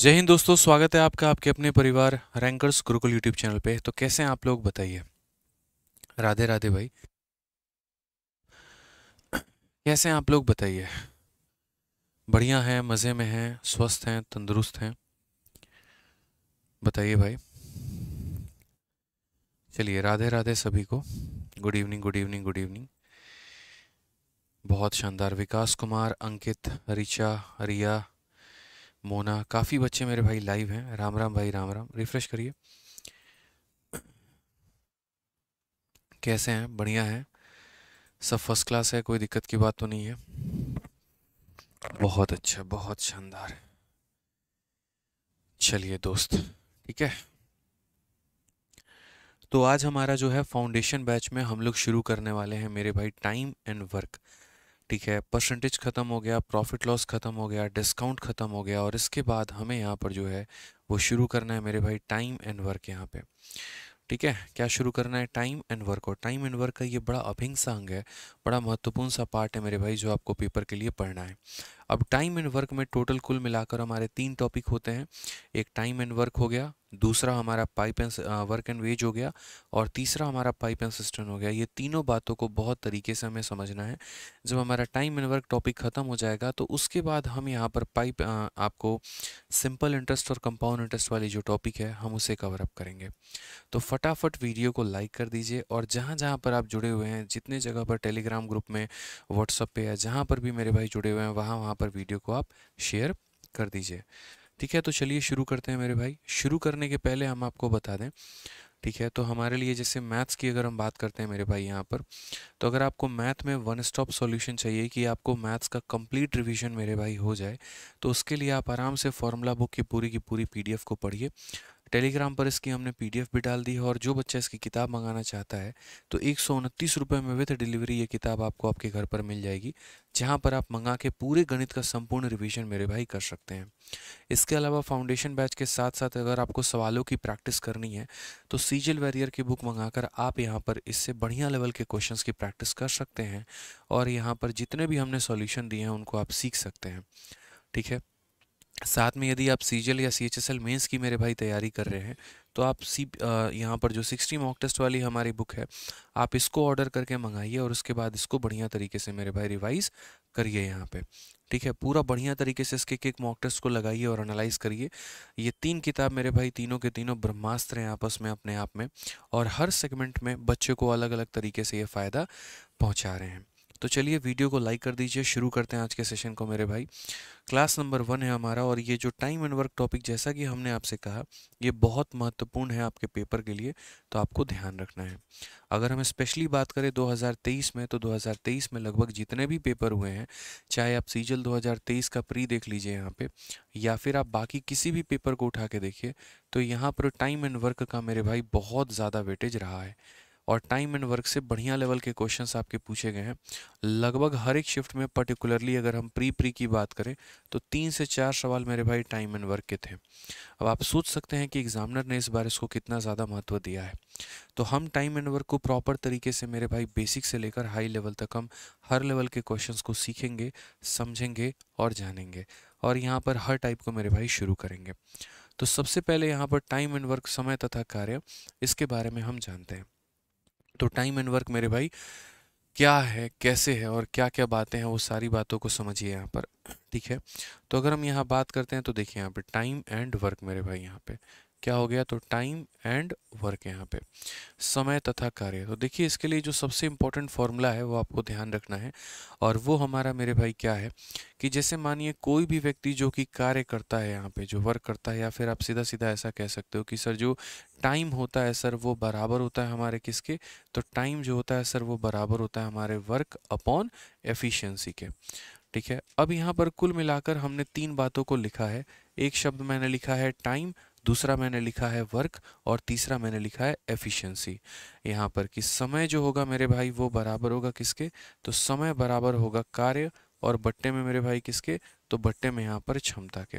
जय हिंद दोस्तों स्वागत है आपका आपके अपने परिवार रैंकर्स गुरुकुल यूट्यूब चैनल पे तो कैसे हैं आप लोग बताइए राधे राधे भाई कैसे हैं आप लोग बताइए बढ़िया हैं मज़े में हैं स्वस्थ हैं तंदुरुस्त हैं बताइए भाई चलिए राधे राधे सभी को good evening good evening good evening बहुत शानदार विकास कुमार अंकित रिचा रिया मोना काफ़ी बच्चे मेरे भाई लाइव हैं राम राम भाई राम राम रिफ़्रेश करिए कैसे हैं बढ़िया हैं सब फर्स्ट क्लास है कोई दिक्कत की बात तो नहीं है बहुत अच्छा बहुत शानदार चलिए दोस्त ठीक है तो आज हमारा जो है फाउंडेशन बैच में हम लोग शुरू करने वाले हैं मेरे भाई टाइम एंड वर्क ठीक है परसेंटेज ख़त्म हो गया प्रॉफिट लॉस ख़त्म हो गया डिस्काउंट ख़त्म हो गया और इसके बाद हमें यहाँ पर जो है वो शुरू करना है मेरे भाई टाइम एंड वर्क यहाँ पे ठीक है क्या शुरू करना है टाइम एंड वर्क और टाइम एंड वर्क का ये बड़ा अभिंग सा अंग है बड़ा महत्वपूर्ण सा पार्ट है मेरे भाई जो आपको पेपर के लिए पढ़ना है अब टाइम एंड वर्क में टोटल कुल मिलाकर हमारे तीन टॉपिक होते हैं एक टाइम एंड वर्क हो गया दूसरा हमारा pipe and work and wage हो गया और तीसरा हमारा पाइप एंड सिस्टम हो गया ये तीनों बातों को बहुत तरीके से हमें समझना है जब हमारा टाइम एंड वर्क टॉपिक ख़त्म हो जाएगा तो उसके बाद हम यहाँ पर पाइप uh, आपको सिंपल इंटरेस्ट और कंपाउंड इंटरेस्ट वाली जो टॉपिक है हम उसे कवर अप करेंगे तो फटाफट वीडियो को लाइक कर दीजिए और जहाँ जहाँ पर आप जुड़े हुए हैं जितने जगह पर टेलीग्राम ग्रुप में व्हाट्सअप पर या जहाँ पर भी मेरे भाई जुड़े हुए हैं वहाँ वहाँ पर वीडियो को आप शेयर कर दीजिए ठीक है तो चलिए शुरू करते हैं मेरे भाई शुरू करने के पहले हम आपको बता दें ठीक है तो हमारे लिए जैसे मैथ्स की अगर हम बात करते हैं मेरे भाई यहाँ पर तो अगर आपको मैथ में वन स्टॉप सॉल्यूशन चाहिए कि आपको मैथ्स का कंप्लीट रिवीजन मेरे भाई हो जाए तो उसके लिए आप आराम से फॉर्मूला बुक की पूरी की पूरी पीडीएफ को पढ़िए टेलीग्राम पर इसकी हमने पीडीएफ भी डाल दी है और जो बच्चा इसकी किताब मंगाना चाहता है तो एक सौ उनतीस रुपये में विथ डिलीवरी ये किताब आपको आपके घर पर मिल जाएगी जहाँ पर आप मंगा के पूरे गणित का संपूर्ण रिवीजन मेरे भाई कर सकते हैं इसके अलावा फाउंडेशन बैच के साथ साथ अगर आपको सवालों की प्रैक्टिस करनी है तो सीजल वैरियर की बुक मंगाकर आप यहाँ पर इससे बढ़िया लेवल के क्वेश्चन की प्रैक्टिस कर सकते हैं और यहाँ पर जितने भी हमने सोल्यूशन दिए हैं उनको आप सीख सकते हैं ठीक है साथ में यदि आप सी या सी एच मेंस की मेरे भाई तैयारी कर रहे हैं तो आप सी यहाँ पर जो सिक्सटी मॉक टेस्ट वाली हमारी बुक है आप इसको ऑर्डर करके मंगाइए और उसके बाद इसको बढ़िया तरीके से मेरे भाई रिवाइज करिए यहाँ पे ठीक है पूरा बढ़िया तरीके से इसके एक मॉक टेस्ट को लगाइए और एनालाइज करिए ये तीन किताब मेरे भाई तीनों के तीनों ब्रह्मास्त्र हैं आपस में अपने आप में और हर सेगमेंट में बच्चे को अलग अलग तरीके से ये फ़ायदा पहुँचा रहे हैं तो चलिए वीडियो को लाइक कर दीजिए शुरू करते हैं आज के सेशन को मेरे भाई क्लास नंबर वन है हमारा और ये जो टाइम एंड वर्क टॉपिक जैसा कि हमने आपसे कहा ये बहुत महत्वपूर्ण है आपके पेपर के लिए तो आपको ध्यान रखना है अगर हम स्पेशली बात करें 2023 में तो 2023 में लगभग जितने भी पेपर हुए हैं चाहे आप सीजल 2023 का प्री देख लीजिए यहाँ पे या फिर आप बाकी किसी भी पेपर को उठा के देखिए तो यहाँ पर टाइम एंड वर्क का मेरे भाई बहुत ज़्यादा वेटेज रहा है और टाइम एंड वर्क से बढ़िया लेवल के क्वेश्चन आपके पूछे गए हैं लगभग हर एक शिफ्ट में पर्टिकुलरली अगर हम प्री प्री की बात करें तो तीन से चार सवाल मेरे भाई टाइम एंड वर्क के थे अब आप सोच सकते हैं कि एग्जामिनर ने इस बार इसको कितना ज़्यादा महत्व दिया है तो हम टाइम एंड वर्क को प्रॉपर तरीके से मेरे भाई बेसिक से लेकर हाई लेवल तक हम हर लेवल के क्वेश्चन को सीखेंगे समझेंगे और जानेंगे और यहाँ पर हर टाइप को मेरे भाई शुरू करेंगे तो सबसे पहले यहाँ पर टाइम एंड वर्क समय तथा कार्य इसके बारे में हम जानते हैं तो टाइम एंड वर्क मेरे भाई क्या है कैसे है और क्या क्या बातें हैं वो सारी बातों को समझिए यहाँ पर ठीक है तो अगर हम यहाँ बात करते हैं तो देखिए यहाँ पे टाइम एंड वर्क मेरे भाई यहाँ पे क्या हो गया तो टाइम एंड वर्क यहाँ पे समय तथा कार्य तो देखिए इसके लिए जो सबसे इम्पोर्टेंट फॉर्मूला है वो आपको ध्यान रखना है और वो हमारा मेरे भाई क्या है कि जैसे मानिए कोई भी व्यक्ति जो कि कार्य करता है यहाँ पे जो वर्क करता है या फिर आप सीधा सीधा ऐसा कह सकते हो कि सर जो टाइम होता है सर वो बराबर होता है हमारे किसके तो टाइम जो होता है सर वो बराबर होता है हमारे वर्क अपॉन एफिशेंसी के ठीक है अब यहाँ पर कुल मिलाकर हमने तीन बातों को लिखा है एक शब्द मैंने लिखा है टाइम दूसरा मैंने लिखा है वर्क और तीसरा मैंने लिखा है एफिशिएंसी यहाँ पर कि समय जो होगा मेरे भाई वो बराबर होगा किसके तो समय बराबर होगा कार्य और बट्टे में मेरे भाई किसके तो बट्टे में यहाँ पर क्षमता के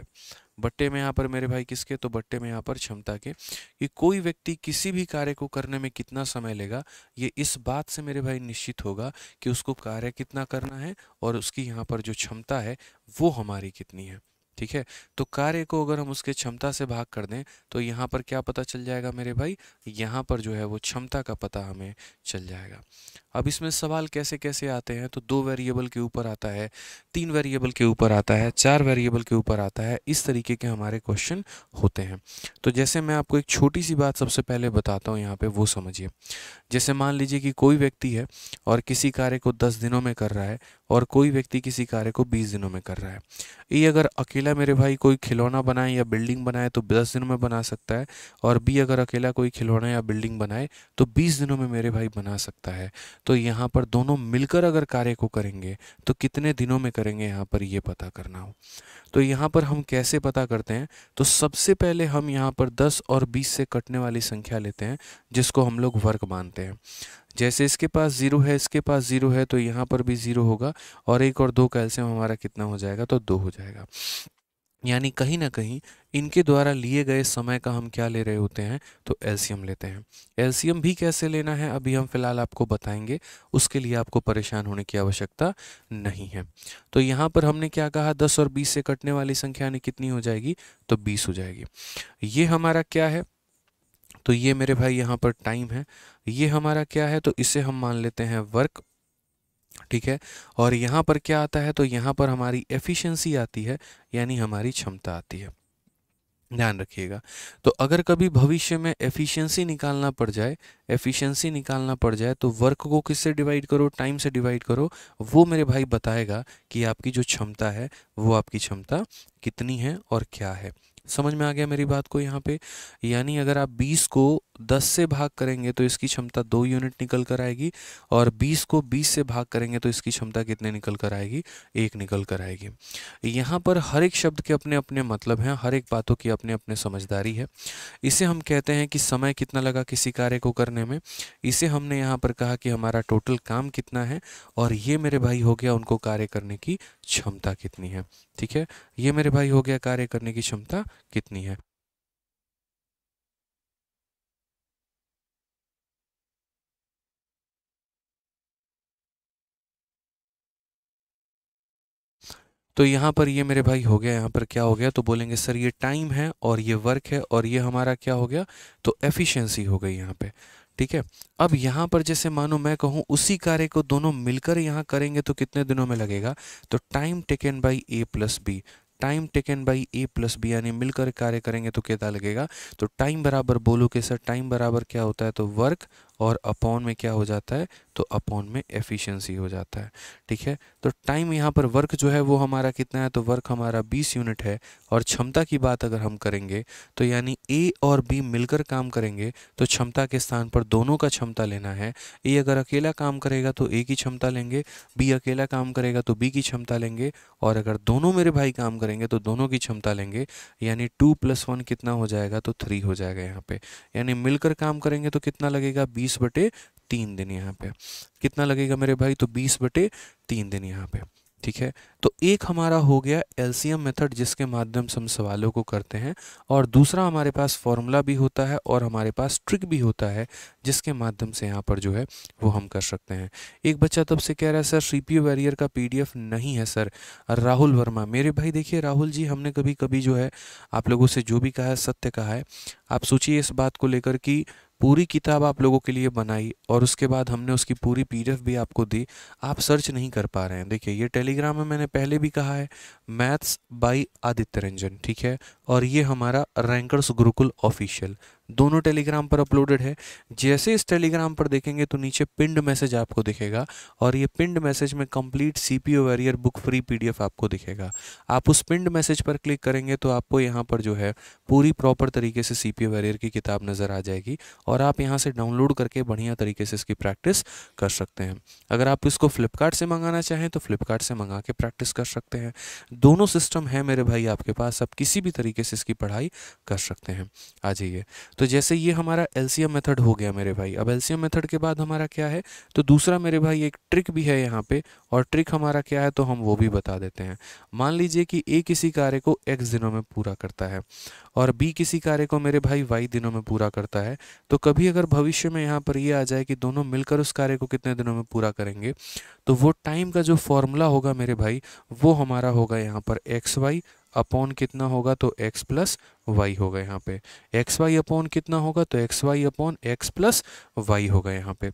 बट्टे में यहाँ पर मेरे भाई किसके तो बट्टे में यहाँ पर क्षमता के कि कोई व्यक्ति किसी भी कार्य को करने में कितना समय लेगा ये इस बात से मेरे भाई निश्चित होगा कि उसको कार्य कितना करना है और उसकी यहाँ पर जो क्षमता है वो हमारी कितनी है ठीक है तो कार्य को अगर हम उसके क्षमता से भाग कर दें तो यहाँ पर क्या पता चल जाएगा मेरे भाई यहाँ पर जो है वो क्षमता का पता हमें चल जाएगा अब इसमें सवाल कैसे कैसे आते हैं तो दो वेरिएबल के ऊपर आता है तीन वेरिएबल के ऊपर आता है चार वेरिएबल के ऊपर आता है इस तरीके के हमारे क्वेश्चन होते हैं तो जैसे मैं आपको एक छोटी सी बात सबसे पहले बताता हूँ यहाँ पे वो समझिए जैसे मान लीजिए कि कोई व्यक्ति है और किसी कार्य को दस दिनों में कर रहा है और कोई व्यक्ति किसी कार्य को बीस दिनों में कर रहा है ए अगर अकेला मेरे भाई कोई खिलौना बनाए या बिल्डिंग बनाए तो दस दिनों में बना सकता है और बी अगर अकेला कोई खिलौना या बिल्डिंग बनाए तो बीस दिनों में मेरे भाई बना सकता है तो यहाँ पर दोनों मिलकर अगर कार्य को करेंगे तो कितने दिनों में करेंगे यहाँ पर ये पता करना हो तो यहाँ पर हम कैसे पता करते हैं तो सबसे पहले हम यहाँ पर दस और बीस से कटने वाली संख्या लेते हैं जिसको हम लोग वर्ग मानते हैं जैसे इसके पास ज़ीरो है इसके पास ज़ीरो है तो यहाँ पर भी ज़ीरो होगा और एक और दो कैल्शियम हमारा कितना हो जाएगा तो दो हो जाएगा यानी कहीं ना कहीं इनके द्वारा लिए गए समय का हम क्या ले रहे होते हैं तो एल्शियम लेते हैं एल्शियम भी कैसे लेना है अभी हम फिलहाल आपको बताएंगे उसके लिए आपको परेशान होने की आवश्यकता नहीं है तो यहाँ पर हमने क्या कहा दस और बीस से कटने वाली संख्या ने कितनी हो जाएगी तो बीस हो जाएगी ये हमारा क्या है तो ये मेरे भाई यहाँ पर टाइम है ये हमारा क्या है तो इसे हम मान लेते हैं वर्क ठीक है और यहाँ पर क्या आता है तो यहाँ पर हमारी एफिशिएंसी आती है यानी हमारी क्षमता आती है ध्यान रखिएगा तो अगर कभी भविष्य में एफिशिएंसी निकालना पड़ जाए एफिशिएंसी निकालना पड़ जाए तो वर्क को किससे डिवाइड करो टाइम से डिवाइड करो वो मेरे भाई बताएगा कि आपकी जो क्षमता है वो आपकी क्षमता कितनी है और क्या है समझ में आ गया मेरी बात को यहाँ पे यानी अगर आप 20 को 10 से भाग करेंगे तो इसकी क्षमता दो यूनिट निकल कर आएगी और 20 को 20 से भाग करेंगे तो इसकी क्षमता कितने निकल कर आएगी एक निकल कर आएगी यहाँ पर हर एक शब्द के अपने अपने मतलब हैं हर एक बातों की अपने अपने समझदारी है इसे हम कहते हैं कि समय कितना लगा किसी कार्य को करने में इसे हमने यहाँ पर कहा कि हमारा टोटल काम कितना है और ये मेरे भाई हो गया उनको कार्य करने की क्षमता कितनी है ठीक है ये मेरे भाई हो गया कार्य करने की क्षमता कितनी है तो यहाँ पर ये मेरे भाई हो गया यहाँ पर क्या हो गया तो बोलेंगे सर ये टाइम है और ये वर्क है और ये हमारा क्या हो गया तो एफिशिएंसी हो गई यहाँ पे ठीक है अब यहाँ पर जैसे मानो मैं कहूँ उसी कार्य को दोनों मिलकर यहाँ करेंगे तो कितने दिनों में लगेगा तो time taken by A plus B time taken by A plus B यानी मिलकर कार्य करेंगे तो कितना लगेगा तो टाइम बराबर बोलो के सर टाइम बराबर क्या होता है तो वर्क और अपॉन में क्या हो जाता है तो अपॉन में एफिशिएंसी हो जाता है ठीक है तो टाइम यहाँ पर वर्क जो है वो हमारा कितना है तो वर्क हमारा 20 यूनिट है और क्षमता की बात अगर हम करेंगे तो यानी ए और बी मिलकर काम करेंगे तो क्षमता के स्थान पर दोनों का क्षमता लेना है ए अगर अकेला काम करेगा तो ए की क्षमता लेंगे बी अकेला काम करेगा तो बी की क्षमता लेंगे और अगर दोनों मेरे भाई काम करेंगे तो दोनों की क्षमता लेंगे यानी टू प्लस वन कितना हो जाएगा तो थ्री हो जाएगा यहाँ पर यानी मिलकर काम करेंगे तो कितना लगेगा बी बीस बटे तीन दिन यहाँ पे कितना लगेगा मेरे भाई तो बीस बटे तीन दिन यहाँ पे ठीक है तो एक हमारा हो गया एलसीएम मेथड जिसके माध्यम से हम सवालों को करते हैं और दूसरा हमारे पास फॉर्मूला भी होता है और हमारे पास ट्रिक भी होता है जिसके माध्यम से यहाँ पर जो है वो हम कर सकते हैं एक बच्चा तब से कह रहा है सर सी पी वैरियर का पीडीएफ नहीं है सर राहुल वर्मा मेरे भाई देखिए राहुल जी हमने कभी कभी जो है आप लोगों से जो भी कहा है सत्य कहा है आप सोचिए इस बात को लेकर कि पूरी किताब आप लोगों के लिए बनाई और उसके बाद हमने उसकी पूरी पीडीएफ भी आपको दी आप सर्च नहीं कर पा रहे हैं देखिए ये टेलीग्राम में मैंने पहले भी कहा है मैथ्स बाई आदित्य रंजन ठीक है और ये हमारा रैंकर्स गुरुकुल ऑफिशियल दोनों टेलीग्राम पर अपलोडेड है जैसे इस टेलीग्राम पर देखेंगे तो नीचे पिंड मैसेज आपको दिखेगा और ये पिंड मैसेज में complete C P warrior book free P आपको दिखेगा आप उस पिंड मैसेज पर क्लिक करेंगे तो आपको यहाँ पर जो है पूरी प्रॉपर तरीके से सी पी वेरियर की किताब नज़र आ जाएगी और आप यहाँ से डाउनलोड करके बढ़िया तरीके से इसकी प्रैक्टिस कर सकते हैं अगर आप इसको फ्लिपकार्ट से मंगाना चाहें तो फ्लिपकार्ट से मंगा के प्रैक्टिस कर सकते हैं दोनों सिस्टम है मेरे भाई आपके पास आप किसी भी तरीके से इसकी पढ़ाई कर सकते हैं आ जाइए तो जैसे ये हमारा एलसीएम मेथड हो गया मेरे भाई अब एलसीएम मेथड के बाद हमारा क्या है तो दूसरा मेरे भाई एक ट्रिक भी है यहाँ पे और ट्रिक हमारा क्या है तो हम वो भी बता देते हैं मान लीजिए कि ए किसी कार्य को एक्स दिनों में पूरा करता है और बी किसी कार्य को मेरे भाई वाई दिनों में पूरा करता है तो कभी अगर भविष्य में यहाँ पर ये यह आ जाए कि दोनों मिलकर उस कार्य को कितने दिनों में पूरा करेंगे तो वो टाइम का जो फॉर्मूला होगा मेरे भाई वो हमारा होगा यहाँ पर एक्स वाई अपॉन कितना होगा तो x प्लस वाई होगा यहाँ पे एक्स वाई अपॉन कितना होगा तो X Y upon X plus Y होगा यहाँ पे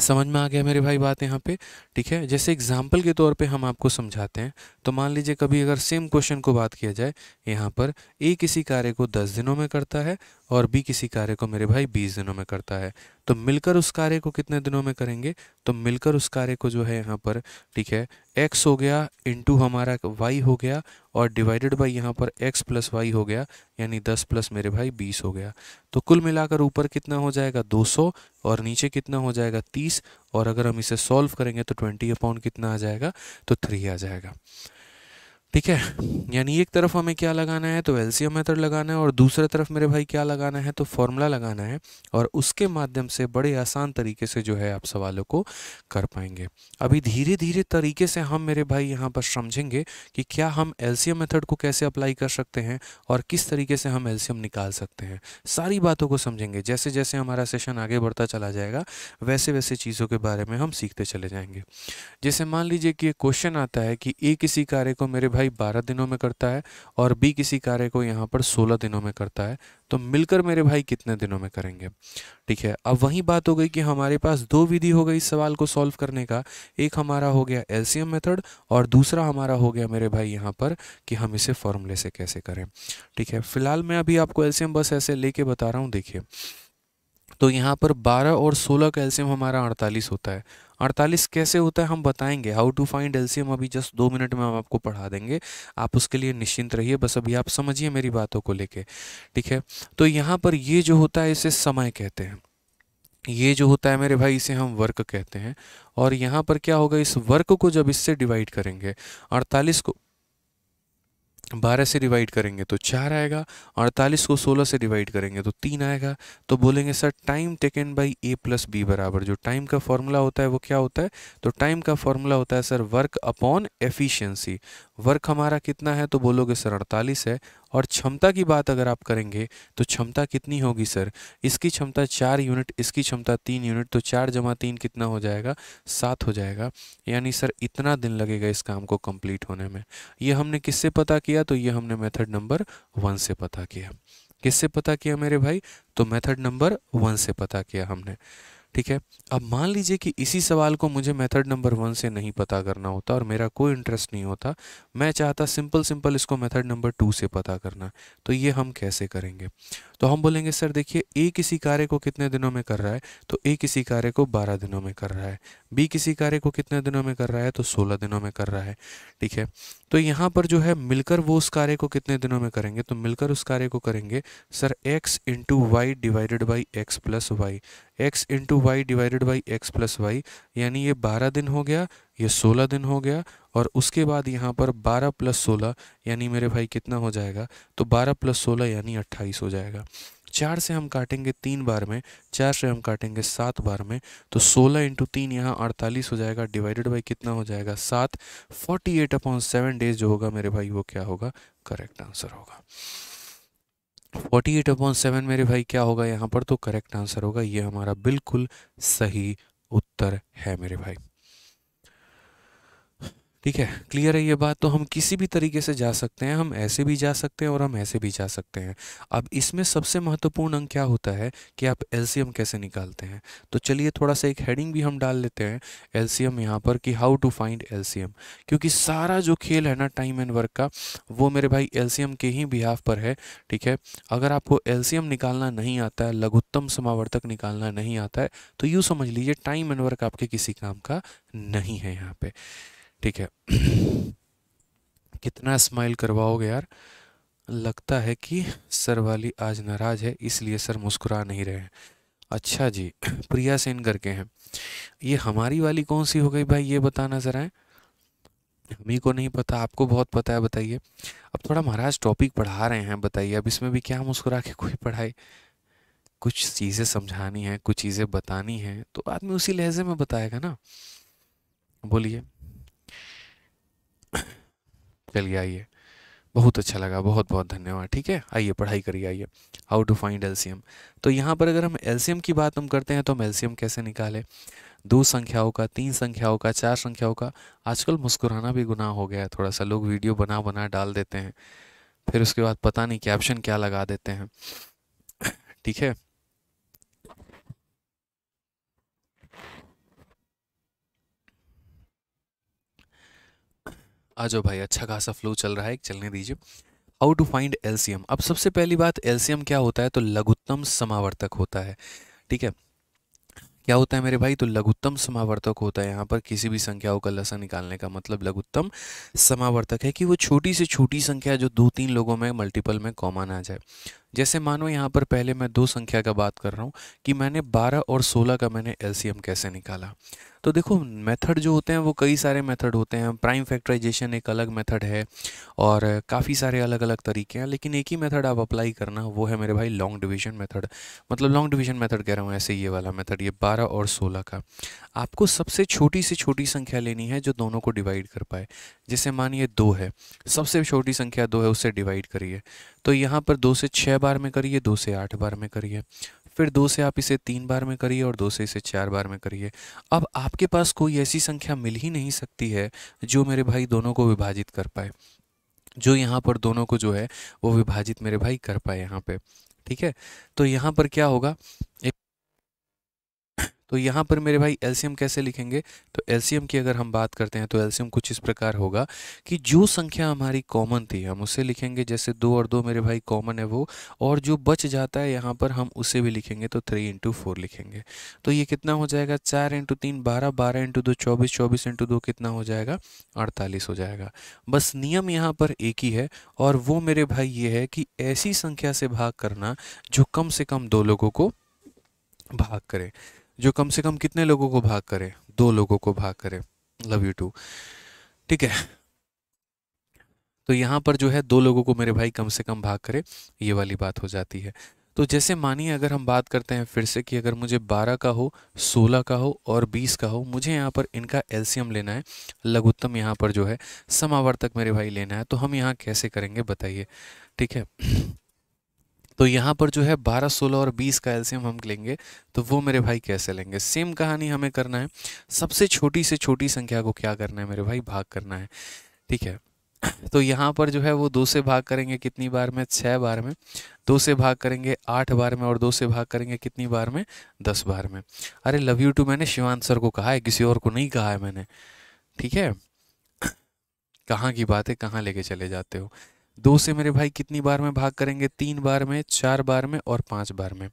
समझ में आ गया मेरे भाई बात यहाँ पे ठीक है जैसे एग्जाम्पल के तौर पे हम आपको समझाते हैं तो मान लीजिए कभी अगर सेम क्वेश्चन को बात किया जाए यहाँ पर ए किसी कार्य को दस दिनों में करता है और बी किसी कार्य को मेरे भाई बीस दिनों में करता है तो मिलकर उस कार्य को कितने दिनों में करेंगे तो मिलकर उस कार्य को जो है यहाँ पर ठीक है एक्स हो गया इंटू हमारा वाई हो गया और डिवाइडेड बाई यहाँ पर एक्स प्लस वाई हो गया यानी दस प्लस मेरे भाई बीस हो गया तो कुल मिलाकर ऊपर कितना हो जाएगा दो सौ और नीचे कितना हो जाएगा तीस और अगर हम इसे सॉल्व करेंगे तो ट्वेंटी अपॉन कितना आ जाएगा तो थ्री आ जाएगा ठीक है यानी एक तरफ हमें क्या लगाना है तो एलसीएम मेथड लगाना है और दूसरे तरफ मेरे भाई क्या लगाना है तो फॉर्मूला लगाना है और उसके माध्यम से बड़े आसान तरीके से जो है आप सवालों को कर पाएंगे अभी धीरे धीरे तरीके से हम मेरे भाई यहाँ पर समझेंगे कि क्या हम एलसीएम मेथड को कैसे अप्लाई कर सकते हैं और किस तरीके से हम एल्सियम निकाल सकते हैं सारी बातों को समझेंगे जैसे जैसे हमारा सेशन आगे बढ़ता चला जाएगा वैसे वैसे चीज़ों के बारे में हम सीखते चले जाएंगे जैसे मान लीजिए कि क्वेश्चन आता है कि ए किसी कार्य को मेरे भाई भाई बारह दिनों में करता है और बी किसी कार्य को यहाँ पर सोलह दिनों में करता है तो मिलकर मेरे भाई कितने दिनों में करेंगे ठीक है अब वही बात हो गई कि हमारे पास दो विधि हो गई इस सवाल को सॉल्व करने का एक हमारा हो गया एलसीएम मेथड और दूसरा हमारा हो गया मेरे भाई यहाँ पर कि हम इसे फॉर्मूले से कैसे करें ठीक है फिलहाल मैं अभी आपको एलसीएम बस ऐसे लेके बता रहा हूँ देखिए तो यहाँ पर 12 और 16 कैल्शियम हमारा 48 होता है 48 कैसे होता है हम बताएंगे हाउ टू फाइंड एल्शियम अभी जस्ट दो मिनट में हम आपको पढ़ा देंगे आप उसके लिए निश्चिंत रहिए बस अभी आप समझिए मेरी बातों को लेके ठीक है तो यहाँ पर ये जो होता है इसे समय कहते हैं ये जो होता है मेरे भाई इसे हम वर्क कहते हैं और यहाँ पर क्या होगा इस वर्क को जब इससे डिवाइड करेंगे 48 को बारह से डिवाइड करेंगे तो चार आएगा अड़तालीस को सोलह से डिवाइड करेंगे तो तीन आएगा तो बोलेंगे sir time taken by A plus B बराबर जो टाइम का फॉर्मूला होता है वो क्या होता है तो टाइम का फॉर्मूला होता है sir work upon efficiency work हमारा कितना है तो बोलोगे सर अड़तालीस है और क्षमता की बात अगर आप करेंगे तो क्षमता कितनी होगी सर इसकी क्षमता चार यूनिट इसकी क्षमता तीन यूनिट तो चार जमा तीन कितना हो जाएगा सात हो जाएगा यानी सर इतना दिन लगेगा इस काम को कंप्लीट होने में ये हमने किससे पता किया तो ये हमने मेथड नंबर वन से पता किया किससे पता किया मेरे भाई तो मेथड नंबर वन से पता किया हमने ठीक है अब मान लीजिए कि इसी सवाल को मुझे मेथड नंबर वन से नहीं पता करना होता और मेरा कोई इंटरेस्ट नहीं होता मैं चाहता सिंपल सिंपल इसको मेथड नंबर टू से पता करना तो ये हम कैसे करेंगे तो हम बोलेंगे सर देखिए ए किसी कार्य को कितने दिनों में कर रहा है तो ए किसी कार्य को बारह दिनों में कर रहा है बी किसी कार्य को कितने दिनों में कर रहा है तो सोलह दिनों में कर रहा है ठीक है तो यहाँ पर जो है मिलकर वो उस कार्य को कितने दिनों में करेंगे तो मिलकर उस कार्य को करेंगे sir X into Y divided by X plus Y X into Y divided by X plus Y यानी ये बारह दिन हो गया ये सोलह दिन हो गया और उसके बाद यहाँ पर बारह प्लस सोलह यानी मेरे भाई कितना हो जाएगा तो बारह प्लस सोलह यानी अट्ठाईस हो जाएगा चार से हम काटेंगे तीन बार में चार से हम काटेंगे सात बार में तो सोलह इंटू तीन यहाँ अड़तालीस हो जाएगा डिवाइडेड बाई कितना हो जाएगा सात forty eight upon seven days जो होगा मेरे भाई वो क्या होगा करेक्ट आंसर होगा फोर्टी एट अपॉन सेवन मेरे भाई क्या होगा यहाँ पर तो करेक्ट आंसर होगा ये हमारा बिल्कुल सही उत्तर है मेरे भाई ठीक है क्लियर है ये बात तो हम किसी भी तरीके से जा सकते हैं हम ऐसे भी जा सकते हैं और हम ऐसे भी जा सकते हैं अब इसमें सबसे महत्वपूर्ण अंक क्या होता है कि आप एलसीएम कैसे निकालते हैं तो चलिए थोड़ा सा एक हेडिंग भी हम डाल लेते हैं एलसीएम यहाँ पर कि हाउ टू फाइंड एलसीएम क्योंकि सारा जो खेल है ना टाइम एंड वर्क का वो मेरे भाई एल के ही बिहाफ पर है ठीक है अगर आपको एल निकालना नहीं आता है लघुत्तम समावर्तक निकालना नहीं आता है तो यूँ समझ लीजिए टाइम एंड वर्क आपके किसी काम का नहीं है यहाँ पर ठीक है कितना स्माइल करवाओगे यार लगता है कि सर वाली आज नाराज़ है इसलिए सर मुस्कुरा नहीं रहे हैं अच्छा जी प्रिया सेन करके हैं ये हमारी वाली कौन सी हो गई भाई ये बताना ज़रा है हमी को नहीं पता आपको बहुत पता है बताइए अब थोड़ा महाराज टॉपिक पढ़ा रहे हैं बताइए अब इसमें भी क्या मुस्कुरा के कोई पढ़ाई कुछ चीज़ें समझानी है कुछ चीज़ें बतानी है तो आदमी उसी लहजे में बताएगा ना बोलिए चलिए आइए बहुत अच्छा लगा बहुत बहुत धन्यवाद ठीक है आइए पढ़ाई करिए आइए हाउ टू फाइंड एल्सीयम तो यहाँ पर अगर हम एल्सियम की बात हम करते हैं तो हम एल्सीयम कैसे निकालें दो संख्याओं का तीन संख्याओं का चार संख्याओं का आजकल मुस्कुराना भी गुनाह हो गया है थोड़ा सा लोग वीडियो बना बना डाल देते हैं फिर उसके बाद पता नहीं कैप्शन क्या लगा देते हैं ठीक है आ जाओ भाई अच्छा खासा फ्लो चल रहा है चलने दीजिए हाउ टू फाइंड एल्सियम अब सबसे पहली बात एल्सियम क्या होता है तो लघुत्तम समावर्तक होता है ठीक है क्या होता है मेरे भाई तो लघुत्तम समावर्तक होता है यहाँ पर किसी भी संख्याओं का लसा निकालने का मतलब लघुत्तम समावर्तक है कि वो छोटी से छोटी संख्या जो दो तीन लोगों में मल्टीपल में कॉमन आ जाए जैसे मानो यहाँ पर पहले मैं दो संख्या का बात कर रहा हूँ कि मैंने 12 और 16 का मैंने एलसीएम कैसे निकाला तो देखो मेथड जो होते हैं वो कई सारे मेथड होते हैं प्राइम फैक्टराइजेशन एक अलग मेथड है और काफ़ी सारे अलग अलग तरीके हैं लेकिन एक ही मेथड आप अप्लाई करना वो है मेरे भाई लॉन्ग डिवीजन मेथड मतलब लॉन्ग डिवीजन मेथड कह रहा हूँ ऐसे ये वाला मेथड ये बारह और सोलह का आपको सबसे छोटी से छोटी संख्या लेनी है जो दोनों को डिवाइड कर पाए जैसे मानिए दो है सबसे छोटी संख्या दो है उससे डिवाइड करिए तो यहाँ पर दो से छः बार में करिए दो से आठ बार में करिए फिर दो से आप इसे तीन बार में करिए और दो से इसे चार बार में करिए अब आपके पास कोई ऐसी संख्या मिल ही नहीं सकती है जो मेरे भाई दोनों को विभाजित कर पाए जो यहाँ पर दोनों को जो है वो विभाजित मेरे भाई कर पाए यहाँ पे ठीक है तो यहाँ पर क्या होगा एक तो यहाँ पर मेरे भाई एलसीएम कैसे लिखेंगे तो एलसीएम की अगर हम बात करते हैं तो एलसीएम कुछ इस प्रकार होगा कि जो संख्या हमारी कॉमन थी हम उसे लिखेंगे जैसे दो और दो मेरे भाई कॉमन है वो और जो बच जाता है यहाँ पर हम उसे भी लिखेंगे तो थ्री इंटू फोर लिखेंगे तो ये कितना हो जाएगा चार इंटू तीन बारह बारह इंटू दो चौबीस चौबीस इंटू दो कितना हो जाएगा अड़तालीस हो जाएगा बस नियम यहाँ पर एक ही है और वो मेरे भाई ये है कि ऐसी संख्या से भाग करना जो कम से कम दो लोगों को भाग करें जो कम से कम कितने लोगों को भाग करे दो लोगों को भाग करे लव यू टू ठीक है तो यहाँ पर जो है दो लोगों को मेरे भाई कम से कम भाग करे ये वाली बात हो जाती है तो जैसे मानिए अगर हम बात करते हैं फिर से कि अगर मुझे 12 का हो 16 का हो और 20 का हो मुझे यहाँ पर इनका एल्सियम लेना है लघुत्तम यहाँ पर जो है समावर्तक मेरे भाई लेना है तो हम यहाँ कैसे करेंगे बताइए ठीक है तो यहाँ पर जो है 12, 16 और 20 का एल्सियम हम लेंगे तो वो मेरे भाई कैसे लेंगे सेम कहानी हमें करना है सबसे छोटी से छोटी संख्या को क्या करना है मेरे भाई भाग करना है ठीक है तो यहाँ पर जो है वो दो से भाग करेंगे कितनी बार में छः बार में दो से भाग करेंगे आठ बार में और दो से भाग करेंगे कितनी बार में दस बार में अरे लव यू टू मैंने शिवान सर को कहा है किसी और को नहीं कहा है मैंने ठीक है कहाँ की बात है कहाँ लेके चले जाते हो दो से मेरे भाई कितनी बार में भाग करेंगे तीन बार में चार बार में और पाँच बार में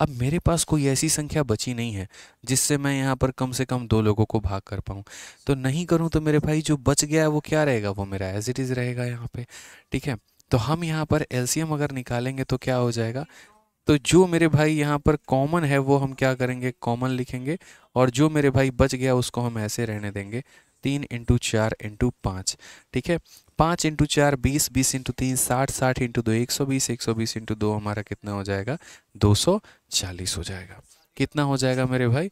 अब मेरे पास कोई ऐसी संख्या बची नहीं है जिससे मैं यहाँ पर कम से कम दो लोगों को भाग कर पाऊँ तो नहीं करूँ तो मेरे भाई जो बच गया है वो क्या रहेगा वो मेरा एज इट इज़ रहेगा यहाँ पे ठीक है तो हम यहाँ पर एलसीएम अगर निकालेंगे तो क्या हो जाएगा तो जो मेरे भाई यहाँ पर कॉमन है वो हम क्या करेंगे कॉमन लिखेंगे और जो मेरे भाई बच गया उसको हम ऐसे रहने देंगे तीन इंटू चार इंटू पाँच ठीक है पाँच इंटू चार बीस बीस इंटू तीन साठ साठ इंटू दो एक सौ बीस एक सौ बीस इंटू दो हमारा कितना हो जाएगा दो सौ चालीस हो जाएगा कितना हो जाएगा मेरे भाई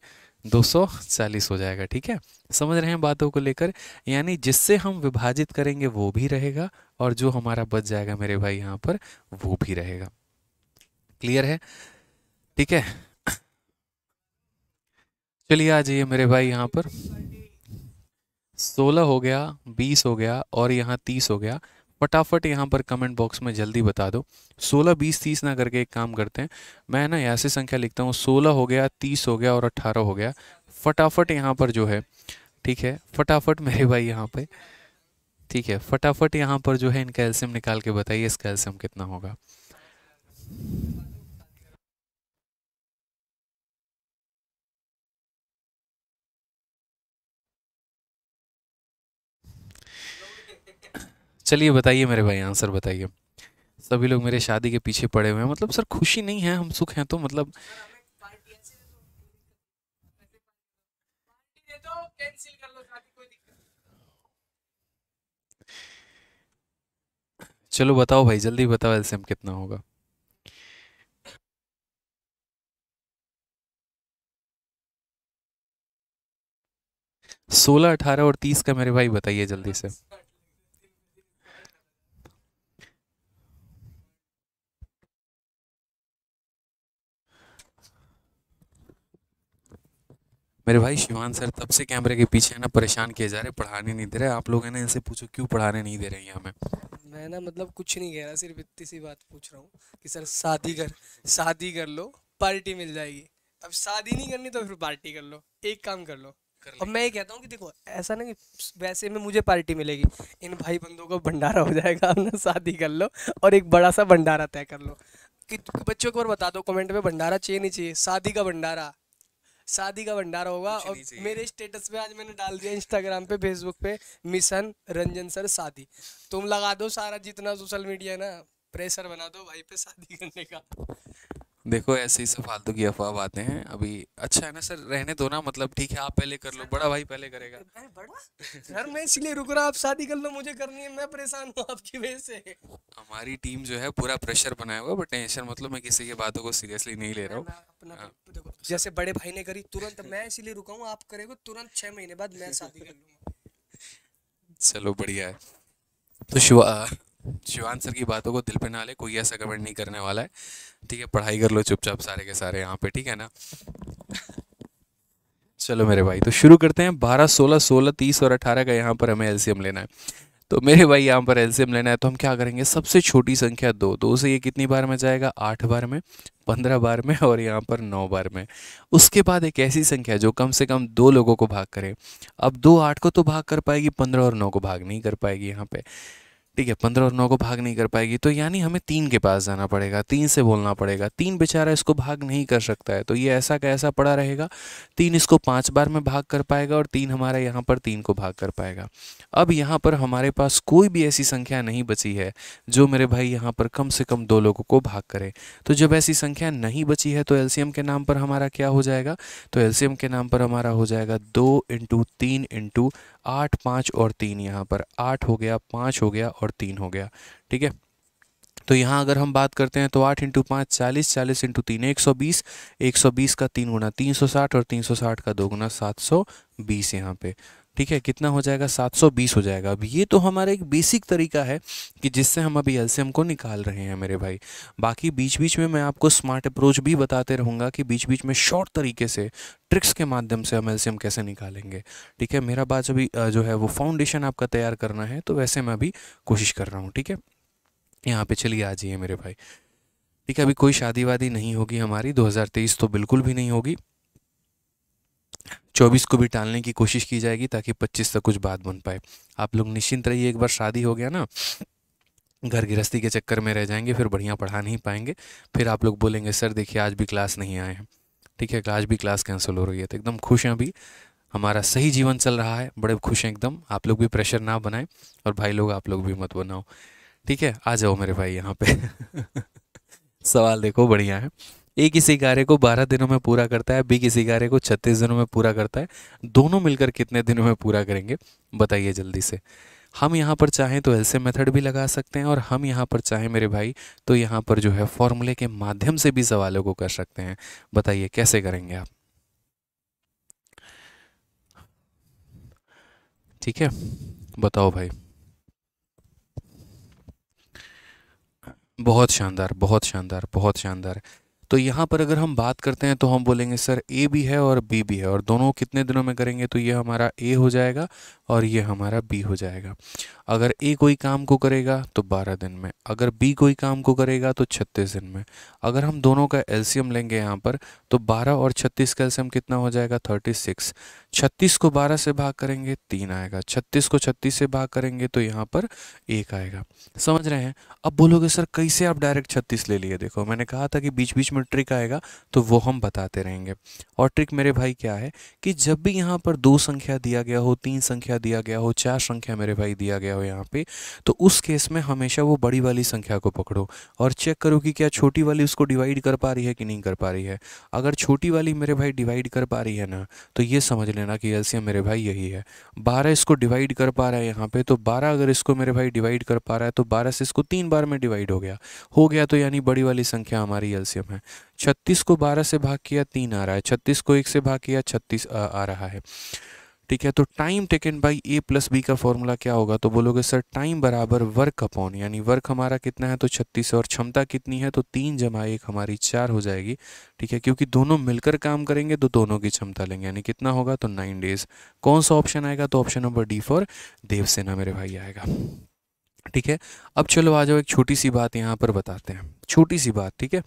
दो सौ चालीस हो जाएगा ठीक है समझ रहे हैं बातों को लेकर यानी जिससे हम विभाजित करेंगे वो भी रहेगा और जो हमारा बच जाएगा मेरे भाई यहाँ पर वो भी रहेगा क्लियर है ठीक है चलिए आ जाइए मेरे भाई यहाँ पर सोलह हो गया बीस हो गया और यहाँ तीस हो गया फटाफट यहाँ पर कमेंट बॉक्स में जल्दी बता दो सोलह बीस तीस ना करके एक काम करते हैं मैं ना ऐसे संख्या लिखता हूँ सोलह हो गया तीस हो गया और अट्ठारह हो गया फटाफट यहाँ पर जो है ठीक है फटाफट मेरे भाई यहाँ पे ठीक है फटाफट यहाँ पर जो है इनका एल्सियम निकाल के बताइए इसका एल्सियम कितना होगा चलिए बताइए मेरे भाई आंसर बताइए सभी लोग मेरे शादी के पीछे पड़े हुए हैं मतलब सर खुशी नहीं है हम सुख हैं तो मतलब चलो बताओ भाई जल्दी बताओ एलसीएम कितना होगा सोलह अठारह और तीस का मेरे भाई बताइए जल्दी से मेरे भाई शिवान सर तब से कैमरे के पीछे ना परेशान किए जा रहे पढ़ाने नहीं दे रहे आप लोग है ना इनसे पूछो क्यों पढ़ाने नहीं दे रहे हैं हमें मैं ना मतलब कुछ नहीं कह रहा सिर्फ इतनी सी बात पूछ रहा हूँ कि सर शादी कर शादी कर लो पार्टी मिल जाएगी अब शादी नहीं करनी तो फिर पार्टी कर लो एक काम कर लो अब मैं ये कहता हूँ कि देखो ऐसा ना कि वैसे में मुझे पार्टी मिलेगी इन भाई बंदों का भंडारा हो जाएगा ना शादी कर लो और एक बड़ा सा भंडारा तय कर लो कि बच्चों को और बता दो कमेंट में भंडारा चाहिए नहीं चाहिए शादी का भंडारा शादी का भंडारा होगा और मेरे स्टेटस पे आज मैंने डाल दिया इंस्टाग्राम पे फेसबुक पे मिशन रंजन सर शादी तुम लगा दो सारा जितना सोशल मीडिया ना प्रेशर बना दो भाई पे शादी करने का देखो ऐसे ही सब फालतू की अफवाह आते हैं अभी अच्छा है ना सर रहने दो ना मतलब ठीक है आप पहले कर लो बड़ा भाई पहले करेगा बड़ा सर मैं इसलिए रुक रहा आप शादी कर लो मुझे करनी है मैं परेशान हूँ आपकी वजह से हमारी टीम जो है पूरा प्रेशर बनाया हुआ बट टेंशन मतलब मैं किसी की बातों को सीरियसली नहीं ले रहा हूँ हाँ। तो जैसे बड़े भाई ने करी तुरंत मैं इसीलिए रुका हूँ आप करेगा तुरंत छह महीने बाद मैं शादी कर लूंगा चलो बढ़िया है तो शिवा शिवानसर सर की बातों को दिल पे ना ले कोई ऐसा कमेंट नहीं करने वाला है ठीक है पढ़ाई कर लो चुपचाप सारे के सारे यहाँ पे ठीक है ना चलो मेरे भाई तो शुरू करते हैं बारह सोलह सोलह तीस और अठारह का यहाँ पर हमें एलसीएम लेना है तो मेरे भाई यहाँ पर एलसीएम लेना है तो हम क्या करेंगे सबसे छोटी संख्या दो दो से ये कितनी बार में जाएगा आठ बार में पंद्रह बार में और यहाँ पर नौ बार में उसके बाद एक ऐसी संख्या जो कम से कम दो लोगों को भाग करे अब दो आठ को तो भाग कर पाएगी पंद्रह और नौ को भाग नहीं कर पाएगी यहाँ पे ठीक है पंद्रह और नौ को भाग नहीं कर पाएगी तो यानी हमें तीन के पास जाना पड़ेगा तीन से बोलना पड़ेगा तीन बेचारा इसको भाग नहीं कर सकता है तो ये ऐसा का ऐसा पड़ा रहेगा तीन इसको पाँच बार में भाग कर पाएगा और तीन हमारे यहाँ पर तीन को भाग कर पाएगा अब यहाँ पर हमारे पास कोई भी ऐसी संख्या नहीं बची है जो मेरे भाई यहाँ पर कम से कम दो लोगों को भाग करे तो जब ऐसी संख्या नहीं बची है तो एलसीएम के नाम पर हमारा क्या हो जाएगा तो एलसीएम के नाम पर हमारा हो जाएगा दो इंटू तीन इंटू आठ पाँच और तीन यहाँ पर आठ हो गया पाँच हो गया और तीन हो गया ठीक है तो यहाँ अगर हम बात करते हैं तो आठ इंटू पाँच चालीस चालीस इंटू तीन एक सौ बीस एक सौ बीस का तीन गुना तीन सौ साठ और तीन सौ साठ का दो गुना सात सौ बीस यहाँ पे ठीक है कितना हो जाएगा 720 हो जाएगा अब ये तो हमारा एक बेसिक तरीका है कि जिससे हम अभी एलसीएम को निकाल रहे हैं मेरे भाई बाकी बीच बीच में मैं आपको स्मार्ट अप्रोच भी बताते रहूँगा कि बीच बीच में शॉर्ट तरीके से ट्रिक्स के माध्यम से हम एलसीएम कैसे निकालेंगे ठीक है मेरा बात अभी जो है वो फाउंडेशन आपका तैयार करना है तो वैसे मैं अभी कोशिश कर रहा हूँ ठीक है यहाँ पे चलिए आ जाइए मेरे भाई ठीक है अभी कोई शादी वादी नहीं होगी हमारी तेईस तो बिल्कुल भी नहीं होगी चौबीस को भी टालने की कोशिश की जाएगी ताकि पच्चीस तक कुछ बात बन पाए आप लोग निश्चिंत रहिए एक बार शादी हो गया ना घर गृहस्थी के चक्कर में रह जाएंगे फिर बढ़िया पढ़ा नहीं पाएंगे फिर आप लोग बोलेंगे सर देखिए आज भी क्लास नहीं आए हैं ठीक है आज भी क्लास कैंसिल हो रही है तो एकदम खुश हैं अभी हमारा सही जीवन चल रहा है बड़े खुश हैं एकदम आप लोग भी प्रेशर ना बनाएं और भाई लोग आप लोग भी मत बनाओ ठीक है आ जाओ मेरे भाई यहाँ पे सवाल देखो बढ़िया है ए किसी कार्य को बारह दिनों में पूरा करता है बी किसी कार्य को छत्तीस दिनों में पूरा करता है दोनों मिलकर कितने दिनों में पूरा करेंगे बताइए जल्दी से हम यहाँ पर चाहें तो ऐसे मेथड भी लगा सकते हैं और हम यहाँ पर चाहें मेरे भाई तो यहाँ पर जो है फॉर्मूले के माध्यम से भी सवालों को कर सकते हैं बताइए कैसे करेंगे आप ठीक है बताओ भाई बहुत शानदार बहुत शानदार बहुत शानदार तो यहाँ पर अगर हम बात करते हैं तो हम बोलेंगे सर ए भी है और बी भी है और दोनों कितने दिनों में करेंगे तो ये हमारा ए हो जाएगा और ये हमारा बी हो जाएगा अगर ए कोई काम को करेगा तो बारह दिन में अगर बी कोई काम को करेगा तो छत्तीस दिन में अगर हम दोनों का एल्सियम लेंगे यहाँ पर तो बारह और छत्तीस का एल्सियम कितना हो जाएगा थर्टी सिक्स छत्तीस को बारह से भाग करेंगे तीन आएगा छत्तीस को छत्तीस से भाग करेंगे तो यहाँ पर एक आएगा समझ रहे हैं अब बोलोगे सर कैसे आप डायरेक्ट छत्तीस ले लिए देखो मैंने कहा था कि बीच बीच में में ट्रिक आएगा तो वो हम बताते रहेंगे और ट्रिक मेरे भाई क्या है कि जब भी यहाँ पर दो संख्या दिया गया हो तीन संख्या दिया गया हो चार संख्या मेरे भाई दिया गया हो यहाँ पे तो उस केस में हमेशा वो बड़ी वाली संख्या को पकड़ो और चेक करो कि क्या छोटी वाली उसको डिवाइड कर पा रही है कि नहीं कर पा रही है अगर छोटी वाली मेरे भाई डिवाइड कर पा रही है ना तो ये समझ लेना कि एलसीएम मेरे भाई यही है बारह इसको डिवाइड कर पा रहा है यहाँ पर तो बारह अगर इसको मेरे भाई डिवाइड कर पा रहा है तो बारह से इसको तीन बार में डिवाइड हो गया हो गया तो यानी बड़ी वाली संख्या हमारी एल्सियम है छत्तीस को बारह से भाग किया तीन आ रहा है छत्तीस को एक से भाग किया छत्तीस आ, आ रहा है ठीक है तो time taken by A plus B का फॉर्मूला क्या होगा तो बोलोगे सर टाइम बराबर वर्क अपॉन यानी वर्क हमारा कितना है तो छत्तीस और क्षमता कितनी है तो तीन जमा एक हमारी चार हो जाएगी ठीक है क्योंकि दोनों मिलकर काम करेंगे तो दोनों की क्षमता लेंगे यानी कितना होगा तो नाइन डेज कौन सा ऑप्शन आएगा तो option number D for Devsena मेरे भाई आएगा ठीक है अब चलो आ जाओ एक छोटी सी बात यहाँ पर बताते हैं छोटी सी बात ठीक है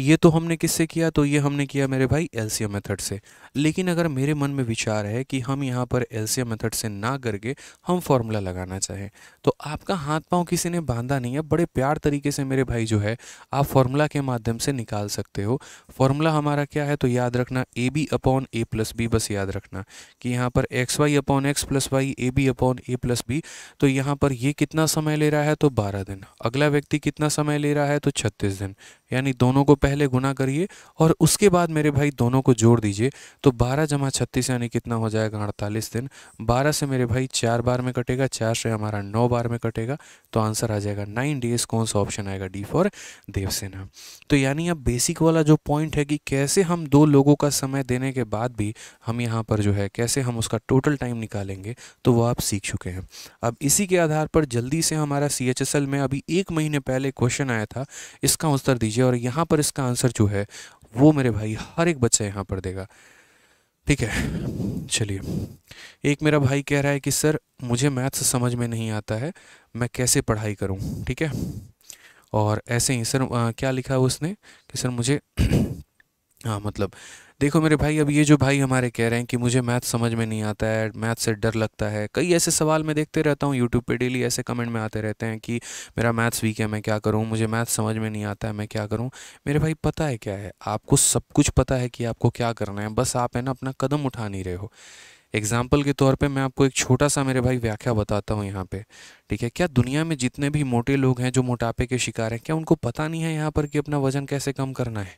ये तो हमने किससे किया तो ये हमने किया मेरे भाई एलसीएम मेथड से लेकिन अगर मेरे मन में विचार है कि हम यहाँ पर एलसीएम मेथड से ना करके हम फॉर्मूला लगाना चाहें तो आपका हाथ पाँव किसी ने बांधा नहीं है बड़े प्यार तरीके से मेरे भाई जो है आप फॉर्मूला के माध्यम से निकाल सकते हो फॉर्मूला हमारा क्या है तो याद रखना A B upon A plus B बस याद रखना कि यहाँ पर X Y upon X plus Y A B upon A plus B तो यहाँ पर ये कितना समय ले रहा है तो बारह दिन अगला व्यक्ति कितना समय ले रहा है तो छत्तीस दिन यानी दोनों को पहले गुना करिए और उसके बाद मेरे भाई दोनों को जोड़ दीजिए तो बारह जमा छत्तीस यानी कितना हो जाएगा अड़तालीस दिन बारह से मेरे भाई चार बार में कटेगा चार से हमारा नौ बार में कटेगा तो आंसर आ जाएगा नाइन डेज कौन सा ऑप्शन आएगा डी फॉर देवसेना तो यानी अब बेसिक वाला जो पॉइंट है कि कैसे हम दो लोगों का समय देने के बाद भी हम यहाँ पर जो है कैसे हम उसका टोटल टाइम निकालेंगे तो वो आप सीख चुके हैं अब इसी के आधार पर जल्दी से हमारा सी में अभी एक महीने पहले क्वेश्चन आया था इसका उत्तर दीजिए और यहाँ पर इसका इसका आंसर जो है वो मेरे भाई हर एक बच्चा यहाँ पर देगा ठीक है चलिए एक मेरा भाई कह रहा है कि सर मुझे मैथ्स समझ में नहीं आता है मैं कैसे पढ़ाई करूँ ठीक है और ऐसे ही सर आ, क्या लिखा उसने कि सर मुझे हाँ मतलब देखो मेरे भाई अब ये जो भाई हमारे कह रहे हैं कि मुझे मैथ समझ में नहीं आता है मैथ से डर लगता है कई ऐसे सवाल मैं देखते रहता हूँ यूट्यूब पे डेली ऐसे कमेंट में आते रहते हैं कि मेरा मैथ्स वीक है मैं क्या करूँ मुझे मैथ समझ में नहीं आता है मैं क्या करूँ मेरे भाई पता है क्या है आपको सब कुछ पता है कि आपको क्या करना है बस आप है ना अपना कदम उठा नहीं रहे हो एग्जाम्पल के तौर पे मैं आपको एक छोटा सा मेरे भाई व्याख्या बताता हूँ यहाँ पे ठीक है क्या दुनिया में जितने भी मोटे लोग हैं जो मोटापे के शिकार हैं क्या उनको पता नहीं है यहाँ पर कि अपना वजन कैसे कम करना है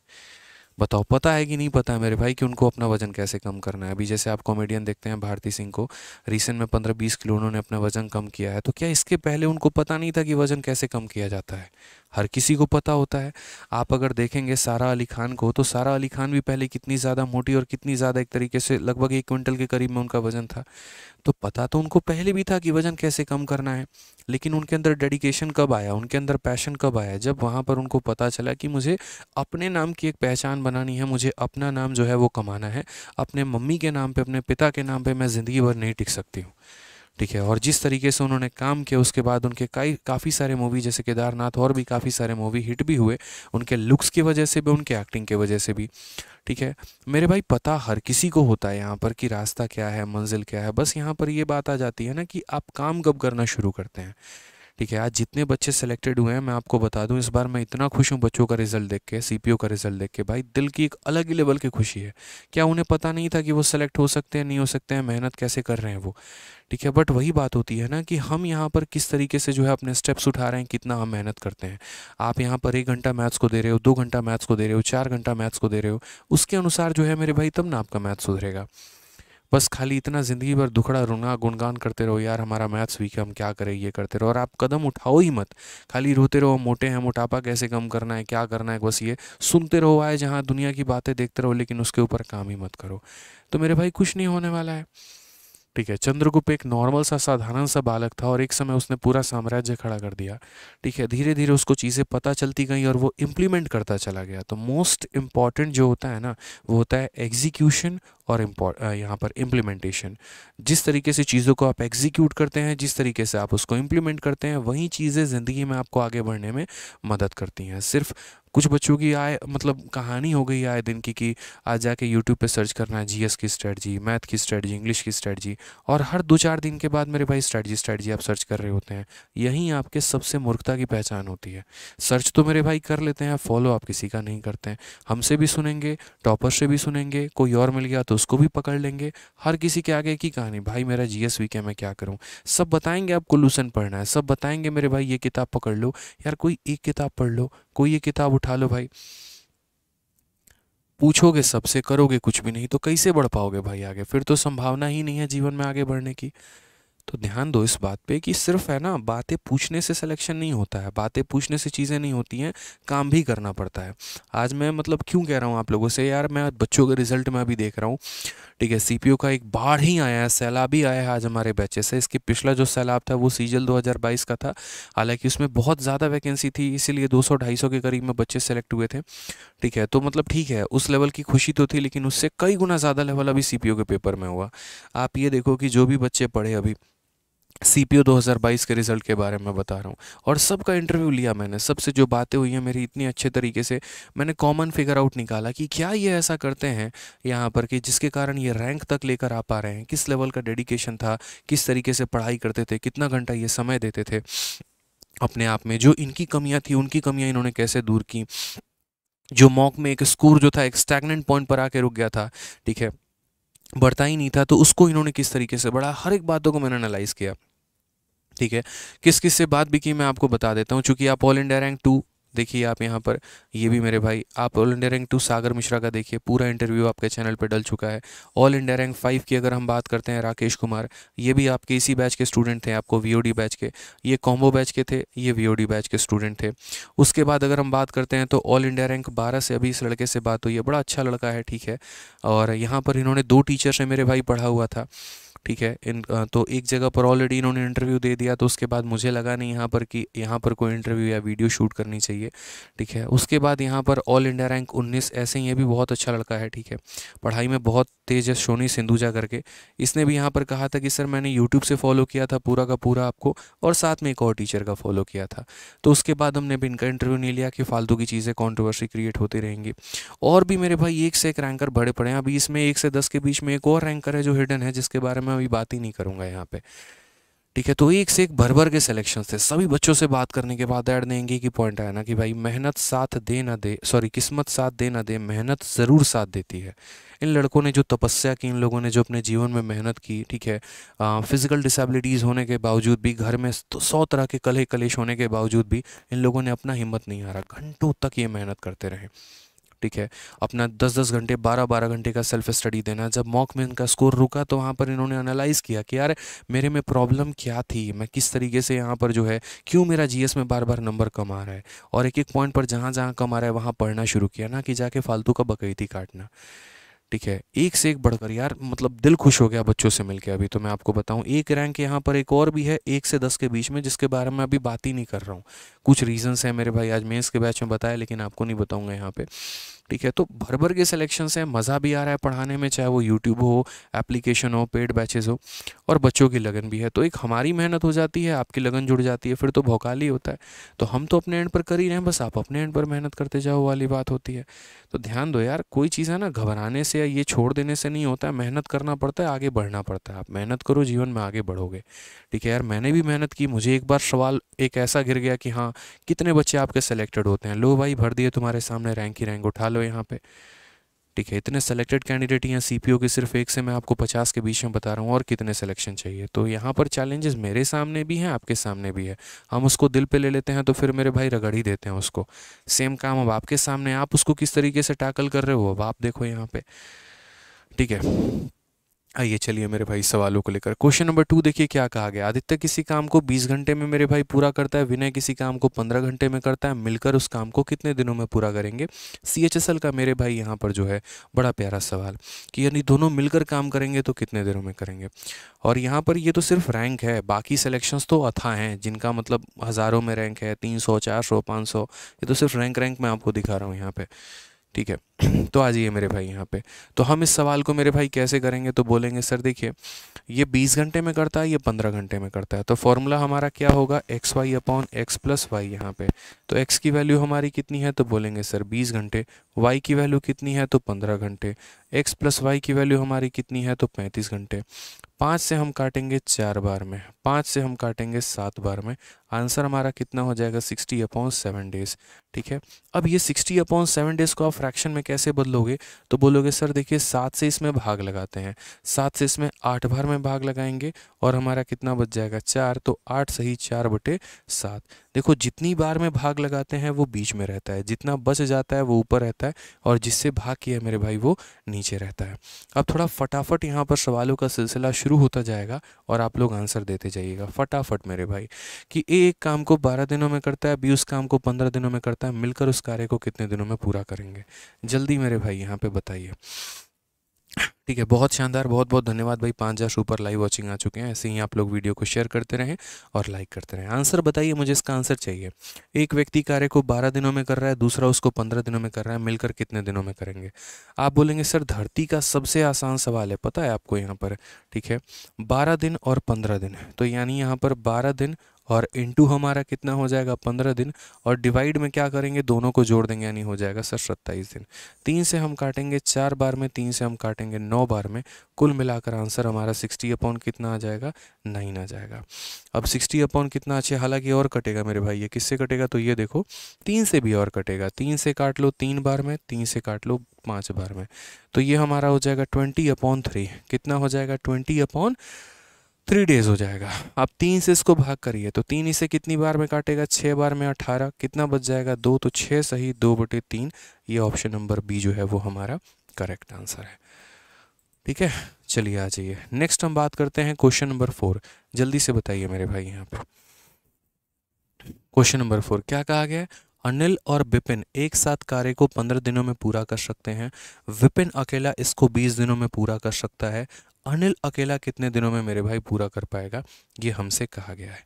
बताओ पता है कि नहीं पता है मेरे भाई कि उनको अपना वजन कैसे कम करना है अभी जैसे आप कॉमेडियन देखते हैं भारती सिंह को रिसेंट में पंद्रह बीस किलो उन्होंने अपना वजन कम किया है तो क्या इसके पहले उनको पता नहीं था कि वजन कैसे कम किया जाता है हर किसी को पता होता है आप अगर देखेंगे सारा अली खान को तो सारा अली खान भी पहले कितनी ज़्यादा मोटी और कितनी ज़्यादा एक तरीके से लगभग एक क्विंटल के करीब में उनका वज़न था तो पता तो उनको पहले भी था कि वज़न कैसे कम करना है लेकिन उनके अंदर डेडिकेशन कब आया उनके अंदर पैशन कब आया जब वहाँ पर उनको पता चला कि मुझे अपने नाम की एक पहचान बनानी है मुझे अपना नाम जो है वो कमाना है अपने मम्मी के नाम पर अपने पिता के नाम पर मैं ज़िंदगी भर नहीं टिक सकती हूँ ठीक है और जिस तरीके से उन्होंने काम किया उसके बाद उनके कई काफ़ी सारे मूवी जैसे केदारनाथ और भी काफ़ी सारे मूवी हिट भी हुए उनके लुक्स की वजह से भी उनके एक्टिंग की वजह से भी ठीक है मेरे भाई पता हर किसी को होता है यहाँ पर कि रास्ता क्या है मंजिल क्या है बस यहाँ पर ये बात आ जाती है ना कि आप काम कब करना शुरू करते हैं ठीक है आज जितने बच्चे सेलेक्टेड हुए हैं मैं आपको बता दूं इस बार मैं इतना खुश हूं बच्चों का रिजल्ट देख के सीपीओ का रिजल्ट देख के भाई दिल की एक अलग ही लेवल की खुशी है क्या उन्हें पता नहीं था कि वो सेलेक्ट हो सकते हैं नहीं हो सकते हैं मेहनत कैसे कर रहे हैं वो ठीक है बट वही बात होती है ना कि हम यहाँ पर किस तरीके से जो है अपने स्टेप्स उठा रहे हैं कितना हम मेहनत करते हैं आप यहाँ पर एक घंटा मैथ्स को दे रहे हो दो घंटा मैथ्स को दे रहे हो चार घंटा मैथ्स को दे रहे हो उसके अनुसार जो है मेरे भाई तब ना आपका मैथ्स सुधरेगा बस खाली इतना ज़िंदगी भर दुखड़ा रुना गुणगान करते रहो यार हमारा मैथ्स वीक है हम क्या करें ये करते रहो और आप कदम उठाओ ही मत खाली रोते रहो मोटे हैं मोटापा कैसे कम करना है क्या करना है बस ये सुनते रहो आए जहाँ दुनिया की बातें देखते रहो लेकिन उसके ऊपर काम ही मत करो तो मेरे भाई कुछ नहीं होने वाला है ठीक है चंद्रगुप्त एक नॉर्मल सा साधारण सा बालक था और एक समय उसने पूरा साम्राज्य खड़ा कर दिया ठीक है धीरे धीरे उसको चीज़ें पता चलती गई और वो इम्प्लीमेंट करता चला गया तो मोस्ट इम्पॉर्टेंट जो होता है ना वो होता है एग्जीक्यूशन और यहाँ पर इम्प्लीमेंटेशन जिस तरीके से चीज़ों को आप एग्जीक्यूट करते हैं जिस तरीके से आप उसको इम्प्लीमेंट करते हैं वही चीज़ें ज़िंदगी में आपको आगे बढ़ने में मदद करती हैं सिर्फ कुछ बच्चों की आए मतलब कहानी हो गई आए दिन की कि आज जाके यूट्यूब पे सर्च करना है जीएस की स्ट्रेटजी मैथ की स्ट्रेटजी इंग्लिश की स्ट्रेटजी और हर दो चार दिन के बाद मेरे भाई स्ट्रेटजी स्ट्रेटजी आप सर्च कर रहे होते हैं यही आपके सबसे मूर्खता की पहचान होती है सर्च तो मेरे भाई कर लेते हैं फॉलो आप किसी का नहीं करते हैं हमसे भी सुनेंगे टॉपर से भी सुनेंगे कोई और मिल गया तो उसको भी पकड़ लेंगे हर किसी के आगे की कहानी भाई मेरा जी एस वीक है मैं क्या करूँ सब बताएंगे आपको लूसन पढ़ना है सब बताएंगे मेरे भाई ये किताब पकड़ लो यार कोई एक किताब पढ़ लो कोई ये किताब उठा लो भाई पूछोगे सबसे करोगे कुछ भी नहीं तो कैसे बढ़ पाओगे भाई आगे फिर तो संभावना ही नहीं है जीवन में आगे बढ़ने की तो ध्यान दो इस बात पे कि सिर्फ है ना बातें पूछने से सिलेक्शन नहीं होता है बातें पूछने से चीज़ें नहीं होती हैं काम भी करना पड़ता है आज मैं मतलब क्यों कह रहा हूँ आप लोगों से यार मैं बच्चों के रिजल्ट में अभी देख रहा हूँ ठीक है सी का एक बाढ़ ही आया है सैलाब ही आया है आज हमारे बैचे से इसके पिछला जो सैलाब था वो सीजल दो का था हालांकि उसमें बहुत ज़्यादा वैकेंसी थी इसीलिए दो सौ के करीब में बच्चे सेलेक्ट हुए थे ठीक है तो मतलब ठीक है उस लेवल की खुशी तो थी लेकिन उससे कई गुना ज़्यादा लेवल अभी सी के पेपर में हुआ आप ये देखो कि जो भी बच्चे पढ़े अभी सी पी ओ दो हज़ार बाईस के रिज़ल्ट के बारे में बता रहा हूँ और सबका इंटरव्यू लिया मैंने सबसे जो बातें हुई हैं मेरी इतनी अच्छे तरीके से मैंने कॉमन फिगर आउट निकाला कि क्या ये ऐसा करते हैं यहाँ पर कि जिसके कारण ये रैंक तक लेकर आ पा रहे हैं किस लेवल का डेडिकेशन था किस तरीके से पढ़ाई करते थे कितना घंटा ये समय देते थे अपने आप में जो इनकी कमियाँ थी उनकी कमियाँ इन्होंने कैसे दूर की जो मॉक में एक स्कोर जो था एक स्टैगनेंट पॉइंट पर आके रुक गया था ठीक है बढ़ता ही नहीं था तो उसको इन्होंने किस तरीके से बढ़ा हर एक बातों को मैंने एनालाइज किया ठीक है किस किस से बात भी की मैं आपको बता देता हूँ चूँकि आप ऑल इंडिया रैंक टू देखिए आप यहाँ पर ये भी मेरे भाई आप all India rank two Sagar Mishra का देखिए पूरा इंटरव्यू आपके चैनल पे डल चुका है ऑल इंडिया रैंक फाइव की अगर हम बात करते हैं राकेश कुमार ये भी आपके इसी बैच के स्टूडेंट थे आपको वी बैच के ये कॉम्बो बैच के थे ये वी बैच के स्टूडेंट थे उसके बाद अगर हम बात करते हैं तो ऑल इंडिया रैंक बारह से अभी इस लड़के से बात हुई है बड़ा अच्छा लड़का है ठीक है और यहाँ पर इन्होंने दो टीचर से मेरे भाई पढ़ा हुआ था ठीक है इन तो एक जगह पर ऑलरेडी इन्होंने इंटरव्यू दे दिया तो उसके बाद मुझे लगा नहीं यहाँ पर कि यहाँ पर कोई इंटरव्यू या वीडियो शूट करनी चाहिए ठीक है उसके बाद यहाँ पर ऑल इंडिया रैंक उन्नीस ऐसे ही ये भी बहुत अच्छा लड़का है ठीक है पढ़ाई में बहुत तेज है सोनी सिंधुजा करके इसने भी यहाँ पर कहा था कि सर मैंने यूट्यूब से फॉलो किया था पूरा का पूरा आपको और साथ में एक और टीचर का फॉलो किया था तो उसके बाद हमने भी इनका इंटरव्यू नहीं लिया कि फालतू की चीज़ें कॉन्ट्रोवर्सी क्रिएट होती रहेंगी और भी मेरे भाई एक से एक रैंकर बड़े पड़े हैं अभी इसमें एक से दस के बीच में एक और रैंकर है जो हिडन है जिसके बारे में मैं अभी बात ही नहीं करूँगा यहाँ पे ठीक है तो एक से एक भर भर के सिलेक्शन थे सभी बच्चों से बात करने के बाद ऐड देंगे कि पॉइंट आया ना कि भाई मेहनत साथ दे ना दे सॉरी किस्मत साथ दे ना दे मेहनत ज़रूर साथ देती है इन लड़कों ने जो तपस्या की इन लोगों ने जो अपने जीवन में मेहनत की ठीक है आ, फिज़िकल डिसेबिलिटीज़ होने के बावजूद भी घर में तो सौ तरह के कले कलेश होने के बावजूद भी इन लोगों ने अपना हिम्मत नहीं हारा घंटों तक ये मेहनत करते रहे ठीक है अपना दस दस घंटे बारह बारह घंटे का सेल्फ स्टडी देना जब मॉक में इनका स्कोर रुका तो वहाँ पर इन्होंने एनालाइज़ किया कि यार मेरे में प्रॉब्लम क्या थी मैं किस तरीके से यहाँ पर जो है क्यों मेरा जीएस में बार बार नंबर कम आ रहा है और एक एक पॉइंट पर जहाँ जहाँ कम आ रहा है वहाँ पढ़ना शुरू किया ना कि जाके फालतू का बकैती काटना ठीक है एक से एक बढ़कर यार मतलब दिल खुश हो गया बच्चों से मिलकर अभी तो मैं आपको बताऊं एक रैंक यहाँ पर एक और भी है एक से दस के बीच में जिसके बारे में अभी बात ही नहीं कर रहा हूँ कुछ रीजंस हैं मेरे भाई आज मेंस के बैच में बताया लेकिन आपको नहीं बताऊंगा यहाँ पे ठीक है तो भर भर के सिलेक्शन से मज़ा भी आ रहा है पढ़ाने में चाहे वो यूट्यूब हो एप्लीकेशन हो पेड बैचेस हो और बच्चों की लगन भी है तो एक हमारी मेहनत हो जाती है आपकी लगन जुड़ जाती है फिर तो भौकाल ही होता है तो हम तो अपने एंड पर कर ही रहे हैं बस आप अपने एंड पर मेहनत करते जाओ वाली बात होती है तो ध्यान दो यार कोई चीज़ है ना घबराने से या ये छोड़ देने से नहीं होता है मेहनत करना पड़ता है आगे बढ़ना पड़ता है आप मेहनत करो जीवन में आगे बढ़ोगे ठीक है यार मैंने भी मेहनत की मुझे एक बार सवाल एक ऐसा गिर गया कि हाँ कितने बच्चे आपके सेलेक्टेड होते हैं लो भाई भर दिए तुम्हारे सामने रैंक ही रैंक उठा लो लो यहाँ पे ठीक है इतने सेलेक्टेड कैंडिडेट हैं सी पी ओ के सिर्फ एक से मैं आपको पचास के बीच में बता रहा हूँ और कितने सिलेक्शन चाहिए तो यहाँ पर चैलेंजेस मेरे सामने भी हैं आपके सामने भी है हम उसको दिल पे ले लेते हैं तो फिर मेरे भाई रगड़ ही देते हैं उसको सेम काम अब आपके सामने आप उसको किस तरीके से टैकल कर रहे हो अब आप देखो यहाँ पे ठीक है आइए चलिए मेरे भाई सवालों को लेकर क्वेश्चन नंबर टू देखिए क्या कहा गया आदित्य किसी काम को बीस घंटे में मेरे भाई पूरा करता है विनय किसी काम को पंद्रह घंटे में करता है मिलकर उस काम को कितने दिनों में पूरा करेंगे सी का मेरे भाई यहाँ पर जो है बड़ा प्यारा सवाल कि यानी दोनों मिलकर काम करेंगे तो कितने दिनों में करेंगे और यहाँ पर ये तो सिर्फ रैंक है बाकी सिलेक्शंस तो अथा हैं जिनका मतलब हज़ारों में रैंक है तीन सौ ये तो सिर्फ रैंक रैंक मैं आपको दिखा रहा हूँ यहाँ पर ठीक है तो आ जाइए मेरे भाई यहाँ पे तो हम इस सवाल को मेरे भाई कैसे करेंगे तो बोलेंगे सर देखिए ये बीस घंटे में करता है ये पंद्रह घंटे में करता है तो फॉर्मूला हमारा क्या होगा X Y upon X plus Y यहाँ पे तो एक्स की वैल्यू हमारी कितनी है तो बोलेंगे सर बीस घंटे वाई की वैल्यू कितनी है तो पंद्रह घंटे एक्स प्लस वाई की वैल्यू हमारी कितनी है तो पैंतीस घंटे पाँच से हम काटेंगे चार बार में पाँच से हम काटेंगे सात बार में आंसर हमारा कितना हो जाएगा सिक्सटी अपॉन सेवन डेज ठीक है अब ये सिक्सटी अपॉन सेवन डेज को आप फ्रैक्शन में कैसे बदलोगे तो बोलोगे सर देखिए सात से इसमें भाग लगाते हैं सात से इसमें आठ बार में भाग लगाएंगे और हमारा कितना बच जाएगा चार तो आठ सही चार बटे सात देखो जितनी बार में भाग लगाते हैं वो बीच में रहता है जितना बच जाता है वो ऊपर रहता है और जिससे भाग किया मेरे भाई वो नीचे रहता है अब थोड़ा फटाफट यहाँ पर सवालों का सिलसिला शुरू होता जाएगा और आप लोग आंसर देते जाइएगा फटाफट मेरे भाई कि ए एक काम को बारह दिनों में करता है बी उस काम को पंद्रह दिनों में करता है मिलकर उस कार्य को कितने दिनों में पूरा करेंगे जल्दी जल्दी मेरे भाई यहाँ पे बताइए ठीक है बहुत शानदार बहुत बहुत धन्यवाद भाई पाँच हज़ार सुपर लाइव वॉचिंग आ चुके हैं ऐसे ही आप लोग वीडियो को शेयर करते रहें और लाइक करते रहें आंसर बताइए मुझे इसका आंसर चाहिए एक व्यक्ति कार्य को बारह दिनों में कर रहा है दूसरा उसको पंद्रह दिनों में कर रहा है मिलकर कितने दिनों में करेंगे आप बोलेंगे सर धरती का सबसे आसान सवाल है पता है आपको यहाँ पर ठीक है बारह दिन और पंद्रह दिन तो यानी यहाँ पर बारह दिन और इनटू हमारा कितना हो जाएगा पंद्रह दिन और डिवाइड में क्या करेंगे दोनों को जोड़ देंगे यानी हो जाएगा सर सत्ताईस दिन तीन से हम काटेंगे चार बार में तीन से हम काटेंगे नौ बार में कुल मिलाकर आंसर हमारा सिक्सटी अपॉन कितना आ जाएगा नाइन आ जाएगा अब सिक्सटी अपॉन कितना अच्छे हालांकि और कटेगा मेरे भाई ये किससे कटेगा तो ये देखो तीन से भी और कटेगा तीन से काट लो तीन बार में तीन से काट लो पाँच बार में तो ये हमारा हो जाएगा ट्वेंटी अपॉन थ्री कितना हो जाएगा ट्वेंटी अपॉन थ्री डेज हो जाएगा आप तीन से इसको भाग करिए तो तीन इसे कितनी बार में काटेगा छः बार में अठारह कितना बच जाएगा दो तो छः सही दो बटे तीन ये ऑप्शन नंबर बी जो है वो हमारा करेक्ट आंसर है ठीक है चलिए आ जाइए नेक्स्ट हम बात करते हैं क्वेश्चन नंबर फोर जल्दी से बताइए मेरे भाई यहाँ पे क्वेश्चन नंबर फोर क्या कहा गया है अनिल और विपिन एक साथ कार्य को पंद्रह दिनों में पूरा कर सकते हैं विपिन अकेला इसको बीस दिनों में पूरा कर सकता है अनिल अकेला कितने दिनों में मेरे भाई पूरा कर पाएगा ये हमसे कहा गया है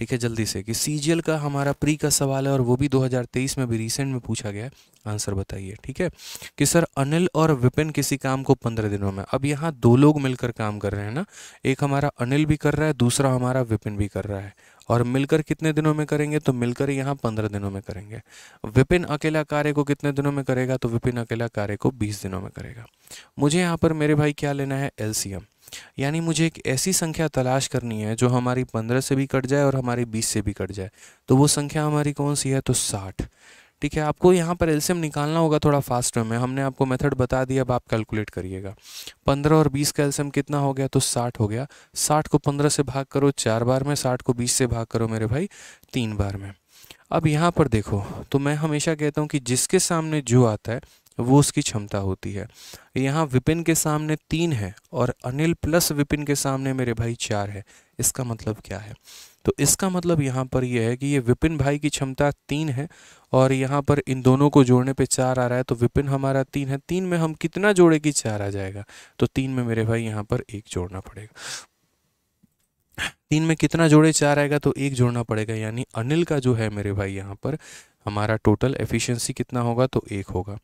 ठीक है जल्दी से कि सी का हमारा प्री का सवाल है और वो भी 2023 में भी रिसेंट में पूछा गया है आंसर बताइए ठीक है कि सर अनिल और विपिन किसी काम को पंद्रह दिनों में अब यहाँ दो लोग मिलकर काम कर रहे हैं ना एक हमारा अनिल भी कर रहा है दूसरा हमारा विपिन भी कर रहा है और मिलकर कितने दिनों में करेंगे तो मिलकर यहाँ पंद्रह दिनों में करेंगे विपिन अकेला कार्य को कितने दिनों में करेगा तो विपिन अकेला कार्य को बीस दिनों में करेगा मुझे यहाँ पर मेरे भाई क्या लेना है एलसीएम यानी मुझे एक ऐसी संख्या तलाश करनी है जो हमारी पंद्रह से भी कट जाए और हमारी बीस से भी कट जाए तो वो संख्या हमारी कौन सी है तो साठ ठीक है आपको यहाँ पर एल्सियम निकालना होगा थोड़ा फास्ट में हमने आपको मेथड बता दिया अब आप कैलकुलेट करिएगा पंद्रह और बीस का एल्सियम कितना हो गया तो साठ हो गया साठ को पंद्रह से भाग करो चार बार में साठ को बीस से भाग करो मेरे भाई तीन बार में अब यहाँ पर देखो तो मैं हमेशा कहता हूँ कि जिसके सामने जो आता है वो उसकी क्षमता होती है यहाँ विपिन के सामने तीन है और अनिल प्लस विपिन के सामने मेरे भाई चार है इसका मतलब क्या है तो इसका मतलब यहाँ पर यह है कि ये विपिन भाई की क्षमता तीन है और यहाँ पर इन दोनों को जोड़ने पे चार आ रहा है तो विपिन हमारा तीन है तीन में हम कितना जोड़े कि चार आ जाएगा तो तीन में मेरे भाई यहाँ पर एक जोड़ना पड़ेगा तीन में कितना जोड़े चार आएगा तो एक जोड़ना पड़ेगा यानी अनिल का जो है मेरे भाई यहाँ पर हमारा टोटल एफिशिएंसी कितना होगा तो एक होगा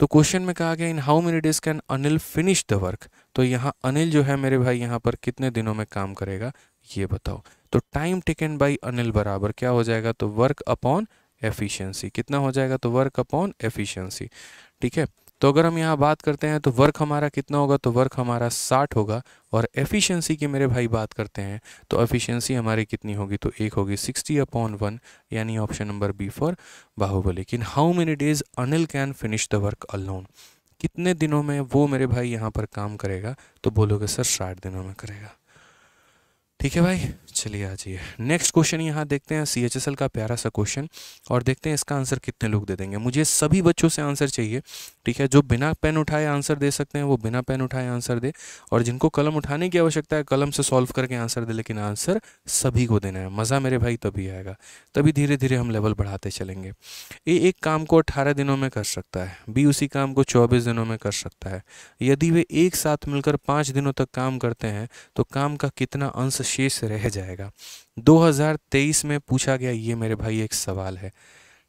तो क्वेश्चन में कहा गया in how many days can Anil finish the work तो यहाँ अनिल जो है मेरे भाई यहाँ पर कितने दिनों में काम करेगा ये बताओ तो टाइम टेकन बाई अनिल बराबर क्या हो जाएगा तो वर्क अपॉन एफिशिएंसी कितना हो जाएगा तो वर्क अपॉन एफिशिएंसी ठीक है तो अगर हम यहाँ बात करते हैं तो वर्क हमारा कितना होगा तो वर्क हमारा साठ होगा और एफिशिएंसी की मेरे भाई बात करते हैं तो एफिशिएंसी हमारी कितनी होगी तो एक होगी सिक्सटी अपॉन वन यानी option number B for Baahubali लेकिन how many days Anil can finish the work alone कितने दिनों में वो मेरे भाई यहाँ पर काम करेगा तो बोलोगे सर साठ दिनों में करेगा ठीक है भाई चलिए आ जाइए नेक्स्ट क्वेश्चन यहाँ देखते हैं सी एच एस एल का प्यारा सा क्वेश्चन और देखते हैं इसका आंसर कितने लोग दे देंगे मुझे सभी बच्चों से आंसर चाहिए ठीक है जो बिना पेन उठाए आंसर दे सकते हैं वो बिना पेन उठाए आंसर दे और जिनको कलम उठाने की आवश्यकता है कलम से सॉल्व करके आंसर दे लेकिन आंसर सभी को देना है मज़ा मेरे भाई तभी आएगा तभी धीरे धीरे हम लेवल बढ़ाते चलेंगे ए एक काम को अट्ठारह दिनों में कर सकता है बी उसी काम को चौबीस दिनों में कर सकता है यदि वे एक साथ मिलकर पाँच दिनों तक काम करते हैं तो काम का कितना अंश शेष रह जाएगा 2023 में पूछा गया ये मेरे भाई एक सवाल है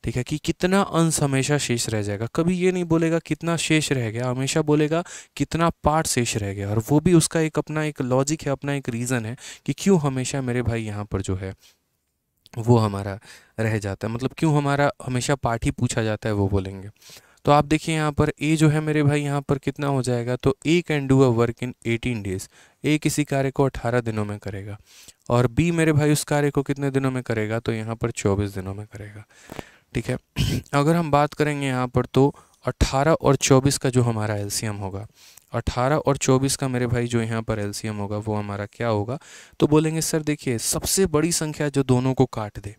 ठीक है कि कितना अंश हमेशा शेष रह जाएगा कभी ये नहीं बोलेगा कितना शेष रह गया हमेशा बोलेगा कितना पार्ट शेष रह गया और वो भी उसका एक अपना एक लॉजिक है अपना एक रीज़न है कि क्यों हमेशा मेरे भाई यहाँ पर जो है वो हमारा रह जाता है मतलब क्यों हमारा हमेशा पार्ट ही पूछा जाता है वो बोलेंगे तो आप देखिए यहाँ पर ए जो है मेरे भाई यहाँ पर कितना हो जाएगा तो A can do a work in eighteen days A किसी कार्य को अठारह दिनों में करेगा और बी मेरे भाई उस कार्य को कितने दिनों में करेगा तो यहाँ पर चौबीस दिनों में करेगा ठीक है अगर हम बात करेंगे यहाँ पर तो अट्ठारह और चौबीस का जो हमारा एल्सीयम होगा अठारह और चौबीस का मेरे भाई जो यहाँ पर एल्सीयम होगा वो हमारा क्या होगा तो बोलेंगे सर देखिए सबसे बड़ी संख्या जो दोनों को काट दे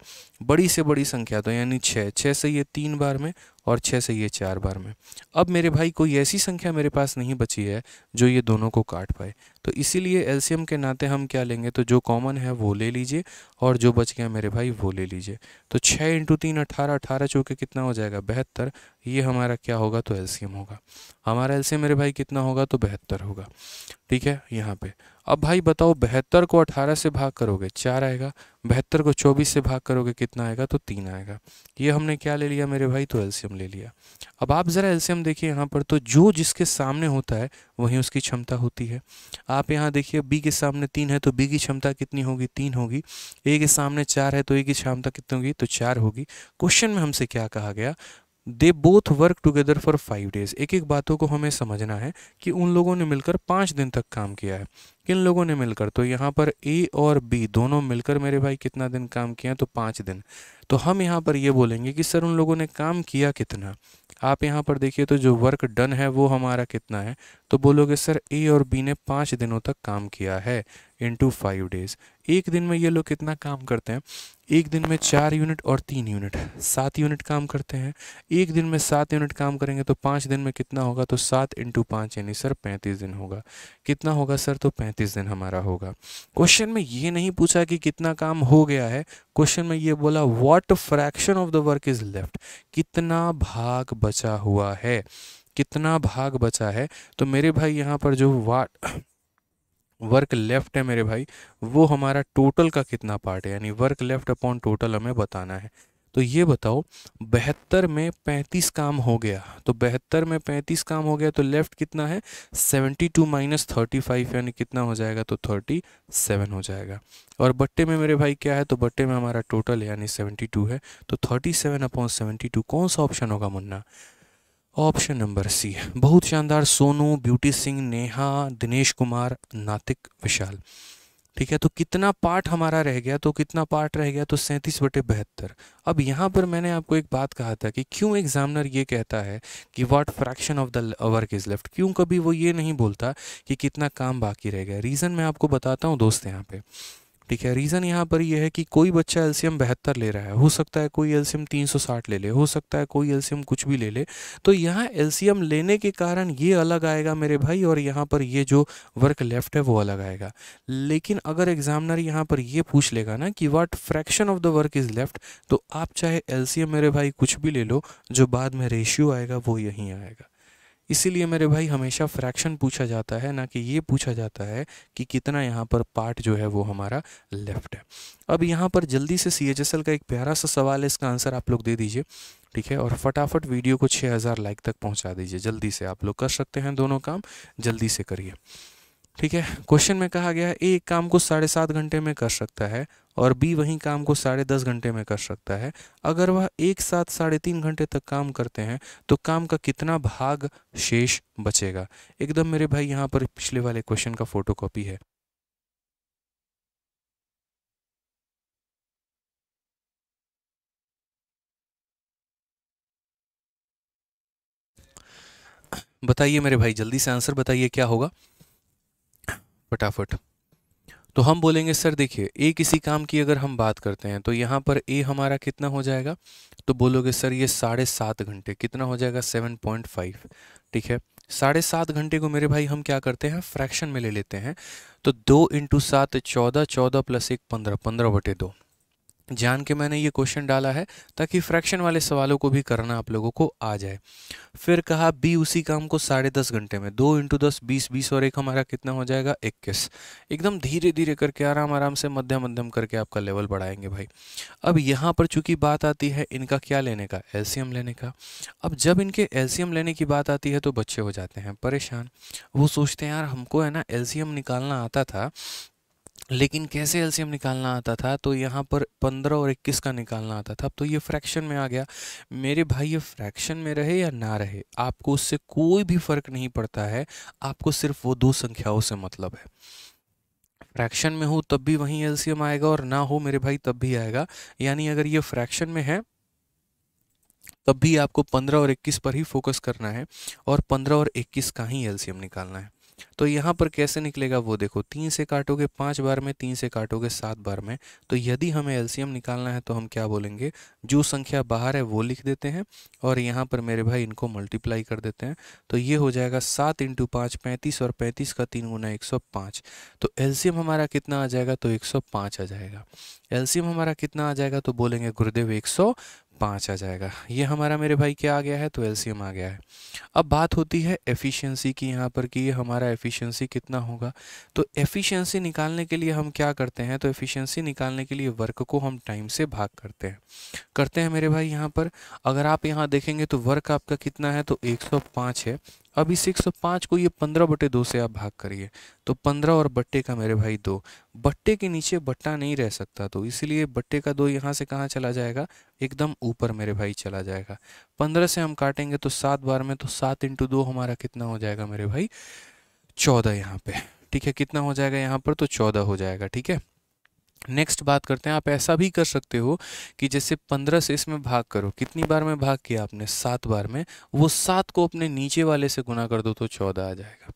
बड़ी से बड़ी संख्या तो यानी छः छः से ये तीन बार में और छः से ये चार बार में अब मेरे भाई कोई ऐसी संख्या मेरे पास नहीं बची है जो ये दोनों को काट पाए तो इसीलिए एलसीएम के नाते हम क्या लेंगे तो जो कॉमन है वो ले लीजिए और जो बच गया मेरे भाई वो ले लीजिए तो छः इंटू तीन अठारह अठारह चूँकि कितना हो जाएगा बेहतर ये हमारा क्या होगा तो एलसीएम होगा हमारा एलसीएम मेरे भाई कितना होगा तो बेहतर होगा ठीक है यहाँ पे अब भाई बताओ बेहतर को अठारह से भाग करोगे चार आएगा बहत्तर को चौबीस से भाग करोगे कितना आएगा तो तीन आएगा ये हमने क्या ले लिया मेरे भाई तो एल्शियम ले लिया अब आप ज़रा एल्शियम देखिए यहाँ पर तो जो जिसके सामने होता है वहीं उसकी क्षमता होती है आप यहाँ देखिए बी के सामने तीन है तो बी की क्षमता कितनी होगी तीन होगी ए के सामने चार है तो ए की क्षमता कितनी होगी तो चार होगी क्वेश्चन में हमसे क्या कहा गया they both work together for five days एक एक बातों को हमें समझना है कि उन लोगों ने मिलकर पाँच दिन तक काम किया है किन लोगों ने मिलकर तो यहाँ पर ए और बी दोनों मिलकर मेरे भाई कितना दिन काम किया तो पाँच दिन तो हम यहाँ पर ये बोलेंगे कि सर उन लोगों ने काम किया कितना आप यहाँ पर देखिए तो जो वर्क डन है वो हमारा कितना है तो बोलोगे सर ए और बी ने पाँच दिनों तक काम किया है इन टू फाइव डेज एक दिन में ये लोग कितना काम करते हैं एक दिन में चार यूनिट और तीन यूनिट सात यूनिट काम करते हैं एक दिन में सात यूनिट काम करेंगे तो पाँच दिन में कितना होगा तो सात इंटू पाँच यानी सर पैंतीस दिन होगा कितना होगा सर तो पैंतीस पैंतीस दिन हमारा होगा क्वेश्चन में ये नहीं पूछा कि कितना काम हो गया है क्वेश्चन में ये बोला what fraction of the work is left कितना भाग बचा हुआ है कितना भाग बचा है तो मेरे भाई यहाँ पर जो वाट वर्क लेफ्ट है मेरे भाई वो हमारा टोटल का कितना पार्ट है यानी वर्क लेफ्ट अपॉन टोटल हमें बताना है तो ये बताओ बहत्तर में पैंतीस काम हो गया तो बहत्तर में पैंतीस काम हो गया तो लेफ्ट कितना है seventy two minus thirty five यानी कितना हो जाएगा तो थर्टी सेवन हो जाएगा और बट्टे में मेरे भाई क्या है तो बट्टे में हमारा टोटल यानी सेवेंटी टू है तो thirty seven upon seventy two कौन सा ऑप्शन होगा मुन्ना ऑप्शन नंबर सी बहुत शानदार सोनू ब्यूटी सिंह नेहा दिनेश कुमार नातिक विशाल ठीक है तो कितना पार्ट हमारा रह गया तो कितना पार्ट रह गया तो सैंतीस बटे बहत्तर अब यहाँ पर मैंने आपको एक बात कहा था कि क्यों एग्जामिनर ये कहता है कि what fraction of the work is left क्यों कभी वो ये नहीं बोलता कि कितना काम बाकी रह गया रीज़न मैं आपको बताता हूँ दोस्त यहाँ पे ठीक है रीज़न यहाँ पर यह है कि कोई बच्चा एल्शियम बेहतर ले रहा है हो सकता है कोई एल्शियम 360 ले ले हो सकता है कोई एल्शियम कुछ भी ले ले तो यहाँ एल्शियम लेने के कारण ये अलग आएगा मेरे भाई और यहाँ पर ये जो वर्क लेफ्ट है वो अलग आएगा लेकिन अगर एग्जामिनर यहाँ पर ये पूछ लेगा ना कि what fraction of the work is left तो आप चाहे एल्शियम मेरे भाई कुछ भी ले लो जो बाद में रेशियो आएगा वो यहीं आएगा इसीलिए मेरे भाई हमेशा फ्रैक्शन पूछा जाता है ना कि ये पूछा जाता है कि कितना यहाँ पर पार्ट जो है वो हमारा लेफ्ट है अब यहाँ पर जल्दी से सी का एक प्यारा सा सवाल है इसका आंसर आप लोग दे दीजिए ठीक है और फटाफट वीडियो को 6000 लाइक तक पहुंचा दीजिए जल्दी से आप लोग कर सकते हैं दोनों काम जल्दी से करिए ठीक है क्वेश्चन में कहा गया है एक काम को साढ़े सात घंटे में कर सकता है और बी वही काम को साढ़े दस घंटे में कर सकता है अगर वह एक साथ साढ़े तीन घंटे तक काम करते हैं तो काम का कितना भाग शेष बचेगा एकदम मेरे भाई यहाँ पर पिछले वाले क्वेश्चन का फोटो है बताइए मेरे भाई जल्दी से आंसर बताइए क्या होगा फटाफट तो हम बोलेंगे सर देखिए ए किसी काम की अगर हम बात करते हैं तो यहाँ पर ए हमारा कितना हो जाएगा तो बोलोगे सर ये साढ़े सात घंटे कितना हो जाएगा सेवन पॉइंट फाइव ठीक है साढ़े सात घंटे को मेरे भाई हम क्या करते हैं फ्रैक्शन में ले लेते हैं तो दो इंटू सात चौदह चौदह प्लस एक पंद्रह पंद्रह बटे दो जान के मैंने ये क्वेश्चन डाला है ताकि फ्रैक्शन वाले सवालों को भी करना आप लोगों को आ जाए फिर कहा बी उसी काम को साढ़े दस घंटे में दो इंटू दस बीस बीस और एक हमारा कितना हो जाएगा इक्कीस एकदम धीरे धीरे करके आराम आराम से मध्यम मध्यम करके आपका लेवल बढ़ाएंगे भाई अब यहाँ पर चूंकि बात आती है इनका क्या लेने का एल्सियम लेने का अब जब इनके एल्सियम लेने की बात आती है तो बच्चे हो जाते हैं परेशान वो सोचते हैं यार हमको है ना एल्सियम निकालना आता था लेकिन कैसे एलसीएम निकालना आता था तो यहाँ पर पंद्रह और इक्कीस का निकालना आता था तो ये फ्रैक्शन में आ गया मेरे भाई ये फ्रैक्शन में रहे या ना रहे आपको उससे कोई भी फ़र्क नहीं पड़ता है आपको सिर्फ वो दो संख्याओं से मतलब है फ्रैक्शन में हो तब भी वहीं एलसीएम आएगा और ना हो मेरे भाई तब भी आएगा यानी अगर ये फ्रैक्शन में है तब भी आपको पंद्रह और इक्कीस पर ही फोकस करना है और पंद्रह और इक्कीस का ही एलसीएम निकालना है तो यहाँ पर कैसे निकलेगा वो देखो तीन से काटोगे पाँच बार में तीन से काटोगे सात बार में तो यदि हमें एलसीएम निकालना है तो हम क्या बोलेंगे जो संख्या बाहर है वो लिख देते हैं और यहाँ पर मेरे भाई इनको मल्टीप्लाई कर देते हैं तो ये हो जाएगा सात इंटू पाँच पैंतीस और पैंतीस का तीन गुना एक सौ पाँच तो एल्सियम हमारा कितना आ जाएगा तो एक सौ पाँच आ जाएगा एल्सियम हमारा कितना आ जाएगा तो बोलेंगे गुरुदेव एक सौ पाँच आ जाएगा ये हमारा मेरे भाई क्या आ गया है तो एल आ गया है अब बात होती है एफिशिएंसी की यहाँ पर कि हमारा एफिशिएंसी कितना होगा तो एफिशिएंसी निकालने के लिए हम क्या करते हैं तो एफिशिएंसी निकालने के लिए वर्क को हम टाइम से भाग करते हैं करते हैं मेरे भाई यहाँ पर अगर आप यहाँ देखेंगे तो वर्क आपका कितना है तो एक है अब इस पाँच को ये 15 बटे दो से आप भाग करिए तो 15 और बट्टे का मेरे भाई दो बट्टे के नीचे बट्टा नहीं रह सकता तो इसलिए बट्टे का दो यहाँ से कहाँ चला जाएगा एकदम ऊपर मेरे भाई चला जाएगा 15 से हम काटेंगे तो सात बार में तो सात इंटू दो हमारा कितना हो जाएगा मेरे भाई चौदह यहाँ पे ठीक है कितना हो जाएगा यहाँ पर तो चौदह हो जाएगा ठीक है नेक्स्ट बात करते हैं आप ऐसा भी कर सकते हो कि जैसे पंद्रह से इसमें भाग करो कितनी बार में भाग किया आपने सात बार में वो सात को अपने नीचे वाले से गुना कर दो तो चौदह आ जाएगा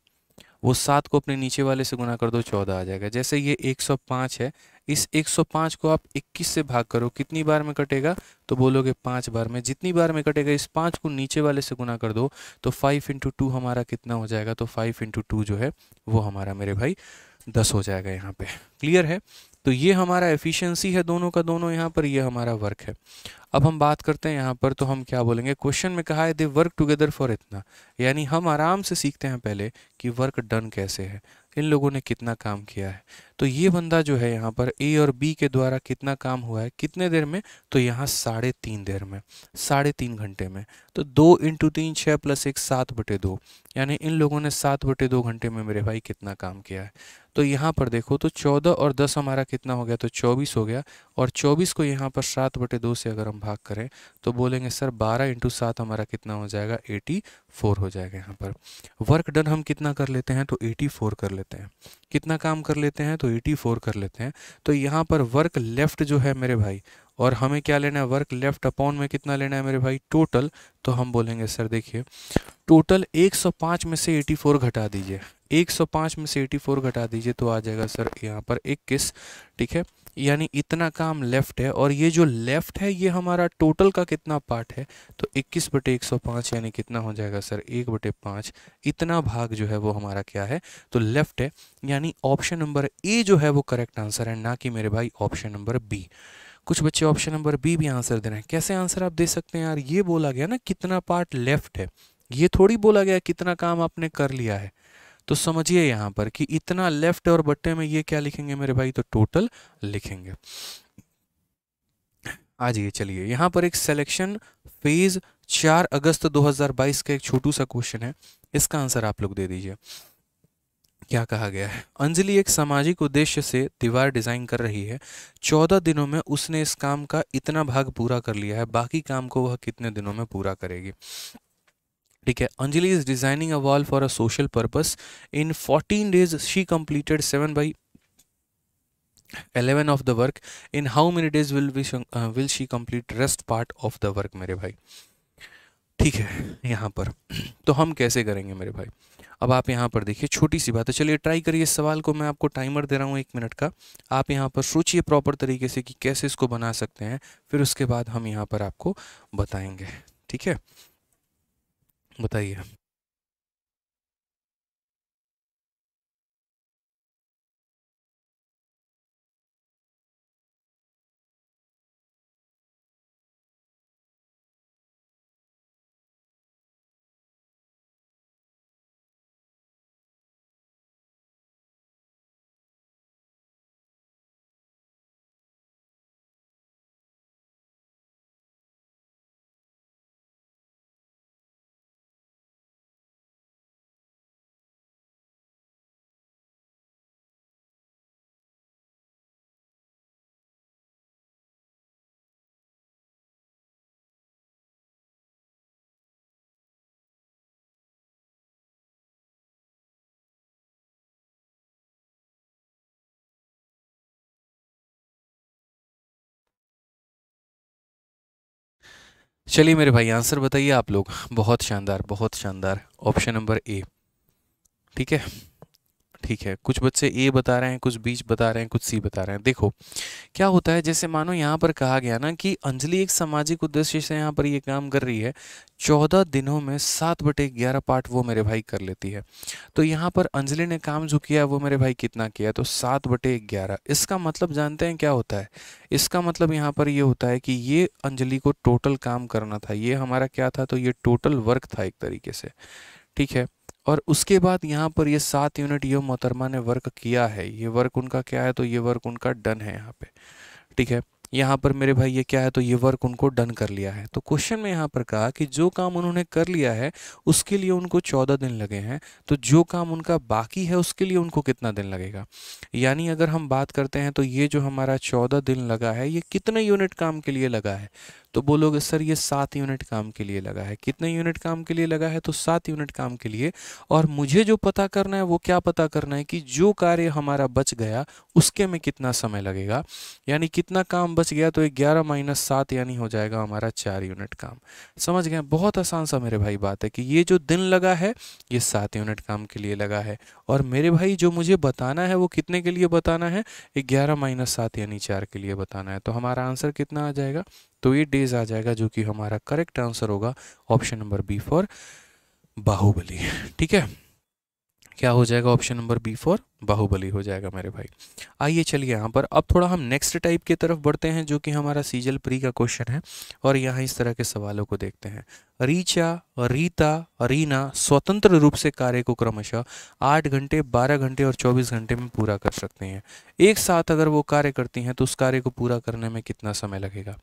वो सात को अपने नीचे वाले से गुना कर दो चौदह आ जाएगा जैसे ये एक सौ पाँच है इस एक सौ पाँच को आप इक्कीस से भाग करो कितनी बार में कटेगा तो बोलोगे पाँच बार में जितनी बार में कटेगा इस पाँच को नीचे वाले से गुना कर दो तो फाइव इंटू टू हमारा कितना हो जाएगा तो फाइव इंटू टू जो है वो हमारा मेरे भाई दस हो जाएगा यहाँ पे क्लियर है तो ये हमारा एफिशिएंसी है दोनों का दोनों यहाँ पर ये हमारा वर्क है अब हम बात करते हैं यहाँ पर तो हम क्या बोलेंगे क्वेश्चन में कहा है दे वर्क टुगेदर फॉर इतना यानी हम आराम से सीखते हैं पहले कि वर्क डन कैसे है इन लोगों ने कितना काम किया है तो ये बंदा जो है यहाँ पर ए और बी के द्वारा कितना काम हुआ है कितने देर में तो यहाँ साढ़े तीन देर में साढ़े तीन घंटे में तो दो इंटू तीन छः प्लस एक सात बटे दो यानी इन लोगों ने सात बटे दो घंटे में मेरे भाई कितना काम किया है तो यहाँ पर देखो तो चौदह और दस हमारा कितना हो गया तो चौबीस हो गया और चौबीस को यहाँ पर सात बटे दो से अगर हम भाग करें तो बोलेंगे सर 12 इंटू सात हमारा कितना हो जाएगा 84 हो जाएगा यहाँ पर वर्क डन हम कितना कर लेते हैं तो 84 कर लेते हैं कितना काम कर लेते हैं तो 84 कर लेते हैं तो यहाँ पर वर्क लेफ्ट जो है मेरे भाई और हमें क्या लेना है वर्क लेफ्ट अपॉन में कितना लेना है मेरे भाई टोटल तो हम बोलेंगे सर देखिए टोटल 105 में से 84 घटा दीजिए 105 में से 84 घटा दीजिए तो आ जाएगा सर यहाँ पर इक्कीस ठीक है यानी इतना काम लेफ्ट है और ये जो लेफ्ट है ये हमारा टोटल का कितना पार्ट है तो 21 बटे 105 यानी कितना हो जाएगा सर एक बटे पाँच इतना भाग जो है वो हमारा क्या है तो लेफ्ट है यानी ऑप्शन नंबर ए जो है वो करेक्ट आंसर है ना कि मेरे भाई ऑप्शन नंबर बी कुछ बच्चे ऑप्शन नंबर बी भी आंसर दे रहे हैं कैसे आंसर आप दे सकते हैं यार ये बोला गया ना कितना पार्ट लेफ्ट है ये थोड़ी बोला गया कितना काम आपने कर लिया है तो समझिए यहाँ पर कि इतना लेफ्ट और बट्टे में ये क्या लिखेंगे मेरे भाई तो टोटल लिखेंगे आ जाइए चलिए यहाँ पर एक सिलेक्शन फेज चार अगस्त 2022 का एक छोटू सा क्वेश्चन है इसका आंसर आप लोग दे दीजिए क्या कहा गया है अंजलि एक सामाजिक उद्देश्य से दीवार डिज़ाइन कर रही है चौदह दिनों में उसने इस काम का इतना भाग पूरा कर लिया है बाकी काम को वह कितने दिनों में पूरा करेगी ठीक है Anjali is designing a wall for a social purpose in fourteen days she completed seven by eleven of the work in how many days will will she complete rest part of the work मेरे भाई ठीक है यहाँ पर तो हम कैसे करेंगे मेरे भाई अब आप यहाँ पर देखिए छोटी सी बात है चलिए ट्राई करिए इस सवाल को मैं आपको टाइमर दे रहा हूँ एक मिनट का आप यहाँ पर सोचिए प्रॉपर तरीके से कि कैसे इसको बना सकते हैं फिर उसके बाद हम यहाँ पर आपको बताएंगे ठीक है बताइए चलिए मेरे भाई आंसर बताइए आप लोग बहुत शानदार बहुत शानदार ऑप्शन नंबर ए ठीक है ठीक है कुछ बच्चे ए बता रहे हैं कुछ बीच बता रहे हैं कुछ सी बता रहे हैं देखो क्या होता है जैसे मानो यहाँ पर कहा गया ना कि अंजलि एक सामाजिक उद्देश्य से यहाँ पर ये काम कर रही है चौदह दिनों में सात बटे ग्यारह पार्ट वो मेरे भाई कर लेती है तो यहाँ पर अंजलि ने काम जो किया वो मेरे भाई कितना किया तो सात बटे ग्यारह इसका मतलब जानते हैं क्या होता है इसका मतलब यहाँ पर ये होता है कि ये अंजलि को टोटल काम करना था ये हमारा क्या था तो ये टोटल वर्क था एक तरीके से ठीक है और उसके बाद यहाँ पर ये सात यूनिट ये मोहतरमा ने वर्क किया है ये वर्क उनका क्या है तो ये वर्क उनका डन है यहाँ पे ठीक है यहाँ पर मेरे भाई ये क्या है तो ये वर्क उनको डन कर लिया है तो क्वेश्चन में यहाँ पर कहा कि जो काम उन्होंने कर लिया है उसके लिए उनको चौदह दिन लगे हैं तो जो काम उनका बाकी है उसके लिए उनको कितना दिन लगेगा यानी अगर हम बात करते हैं तो ये जो हमारा चौदह दिन लगा है ये कितने यूनिट काम के लिए लगा है तो बोलोगे सर ये सात यूनिट काम के लिए लगा है कितने यूनिट काम के लिए लगा है तो सात यूनिट काम के लिए और मुझे जो पता करना है वो क्या पता करना है कि जो कार्य हमारा बच गया उसके में कितना समय लगेगा यानी कितना काम बच गया तो ग्यारह माइनस सात यानी हो जाएगा हमारा चार यूनिट काम समझ गए बहुत आसान सा मेरे भाई बात है कि ये जो दिन लगा है ये सात यूनिट काम के लिए लगा है और मेरे भाई जो मुझे बताना है वो कितने के लिए बताना है ग्यारह माइनस सात यानी चार के लिए बताना है तो हमारा आंसर कितना आ जाएगा तो ये डेज आ जाएगा जो कि हमारा करेक्ट आंसर होगा option number B for Baahubali ठीक है क्या हो जाएगा option number B for Baahubali हो जाएगा मेरे भाई आइए चलिए यहाँ पर अब थोड़ा हम नेक्स्ट टाइप की तरफ बढ़ते हैं जो कि हमारा सीजल प्री का क्वेश्चन है और यहाँ इस तरह के सवालों को देखते हैं रीचा रीता रीना स्वतंत्र रूप से कार्य को क्रमशः आठ घंटे बारह घंटे और चौबीस घंटे में पूरा कर सकते हैं एक साथ अगर वो कार्य करती हैं तो उस कार्य को पूरा करने में कितना समय लगेगा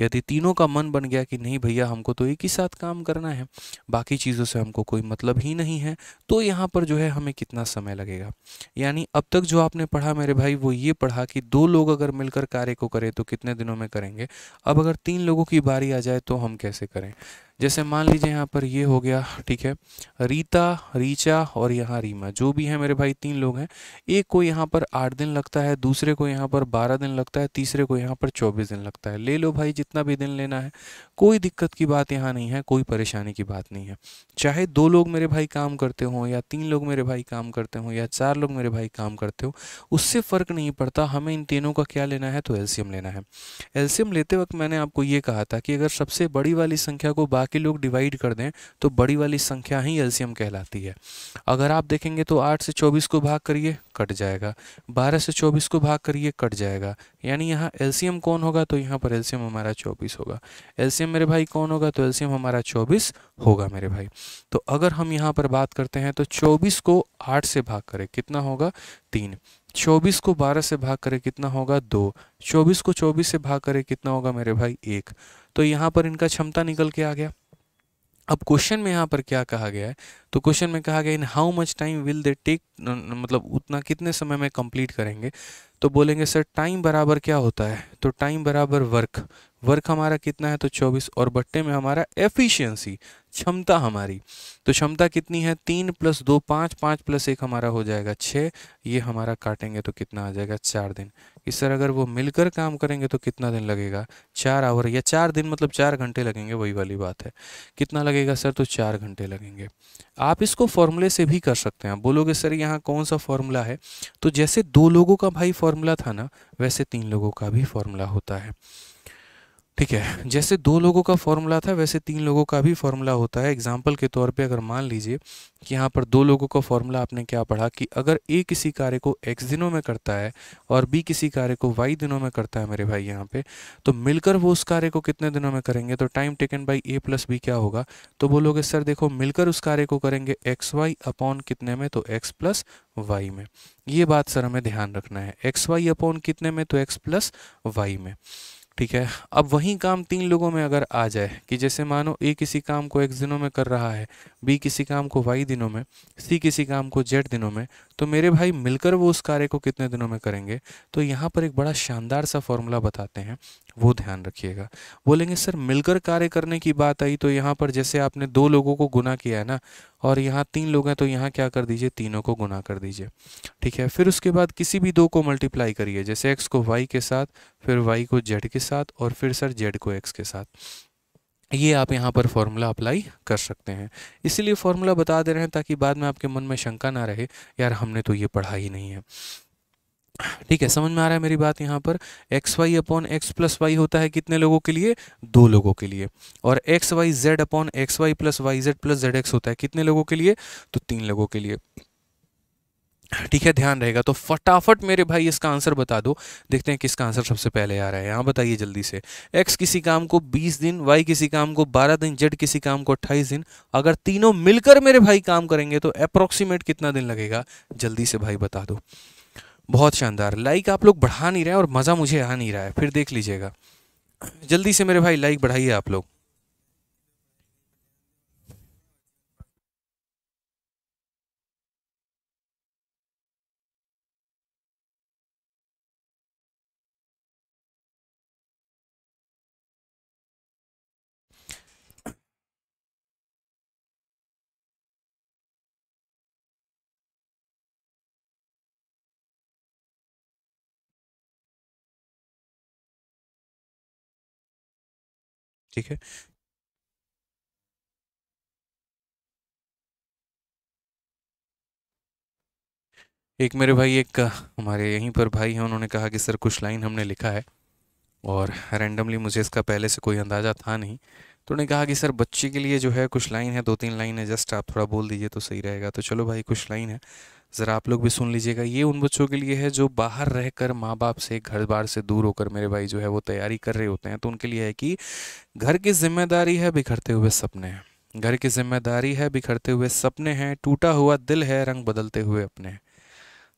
यदि तीनों का मन बन गया कि नहीं भैया हमको तो एक ही साथ काम करना है बाकी चीज़ों से हमको कोई मतलब ही नहीं है तो यहाँ पर जो है हमें कितना समय लगेगा यानी अब तक जो आपने पढ़ा मेरे भाई वो ये पढ़ा कि दो लोग अगर मिलकर कार्य को करें तो कितने दिनों में करेंगे अब अगर तीन लोगों की बारी आ जाए तो हम कैसे करें जैसे मान लीजिए यहाँ पर ये हो गया ठीक है रीता रीचा और यहाँ रीमा जो भी है मेरे भाई तीन लोग हैं एक को यहाँ पर आठ दिन लगता है दूसरे को यहाँ पर बारह दिन लगता है तीसरे को यहाँ पर चौबीस दिन लगता है ले लो भाई जितना भी दिन लेना है कोई दिक्कत की बात यहाँ नहीं है कोई परेशानी की बात नहीं है चाहे दो लोग मेरे भाई काम करते हों या तीन लोग मेरे भाई काम करते हों या चार लोग मेरे भाई काम करते हो उससे फ़र्क नहीं पड़ता हमें इन तीनों का क्या लेना है तो एल्शियम लेना है एल्शियम लेते वक्त मैंने आपको ये कहा था कि अगर सबसे बड़ी वाली संख्या को बार बाकी लोग डिवाइड कर दें तो बड़ी वाली संख्या ही एलसीएम कहलाती है अगर आप देखेंगे तो आठ से चौबीस को भाग करिए कट जाएगा बारह से चौबीस को भाग करिए कट जाएगा यानी यहाँ एलसीएम कौन होगा तो यहाँ पर एलसीएम हमारा चौबीस होगा एलसीएम मेरे भाई कौन होगा तो एलसीएम हमारा चौबीस होगा मेरे भाई तो अगर हम यहाँ पर बात करते हैं तो चौबीस को आठ से भाग करें कितना होगा तीन चौबीस को बारह से भाग करें कितना होगा दो चौबीस को चौबीस से भाग करें कितना होगा मेरे भाई एक तो यहाँ पर इनका क्षमता निकल के आ गया अब क्वेश्चन में यहाँ पर क्या कहा गया है तो क्वेश्चन में कहा गया in how much time will they take मतलब उतना कितने समय में कंप्लीट करेंगे तो बोलेंगे सर टाइम बराबर क्या होता है तो टाइम बराबर वर्क वर्क हमारा कितना है तो 24 और बट्टे में हमारा एफिशिएंसी क्षमता हमारी तो क्षमता कितनी है तीन प्लस दो पाँच पाँच प्लस एक हमारा हो जाएगा छः ये हमारा काटेंगे तो कितना आ जाएगा चार दिन इस तरह अगर वो मिलकर काम करेंगे तो कितना दिन लगेगा चार आवर या चार दिन मतलब चार घंटे लगेंगे वही वाली बात है कितना लगेगा सर तो चार घंटे लगेंगे आप इसको फॉर्मूले से भी कर सकते हैं बोलोगे सर यहाँ कौन सा फॉर्मूला है तो जैसे दो लोगों का भाई फॉर्मूला था ना वैसे तीन लोगों का भी फॉर्मूला होता है ठीक है जैसे दो लोगों का फॉर्मूला था वैसे तीन लोगों का भी फॉर्मूला होता है एग्जाम्पल के तौर पे अगर मान लीजिए कि यहाँ पर दो लोगों का फॉर्मूला आपने क्या पढ़ा कि अगर ए किसी कार्य को एक्स दिनों में करता है और बी किसी कार्य को वाई दिनों में करता है मेरे भाई यहाँ पे तो मिलकर वो उस कार्य को कितने दिनों में करेंगे तो time taken by A plus B क्या होगा तो बोलोगे सर देखो मिलकर उस कार्य को करेंगे एक्स वाई अपॉन कितने में तो एक्स प्लस वाई में ये बात सर हमें ध्यान रखना है एक्स वाई अपॉन कितने में तो एक्स प्लस वाई में ठीक है अब वही काम तीन लोगों में अगर आ जाए कि जैसे मानो ए किसी काम को एक्स दिनों में कर रहा है बी किसी काम को वाई दिनों में सी किसी काम को जेड दिनों में तो मेरे भाई मिलकर वो उस कार्य को कितने दिनों में करेंगे तो यहाँ पर एक बड़ा शानदार सा फॉर्मूला बताते हैं वो ध्यान रखिएगा बोलेंगे सर मिलकर कार्य करने की बात आई तो यहाँ पर जैसे आपने दो लोगों को गुना किया है ना और यहाँ तीन लोग हैं तो यहाँ क्या कर दीजिए तीनों को गुना कर दीजिए ठीक है फिर उसके बाद किसी भी दो को मल्टीप्लाई करिए जैसे एक्स को वाई के साथ फिर वाई को जेड के साथ और फिर सर जेड को एक्स के साथ ये आप यहाँ पर फॉर्मूला अप्लाई कर सकते हैं इसीलिए फॉर्मूला बता दे रहे हैं ताकि बाद में आपके मन में शंका ना रहे यार हमने तो ये पढ़ा ही नहीं है ठीक है समझ में आ रहा है मेरी बात यहाँ पर X Y upon X plus Y होता है कितने लोगों के लिए दो लोगों के लिए और X Y Z upon X Y plus Y Z plus Z X होता है कितने लोगों के लिए तो तीन लोगों के लिए ठीक है ध्यान रहेगा तो फटाफट मेरे भाई इसका आंसर बता दो देखते हैं किसका आंसर सबसे पहले आ रहा है यहाँ बताइए जल्दी से एक्स किसी काम को बीस दिन वाई किसी काम को बारह दिन जेड किसी काम को अट्ठाईस दिन अगर तीनों मिलकर मेरे भाई काम करेंगे तो अप्रोक्सीमेट कितना दिन लगेगा जल्दी से भाई बता दो बहुत शानदार लाइक आप लोग बढ़ा नहीं रहे और मज़ा मुझे आ नहीं रहा है फिर देख लीजिएगा जल्दी से मेरे भाई लाइक बढ़ाइए आप लोग ठीक है एक मेरे भाई एक हमारे यहीं पर भाई हैं उन्होंने कहा कि सर कुछ लाइन हमने लिखा है और रैंडमली मुझे इसका पहले से कोई अंदाज़ा था नहीं तो उन्होंने कहा कि सर बच्चे के लिए जो है कुछ लाइन है दो तीन लाइन है जस्ट आप थोड़ा बोल दीजिए तो सही रहेगा तो चलो भाई कुछ लाइन है ज़रा आप लोग भी सुन लीजिएगा ये उन बच्चों के लिए है जो बाहर रहकर माँ बाप से घर बार से दूर होकर मेरे भाई जो है वो तैयारी कर रहे होते हैं तो उनके लिए है कि घर की जिम्मेदारी है बिखरते हुए सपने हैं घर की जिम्मेदारी है बिखरते हुए सपने हैं टूटा हुआ दिल है रंग बदलते हुए अपने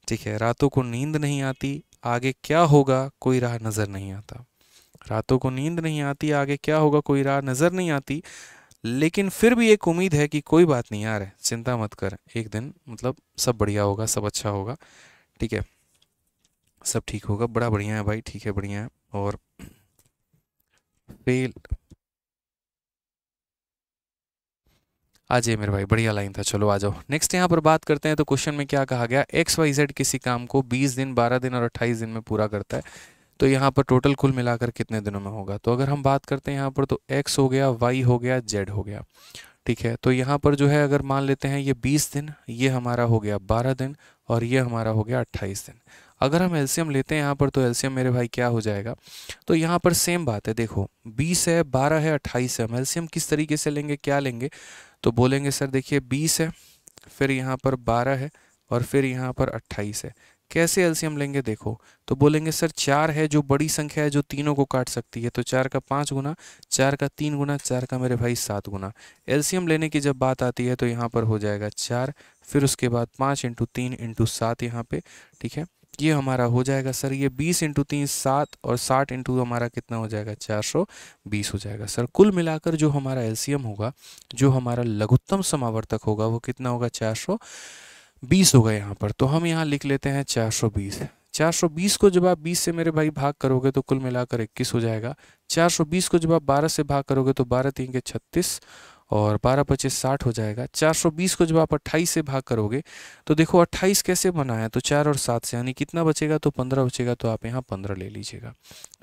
ठीक है रातों को नींद नहीं आती आगे क्या होगा कोई राह नज़र नहीं आता रातों को नींद नहीं आती आगे क्या होगा कोई राह नज़र नहीं आती लेकिन फिर भी एक उम्मीद है कि कोई बात नहीं यार चिंता मत कर एक दिन मतलब सब बढ़िया होगा सब अच्छा होगा ठीक है सब ठीक होगा बड़ा बढ़िया है भाई ठीक है बढ़िया है और फेल आ जाइए मेरे भाई बढ़िया लाइन था चलो आ जाओ नेक्स्ट यहाँ पर बात करते हैं तो क्वेश्चन में क्या कहा गया एक्स वाई जेड किसी काम को 20 दिन 12 दिन और 28 दिन में पूरा करता है तो यहाँ पर टोटल कुल मिलाकर कितने दिनों में होगा तो अगर हम बात करते हैं यहाँ पर तो एक्स हो गया वाई हो गया जेड हो गया ठीक है तो यहाँ पर जो है अगर मान लेते हैं ये 20 दिन ये हमारा हो गया 12 दिन और ये हमारा हो गया 28 दिन अगर हम एल्शियम लेते हैं यहाँ पर तो एल्शियम मेरे भाई क्या हो जाएगा तो यहाँ पर सेम बात है देखो बीस है बारह है अट्ठाईस है हम एल्शियम किस तरीके से लेंगे क्या लेंगे तो बोलेंगे सर देखिए बीस है फिर यहाँ पर बारह है और फिर यहाँ पर अट्ठाईस है कैसे एलसीएम लेंगे देखो तो बोलेंगे सर चार है जो बड़ी संख्या है जो तीनों को काट सकती है तो चार का पाँच गुना चार का तीन गुना चार का मेरे भाई सात गुना एलसीएम लेने की जब बात आती है तो यहाँ पर हो जाएगा चार फिर उसके बाद पाँच इंटू तीन इंटू सात यहाँ पे ठीक है ये हमारा हो जाएगा सर ये बीस इंटू तीन सात और साठ इंटू हमारा कितना हो जाएगा चार सौ बीस हो जाएगा सर कुल मिलाकर जो हमारा एलसीएम होगा जो हमारा लघुत्तम समावर्तक होगा वो कितना होगा चार सौ बीस हो गए यहाँ पर तो हम यहाँ लिख लेते हैं चार सौ बीस चार सौ बीस को जब आप बीस से मेरे भाई भाग करोगे तो कुल मिलाकर इक्कीस हो जाएगा चार सौ बीस को जब आप बारह से भाग करोगे तो बारह तीन के छत्तीस और बारह पच्चीस साठ हो जाएगा चार सौ बीस को जब आप अट्ठाईस से भाग करोगे तो देखो अट्ठाईस कैसे बनाया तो चार और सात से यानी कितना बचेगा तो पंद्रह बचेगा तो आप यहाँ पंद्रह ले लीजिएगा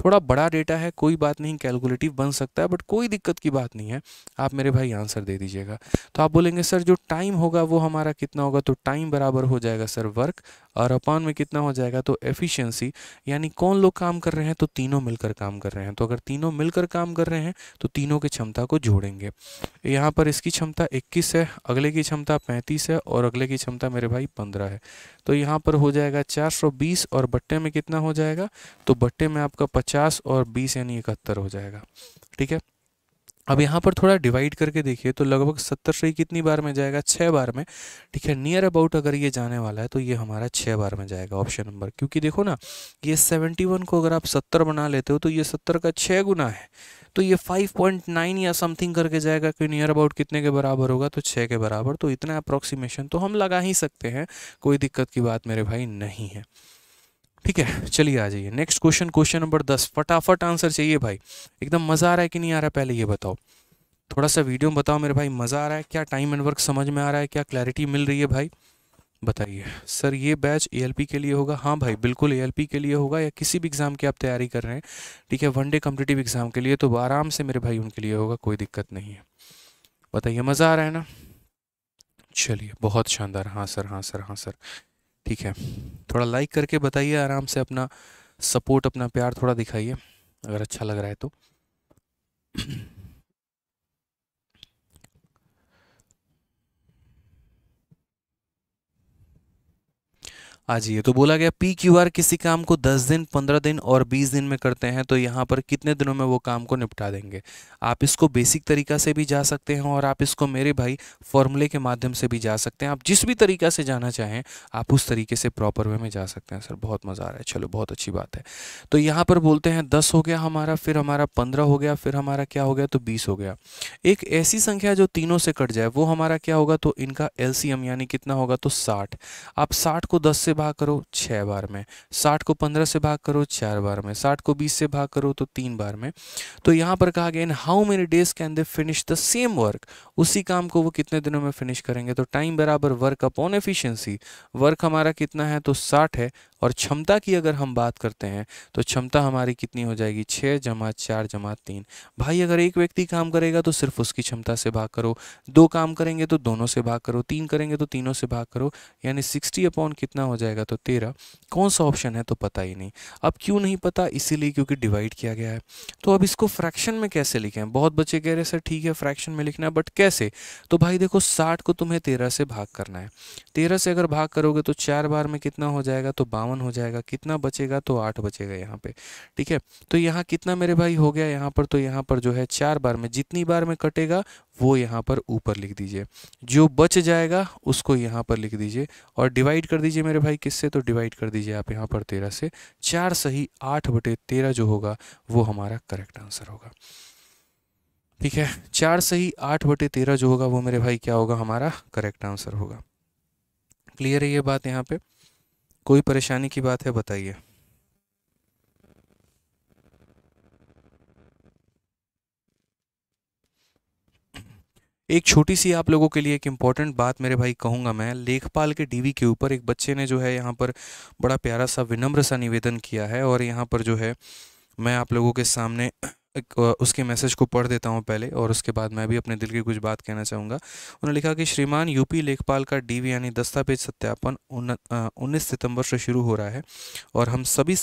थोड़ा बड़ा डेटा है कोई बात नहीं कैलकुलेटिव बन सकता है बट कोई दिक्कत की बात नहीं है आप मेरे भाई आंसर दे दीजिएगा तो आप बोलेंगे सर जो टाइम होगा वो हमारा कितना होगा तो टाइम बराबर हो जाएगा सर वर्क और अपान में कितना हो जाएगा तो एफिशियंसी यानी कौन लोग काम कर रहे हैं तो तीनों मिलकर काम कर रहे हैं तो अगर तीनों मिलकर काम कर रहे हैं तो तीनों की क्षमता को जोड़ेंगे यहाँ पर इसकी क्षमता 21 है अगले की क्षमता 35 है और अगले की क्षमता मेरे भाई 15 है तो यहाँ पर हो जाएगा 420 और बट्टे में कितना हो जाएगा तो बट्टे में आपका 50 और 20 यानी इकहत्तर हो जाएगा ठीक है अब यहाँ पर थोड़ा डिवाइड करके देखिए तो लगभग सत्तर से ही कितनी बार में जाएगा छः बार में ठीक है नियर अबाउट अगर ये जाने वाला है तो ये हमारा छः बार में जाएगा ऑप्शन नंबर क्योंकि देखो ना ये सेवेंटी वन को अगर आप सत्तर बना लेते हो तो ये सत्तर का छः गुना है तो ये फाइव पॉइंट नाइन या समथिंग करके जाएगा कि नियर अबाउट कितने के बराबर होगा तो छः के बराबर तो इतना अप्रोक्सीमेशन तो हम लगा ही सकते हैं कोई दिक्कत की बात मेरे भाई नहीं है ठीक है चलिए आ जाइए नेक्स्ट क्वेश्चन क्वेश्चन नंबर दस फटाफट आंसर चाहिए भाई एकदम मज़ा आ रहा है कि नहीं आ रहा है पहले ये बताओ थोड़ा सा वीडियो बताओ मेरे भाई मज़ा आ रहा है क्या टाइम एंड वर्क समझ में आ रहा है क्या क्लैरिटी मिल रही है भाई बताइए सर ये बैच ए के लिए होगा हाँ भाई बिल्कुल ए के लिए होगा या किसी भी एग्ज़ाम की आप तैयारी कर रहे हैं ठीक है वन डे कम्पिटिटिव एग्ज़ाम के लिए तो आराम से मेरे भाई उनके लिए होगा कोई दिक्कत नहीं है बताइए मज़ा आ रहा है ना चलिए बहुत शानदार हाँ सर हाँ सर हाँ सर ठीक है थोड़ा लाइक करके बताइए आराम से अपना सपोर्ट अपना प्यार थोड़ा दिखाइए अगर अच्छा लग रहा है तो आज ये तो बोला गया पी क्यू आर किसी काम को 10 दिन 15 दिन और 20 दिन में करते हैं तो यहाँ पर कितने दिनों में वो काम को निपटा देंगे आप इसको बेसिक तरीका से भी जा सकते हैं और आप इसको मेरे भाई फॉर्मूले के माध्यम से भी जा सकते हैं आप जिस भी तरीका से जाना चाहें आप उस तरीके से प्रॉपर वे में जा सकते हैं सर बहुत मज़ा आ रहा है चलो बहुत अच्छी बात है तो यहाँ पर बोलते हैं दस हो गया हमारा फिर हमारा पंद्रह हो गया फिर हमारा क्या हो गया तो बीस हो गया एक ऐसी संख्या जो तीनों से कट जाए वो हमारा क्या होगा तो इनका एल यानी कितना होगा तो साठ आप साठ को दस से भाग करो छः बार में साठ को पंद्रह से भाग करो चार बार में साठ को बीस से भाग करो तो तीन बार में तो यहाँ पर कहा गया in how many days can they finish the same work उसी काम को वो कितने दिनों में फिनिश करेंगे तो टाइम बराबर वर्क अपॉन एफिशियंसी वर्क हमारा कितना है तो साठ है और क्षमता की अगर हम बात करते हैं तो क्षमता हमारी कितनी हो जाएगी छः जमा चार जमा तीन भाई अगर एक व्यक्ति काम करेगा तो सिर्फ उसकी क्षमता से भाग करो दो काम करेंगे तो दोनों से भाग करो तीन करेंगे तो तीनों से भाग करो यानी सिक्सटी अपॉन कितना हो जाएगा तो तेरह कौन सा ऑप्शन है तो पता ही नहीं अब क्यों नहीं पता इसीलिए क्योंकि डिवाइड किया गया है तो अब इसको फ्रैक्शन में कैसे लिखें बहुत बच्चे कह रहे सर ठीक है फ्रैक्शन में लिखना है बट कैसे तो भाई देखो साठ को तुम्हें तेरह से भाग करना है तेरह से अगर भाग करोगे तो चार बार में कितना हो जाएगा तो बावन सेवन हो जाएगा कितना बचेगा तो आठ बचेगा यहाँ पे ठीक है तो यहाँ कितना मेरे भाई हो गया यहाँ पर तो यहाँ पर जो है चार बार में जितनी बार में कटेगा वो यहाँ पर ऊपर लिख दीजिए जो बच जाएगा उसको यहाँ पर लिख दीजिए और डिवाइड कर दीजिए मेरे भाई किससे तो डिवाइड कर दीजिए आप यहाँ पर तेरह से चार सही आठ बटे तेरह जो होगा वो हमारा करेक्ट आंसर होगा ठीक है चार सही आठ बटे तेरह जो होगा वो मेरे भाई क्या होगा हमारा करेक्ट आंसर होगा क्लियर है ये बात यहाँ पे कोई परेशानी की बात है बताइए एक छोटी सी आप लोगों के लिए एक इम्पॉर्टेंट बात मेरे भाई कहूँगा मैं लेखपाल के डीवी के ऊपर एक बच्चे ने जो है यहाँ पर बड़ा प्यारा सा विनम्र सा निवेदन किया है और यहाँ पर जो है मैं आप लोगों के सामने उसके मैसेज को पढ़ देता हूँ पहले और उसके बाद मैं भी अपने दिल की कुछ बात कहना चाहूँगा उन्होंने लिखा कि श्रीमान यूपी लेखपाल का डीवी यानी दस्तावेज सत्यापन उन्नीस सितंबर से शुरू हो रहा है और हम सभी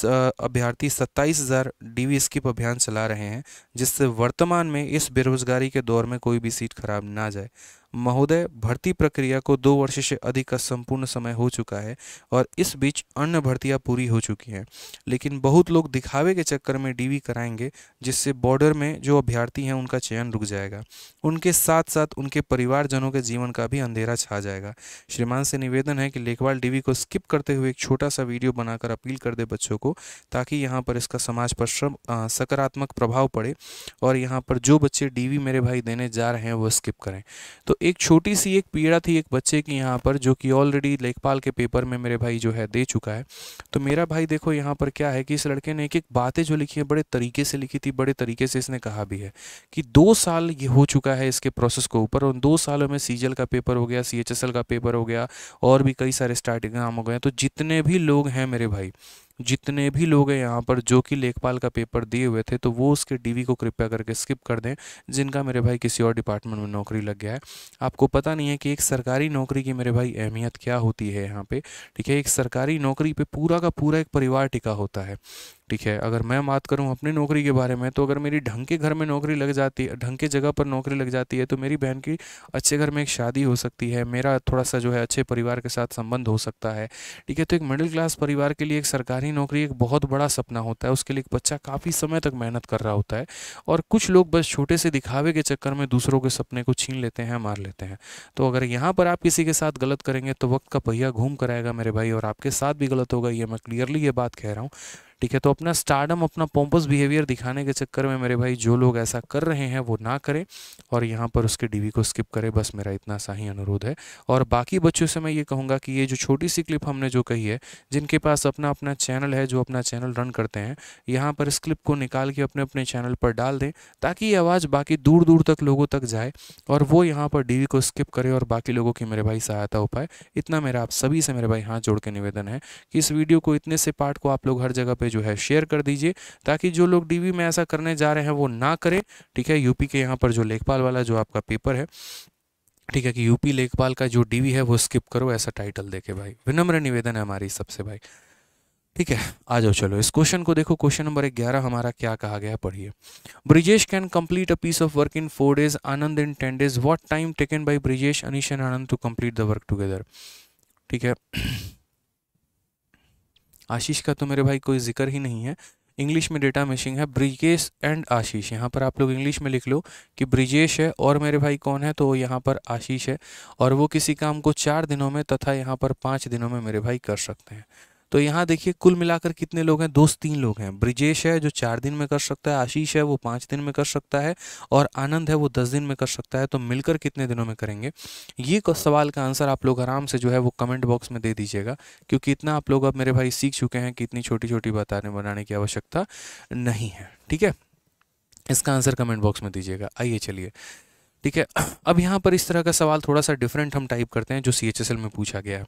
अभ्यर्थी सत्ताईस हज़ार डी स्किप अभियान चला रहे हैं जिससे वर्तमान में इस बेरोजगारी के दौर में कोई भी सीट खराब ना जाए महोदय भर्ती प्रक्रिया को दो वर्ष से अधिक का संपूर्ण समय हो चुका है और इस बीच अन्य भर्तियां पूरी हो चुकी हैं लेकिन बहुत लोग दिखावे के चक्कर में डीवी कराएंगे जिससे बॉर्डर में जो अभ्यर्थी हैं उनका चयन रुक जाएगा उनके साथ साथ उनके परिवारजनों के जीवन का भी अंधेरा छा जाएगा श्रीमान से निवेदन है कि लेखवाल डी को स्किप करते हुए एक छोटा सा वीडियो बनाकर अपील कर दे बच्चों को ताकि यहाँ पर इसका समाज पर श्रम सकारात्मक प्रभाव पड़े और यहाँ पर जो बच्चे डी मेरे भाई देने जा रहे हैं वो स्किप करें तो एक छोटी सी एक पीड़ा थी एक बच्चे की यहाँ पर जो कि ऑलरेडी लेखपाल के पेपर में मेरे भाई जो है दे चुका है तो मेरा भाई देखो यहाँ पर क्या है कि इस लड़के ने एक एक बातें जो लिखी है बड़े तरीके से लिखी थी बड़े तरीके से इसने कहा भी है कि दो साल ये हो चुका है इसके प्रोसेस को ऊपर और दो सालों में सी का पेपर हो गया सी का पेपर हो गया और भी कई सारे स्टार्ट एग्जाम हो गए तो जितने भी लोग हैं मेरे भाई जितने भी लोग हैं यहाँ पर जो कि लेखपाल का पेपर दिए हुए थे तो वो उसके डीवी को कृपया करके स्किप कर दें जिनका मेरे भाई किसी और डिपार्टमेंट में नौकरी लग गया है आपको पता नहीं है कि एक सरकारी नौकरी की मेरे भाई अहमियत क्या होती है यहाँ पे ठीक है एक सरकारी नौकरी पे पूरा का पूरा एक परिवार टिका होता है ठीक है अगर मैं बात करूँ अपनी नौकरी के बारे में तो अगर मेरी ढंग के घर में नौकरी लग जाती है ढंग के जगह पर नौकरी लग जाती है तो मेरी बहन की अच्छे घर में एक शादी हो सकती है मेरा थोड़ा सा जो है अच्छे परिवार के साथ संबंध हो सकता है ठीक है तो एक मिडिल क्लास परिवार के लिए एक सरकारी नौकरी एक बहुत बड़ा सपना होता है उसके लिए एक बच्चा काफ़ी समय तक मेहनत कर रहा होता है और कुछ लोग बस छोटे से दिखावे के चक्कर में दूसरों के सपने को छीन लेते हैं मार लेते हैं तो अगर यहाँ पर आप किसी के साथ गलत करेंगे तो वक्त का पहिया घूम आएगा मेरे भाई और आपके साथ भी गलत होगा ये मैं क्लियरली ये बात कह रहा हूँ ठीक है तो अपना स्टार्डम अपना पोम्पस बिहेवियर दिखाने के चक्कर में मेरे भाई जो लोग ऐसा कर रहे हैं वो ना करें और यहाँ पर उसके डीवी को स्किप करें बस मेरा इतना सा ही अनुरोध है और बाकी बच्चों से मैं ये कहूँगा कि ये जो छोटी सी क्लिप हमने जो कही है जिनके पास अपना अपना चैनल है जो अपना चैनल रन करते हैं यहाँ पर इस क्लिप को निकाल के अपने अपने चैनल पर डाल दें ताकि ये आवाज़ बाकी दूर दूर तक लोगों तक जाए और वो यहाँ पर डी को स्किप करे और बाकी लोगों की मेरे भाई सहायता हो पाए इतना मेरा आप सभी से मेरे भाई हाथ जोड़ के निवेदन है कि इस वीडियो को इतने से पार्ट को आप लोग हर जगह पर जो है शेयर कर दीजिए ताकि जो लोग डी में ऐसा करने जा रहे हैं वो ना करें ठीक है यूपी के यहाँ पर जो लेखपाल वाला जो आपका पेपर है ठीक है कि यूपी लेखपाल का जो डीवी है वो स्किप करो ऐसा टाइटल देखे भाई विनम्र निवेदन है हमारी सबसे भाई ठीक है आ जाओ चलो इस क्वेश्चन को देखो क्वेश्चन नंबर ग्यारह हमारा क्या कहा गया पढ़िए Brijesh can complete a piece of work in four days Anand in ten days what time taken by Brijesh Anish and Anand to complete the work together ठीक है आशीष का तो मेरे भाई कोई जिक्र ही नहीं है इंग्लिश में डेटा मिशिंग है ब्रिजेश एंड आशीष यहाँ पर आप लोग इंग्लिश में लिख लो कि ब्रिजेश है और मेरे भाई कौन है तो यहाँ पर आशीष है और वो किसी काम को चार दिनों में तथा यहाँ पर पाँच दिनों में मेरे भाई कर सकते हैं तो यहाँ देखिए कुल मिलाकर कितने लोग हैं दोस्त तीन लोग हैं ब्रिजेश है जो चार दिन में कर सकता है आशीष है वो पाँच दिन में कर सकता है और आनंद है वो दस दिन में कर सकता है तो मिलकर कितने दिनों में करेंगे ये सवाल का आंसर आप लोग आराम से जो है वो कमेंट बॉक्स में दे दीजिएगा क्योंकि इतना आप लोग अब मेरे भाई सीख चुके हैं कि इतनी छोटी छोटी बताने बनाने की आवश्यकता नहीं है ठीक है इसका आंसर कमेंट बॉक्स में दीजिएगा आइए चलिए ठीक है अब यहाँ पर इस तरह का सवाल थोड़ा सा डिफरेंट हम टाइप करते हैं जो सी में पूछा गया है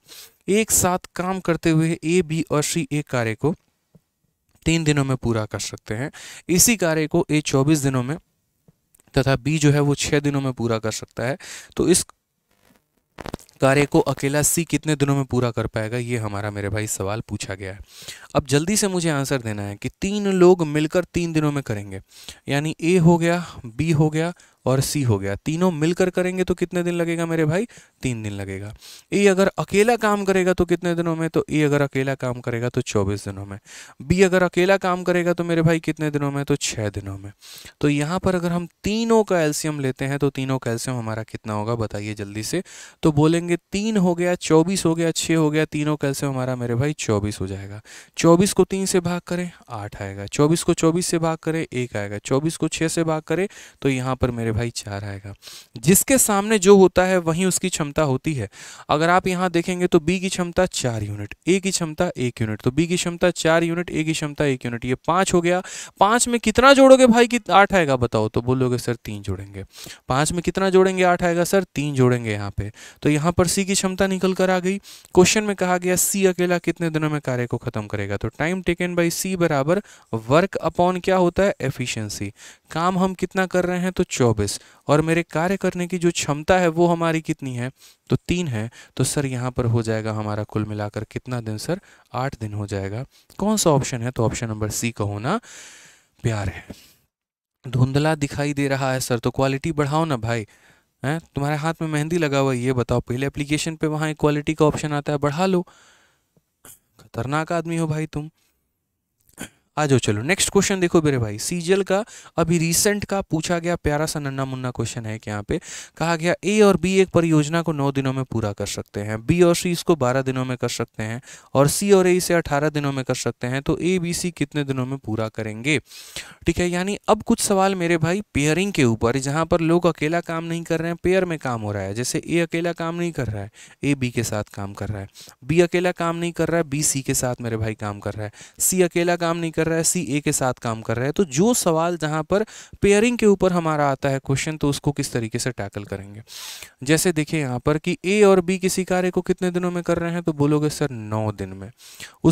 एक साथ काम करते हुए ए बी और सी एक कार्य को तीन दिनों में पूरा कर सकते हैं इसी कार्य को ए चौबीस दिनों में तथा बी जो है वो छः दिनों में पूरा कर सकता है तो इस कार्य को अकेला सी कितने दिनों में पूरा कर पाएगा ये हमारा मेरे भाई सवाल पूछा गया है अब जल्दी से मुझे आंसर देना है कि तीन लोग मिलकर तीन दिनों में करेंगे यानी ए हो गया बी हो गया और सी हो गया तीनों मिलकर करेंगे तो कितने दिन लगेगा मेरे भाई तीन दिन लगेगा ए अगर अकेला काम करेगा तो कितने दिनों में तो ए अगर अकेला काम करेगा तो चौबीस दिनों में बी अगर अकेला काम करेगा तो मेरे भाई कितने दिनों में तो छः दिनों में तो यहाँ पर अगर हम तीनों का लेते हैं तो तीनों का हमारा कितना होगा बताइए जल्दी से तो बोलेंगे तीन हो गया चौबीस हो गया छः हो गया तीनों का हमारा मेरे भाई चौबीस हो जाएगा चौबीस को तीन से भाग करें आठ आएगा चौबीस को चौबीस से भाग करें एक आएगा चौबीस को छः से भाग करें तो यहाँ पर मेरे अरे भाई चार आएगा जिसके सामने जो होता है वहीं उसकी क्षमता होती है अगर आप यहाँ देखेंगे तो बी की क्षमता चार यूनिट ए की क्षमता एक यूनिट तो बी की क्षमता चार यूनिट ए की क्षमता एक यूनिट ये पाँच हो गया पाँच में कितना जोड़ोगे भाई कि आठ आएगा बताओ तो बोलोगे सर तीन जोड़ेंगे पाँच में कितना जोड़ेंगे आठ आएगा सर तीन जोड़ेंगे यहाँ पे तो यहाँ पर सी की क्षमता निकल कर आ गई क्वेश्चन में कहा गया सी अकेला कितने दिनों में कार्य को खत्म करेगा तो टाइम टेकन बाई सी बराबर वर्क अपॉन क्या होता है एफिशियंसी काम हम कितना कर रहे हैं तो चौबीस चौबीस और मेरे कार्य करने की जो क्षमता है वो हमारी कितनी है तो तीन है तो सर यहाँ पर हो जाएगा हमारा कुल मिलाकर कितना दिन सर आठ दिन हो जाएगा कौन सा ऑप्शन है तो ऑप्शन नंबर सी का होना प्यार है धुंधला दिखाई दे रहा है सर तो क्वालिटी बढ़ाओ ना भाई है तुम्हारे हाथ में मेहंदी लगा हुआ ये बताओ पहले एप्लीकेशन पे वहाँ क्वालिटी का ऑप्शन आता है बढ़ा लो खतरनाक आदमी हो भाई तुम आ जाओ चलो नेक्स्ट क्वेश्चन देखो मेरे भाई सीजल का अभी रिसेंट का पूछा गया प्यारा सा नन्ना मुन्ना क्वेश्चन है कि यहाँ पे कहा गया ए और बी एक परियोजना को नौ दिनों में पूरा कर सकते हैं बी और सी इसको बारह दिनों में कर सकते हैं और सी और ए इसे अठारह दिनों में कर सकते हैं तो ए बी सी कितने दिनों में पूरा करेंगे ठीक है यानी अब कुछ सवाल मेरे भाई पेयरिंग के ऊपर जहाँ पर लोग अकेला काम नहीं कर रहे हैं पेयर में काम हो रहा है जैसे ए अकेला काम नहीं कर रहा है ए बी के साथ काम कर रहा है बी अकेला काम नहीं कर रहा है बी सी के साथ मेरे भाई काम कर रहा है सी अकेला काम नहीं कर कर रहा है सी ए के साथ काम कर रहा है तो जो सवाल जहाँ पर पेयरिंग के ऊपर हमारा आता है क्वेश्चन तो उसको किस तरीके से टैकल करेंगे जैसे देखिए यहाँ पर कि ए और बी किसी कार्य को कितने दिनों में कर रहे हैं तो बोलोगे सर नौ दिन में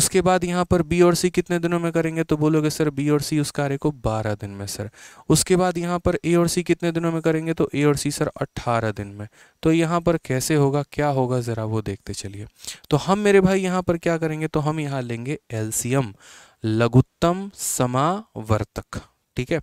उसके बाद यहाँ पर बी और सी कितने दिनों में करेंगे तो बोलोगे सर बी और सी उस कार्य को बारह दिन में सर उसके बाद यहाँ पर ए और सी कितने दिनों में करेंगे तो ए और सी सर अट्ठारह दिन में तो यहाँ पर कैसे होगा क्या होगा ज़रा वो देखते चलिए तो हम मेरे भाई यहाँ पर क्या करेंगे तो हम यहाँ लेंगे एलसीएम लघुत्तम समावर्तक ठीक है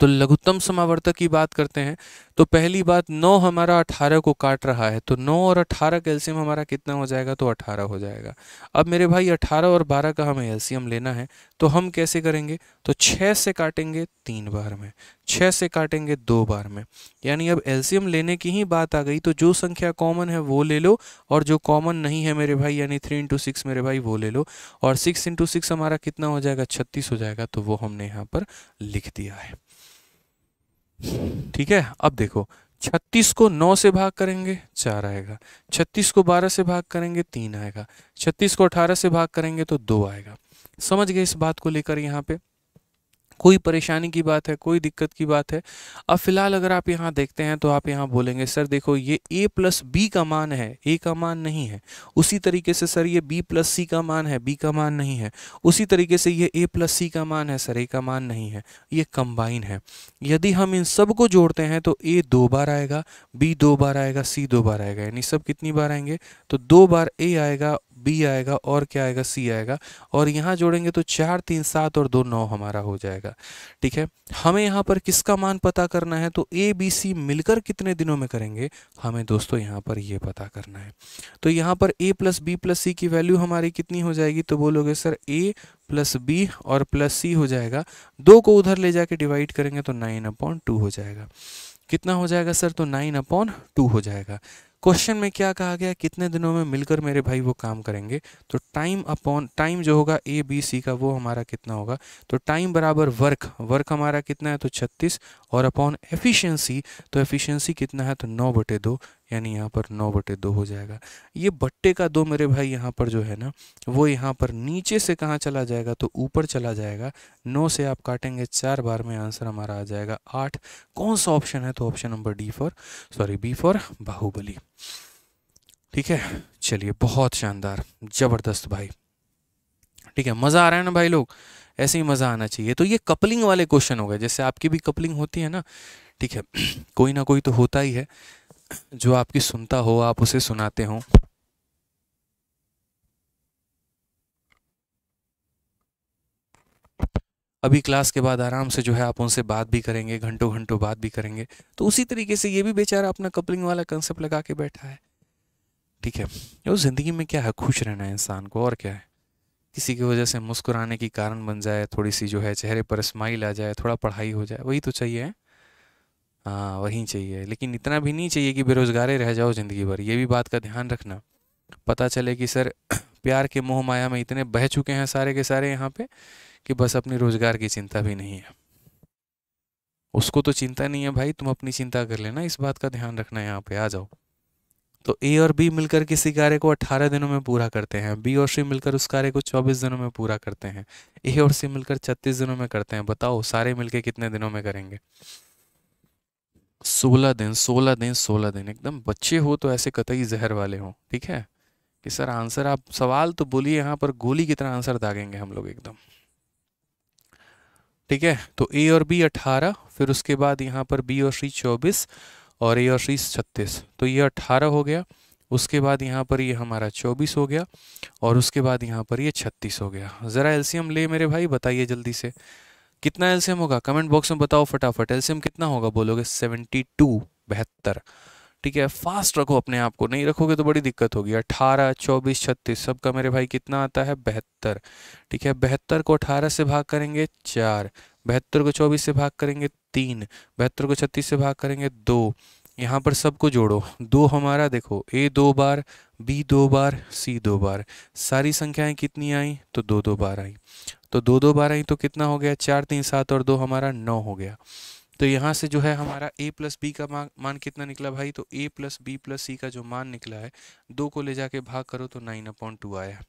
तो लघुत्तम समावर्तक की बात करते हैं तो पहली बात नौ हमारा अठारह को काट रहा है तो नौ और अठारह कैल्शियम हमारा कितना हो जाएगा तो अठारह हो जाएगा अब मेरे भाई अठारह और बारह का हमें एल्शियम लेना है तो हम कैसे करेंगे तो छह से काटेंगे तीन बार में छः से काटेंगे दो बार में यानी अब एल्सियम लेने की ही बात आ गई तो जो संख्या कॉमन है वो ले लो और जो कॉमन नहीं है मेरे भाई यानी थ्री इंटू सिक्स मेरे भाई वो ले लो और सिक्स इंटू सिक्स हमारा कितना हो जाएगा छत्तीस हो जाएगा तो वो हमने यहाँ पर लिख दिया है ठीक है अब देखो छत्तीस को नौ से भाग करेंगे चार आएगा छत्तीस को बारह से भाग करेंगे तीन आएगा छत्तीस को अठारह से भाग करेंगे तो दो आएगा समझ गए इस बात को लेकर यहाँ पे कोई परेशानी की बात है कोई दिक्कत की बात है अब फिलहाल अगर आप यहाँ देखते हैं तो आप यहाँ बोलेंगे सर देखो ये ए प्लस बी का मान है ए का मान नहीं है उसी तरीके से सर ये बी प्लस सी का मान है बी का मान नहीं है उसी तरीके से ये ए प्लस सी का मान है सर ए का मान नहीं है ये कंबाइन है यदि हम इन सब को जोड़ते हैं तो ए दो बार आएगा बी दो बार आएगा सी दो बार आएगा यानी सब कितनी बार आएंगे तो दो बार ए आएगा बी आएगा और क्या आएगा सी आएगा और यहाँ जोड़ेंगे तो चार तीन सात और दो नौ हमारा हो जाएगा ठीक है हमें यहाँ पर किसका मान पता करना है तो ए बी सी मिलकर कितने दिनों में करेंगे हमें दोस्तों यहाँ पर ये यह पता करना है तो यहाँ पर A plus B plus C की वैल्यू हमारी कितनी हो जाएगी तो बोलोगे सर ए प्लस बी और प्लस सी हो जाएगा दो को उधर ले जाके डिवाइड करेंगे तो नाइन अपॉइंट टू हो जाएगा कितना हो जाएगा सर तो नाइन अपॉन टू हो जाएगा क्वेश्चन में क्या कहा गया कितने दिनों में मिलकर मेरे भाई वो काम करेंगे तो टाइम अपॉन टाइम जो होगा ए बी सी का वो हमारा कितना होगा तो टाइम बराबर वर्क वर्क हमारा कितना है तो 36 और अपॉन एफिशिएंसी तो एफिशिएंसी कितना है तो नौ बटे दो यानी यहाँ पर नौ बटे दो हो जाएगा ये बट्टे का दो मेरे भाई यहाँ पर जो है ना वो यहाँ पर नीचे से कहाँ चला जाएगा तो ऊपर चला जाएगा नौ से आप काटेंगे चार बार में आंसर हमारा आ जाएगा आठ कौन सा ऑप्शन है तो option number D for sorry B for Baahubali ठीक है चलिए बहुत शानदार ज़बरदस्त भाई ठीक है मज़ा आ रहा है ना भाई लोग ऐसे ही मज़ा आना चाहिए तो ये कपलिंग वाले क्वेश्चन हो गए जैसे आपकी भी कपलिंग होती है ना ठीक है कोई ना कोई तो होता ही है जो आपकी सुनता हो आप उसे सुनाते हो अभी क्लास के बाद आराम से जो है आप उनसे बात भी करेंगे घंटों घंटों बात भी करेंगे तो उसी तरीके से ये भी बेचारा अपना कपलिंग वाला कंसेप्ट लगा के बैठा है ठीक है वो ज़िंदगी में क्या है खुश रहना है इंसान को और क्या है किसी की वजह से मुस्कुराने की कारण बन जाए थोड़ी सी जो है चेहरे पर स्माइल आ जाए थोड़ा पढ़ाई हो जाए वही तो चाहिए है हाँ वहीं चाहिए लेकिन इतना भी नहीं चाहिए कि बेरोज़गारे रह जाओ ज़िंदगी भर ये भी बात का ध्यान रखना पता चले कि सर प्यार के मोह माया में इतने बह चुके हैं सारे के सारे यहाँ पे कि बस अपने रोज़गार की चिंता भी नहीं है उसको तो चिंता नहीं है भाई तुम अपनी चिंता कर लेना इस बात का ध्यान रखना यहाँ पे आ जाओ तो ए और बी मिलकर किसी कार्य को 18 दिनों में पूरा करते हैं बी और सी मिलकर उस कार्य को 24 दिनों में पूरा करते हैं ए और सी मिलकर 36 दिनों में करते हैं बताओ सारे मिलकर कितने दिनों में करेंगे सोलह दिन सोलह दिन सोलह दिन एकदम बच्चे हो तो ऐसे कतई जहर वाले हों ठीक है कि सर आंसर आप सवाल तो बोलिए यहाँ पर गोली की तरह आंसर दागेंगे हम लोग एकदम ठीक है तो ए और बी अट्ठारह फिर उसके बाद यहाँ पर बी और सी चौबीस और ए और सी छत्तीस तो ये अट्ठारह हो गया उसके बाद यहाँ पर ये हमारा चौबीस हो गया और उसके बाद यहाँ पर ये छत्तीस हो गया ज़रा एल्सियम ले मेरे भाई बताइए जल्दी से कितना एल्सियम होगा कमेंट बॉक्स में बताओ फटाफट एल्सियम कितना होगा बोलोगे सेवेंटी टू बहत्तर ठीक है फास्ट रखो अपने आप को नहीं रखोगे तो बड़ी दिक्कत होगी अठारह चौबीस छत्तीस सबका मेरे भाई कितना आता है बहत्तर ठीक है बहत्तर को अठारह से भाग करेंगे चार बहत्तर को चौबीस से भाग करेंगे तीन बहत्तर को छत्तीस से भाग करेंगे दो यहाँ पर सबको जोड़ो दो हमारा देखो ए दो बार बी दो बार सी दो बार सारी संख्याएं कितनी आई तो दो दो बार आई तो दो दो बारह ही तो कितना हो गया चार तीन सात और दो हमारा नौ हो गया तो यहाँ से जो है हमारा a प्लस बी का मान मान कितना निकला भाई तो a plus B plus C का जो मान निकला है दो को ले जाके भाग करो तो नाइन अपॉन टू आया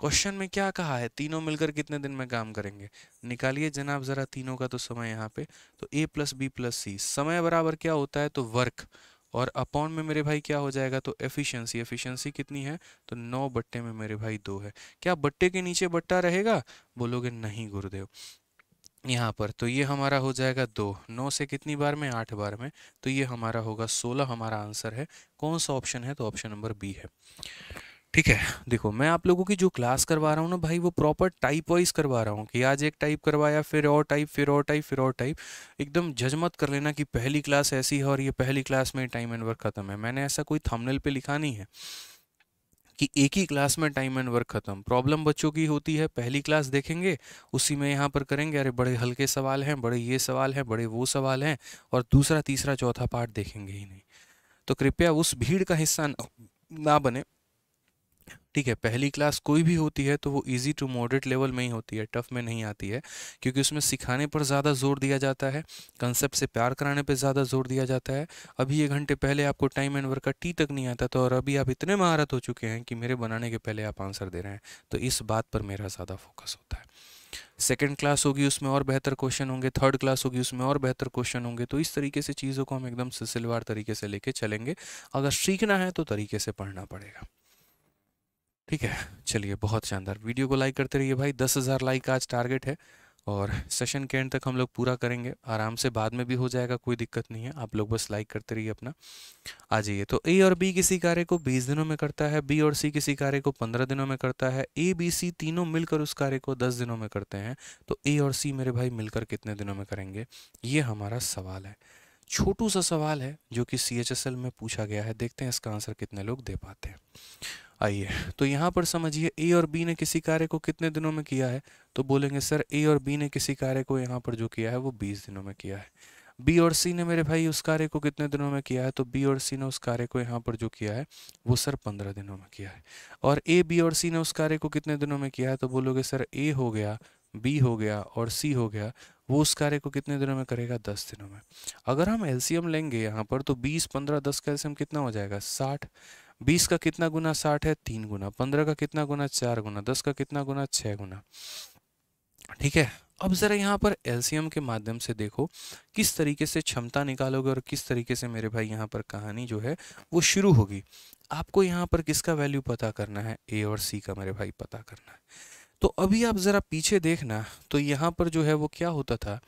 क्वेश्चन में क्या कहा है तीनों मिलकर कितने दिन में काम करेंगे निकालिए जनाब ज़रा तीनों का तो समय यहाँ पे तो a plus B plus C समय बराबर क्या होता है तो वर्क और अपॉन में मेरे भाई क्या हो जाएगा तो एफिशिएंसी एफिशिएंसी कितनी है तो नौ बट्टे में मेरे भाई दो है क्या बट्टे के नीचे बट्टा रहेगा बोलोगे नहीं गुरुदेव यहाँ पर तो ये हमारा हो जाएगा दो नौ से कितनी बार में आठ बार में तो ये हमारा होगा सोलह हमारा आंसर है कौन सा ऑप्शन है तो ऑप्शन नंबर बी है ठीक है देखो मैं आप लोगों की जो क्लास करवा रहा हूँ ना भाई वो प्रॉपर टाइप वाइज करवा रहा हूँ कि आज एक टाइप करवाया फिर और टाइप फिर और टाइप फिर और टाइप एकदम जजमत कर लेना कि पहली क्लास ऐसी है और ये पहली क्लास में टाइम एंड वर्क खत्म है मैंने ऐसा कोई थमनल पे लिखा नहीं है कि एक ही क्लास में टाइम एंड वर्क खत्म प्रॉब्लम बच्चों की होती है पहली क्लास देखेंगे उसी में यहाँ पर करेंगे अरे बड़े हल्के सवाल हैं बड़े ये सवाल हैं बड़े वो सवाल हैं और दूसरा तीसरा चौथा पार्ट देखेंगे ही नहीं तो कृपया उस भीड़ का हिस्सा ना बने ठीक है पहली क्लास कोई भी होती है तो वो इजी टू मॉडरेट लेवल में ही होती है टफ में नहीं आती है क्योंकि उसमें सिखाने पर ज़्यादा जोर दिया जाता है कंसेप्ट से प्यार कराने पर ज़्यादा जोर दिया जाता है अभी एक घंटे पहले आपको टाइम एंड वर्क का टी तक नहीं आता था और अभी आप इतने महारत हो चुके हैं कि मेरे बनाने के पहले आप आंसर दे रहे हैं तो इस बात पर मेरा ज़्यादा फोकस होता है सेकेंड क्लास होगी उसमें और बेहतर क्वेश्चन होंगे थर्ड क्लास होगी उसमें और बेहतर क्वेश्चन होंगे तो इस तरीके से चीज़ों को हम एकदम सिलसिलेवार तरीके से लेके चलेंगे अगर सीखना है तो तरीके से पढ़ना पड़ेगा ठीक है चलिए बहुत शानदार वीडियो को लाइक करते रहिए भाई दस हज़ार लाइक आज टारगेट है और सेशन के एंड तक हम लोग पूरा करेंगे आराम से बाद में भी हो जाएगा कोई दिक्कत नहीं है आप लोग बस लाइक करते रहिए अपना आ जाइए तो ए और बी किसी कार्य को बीस दिनों में करता है बी और सी किसी कार्य को पंद्रह दिनों में करता है ए बी सी तीनों मिलकर उस कार्य को दस दिनों में करते हैं तो ए और सी मेरे भाई मिलकर कितने दिनों में करेंगे ये हमारा सवाल है छोटू सा सवाल है जो कि सी में पूछा गया है देखते हैं इसका आंसर कितने लोग दे पाते हैं आइए तो यहाँ पर समझिए ए और बी ने किसी कार्य को कितने दिनों में किया है तो बोलेंगे सर ए और बी ने किसी कार्य को यहाँ पर जो किया है वो बीस दिनों में किया है बी और सी ने मेरे भाई उस कार्य को कितने दिनों में किया है तो बी और सी ने उस कार्य को यहाँ पर जो किया है वो सर पंद्रह दिनों में किया है और ए बी और सी ने उस कार्य को कितने दिनों में किया है तो बोलोगे सर ए हो गया बी हो गया और सी हो गया वो उस कार्य को कितने दिनों में करेगा दस दिनों में अगर हम एलसीएम लेंगे यहाँ पर तो बीस पंद्रह दस का एल्सियम कितना हो जाएगा साठ बीस का कितना गुना साठ है तीन गुना पंद्रह का कितना गुना चार गुना दस का कितना गुना छः गुना ठीक है अब ज़रा यहाँ पर एलसीएम के माध्यम से देखो किस तरीके से क्षमता निकालोगे और किस तरीके से मेरे भाई यहाँ पर कहानी जो है वो शुरू होगी आपको यहाँ पर किसका वैल्यू पता करना है ए और सी का मेरे भाई पता करना है तो अभी आप ज़रा पीछे देखना तो यहाँ पर जो है वो क्या होता था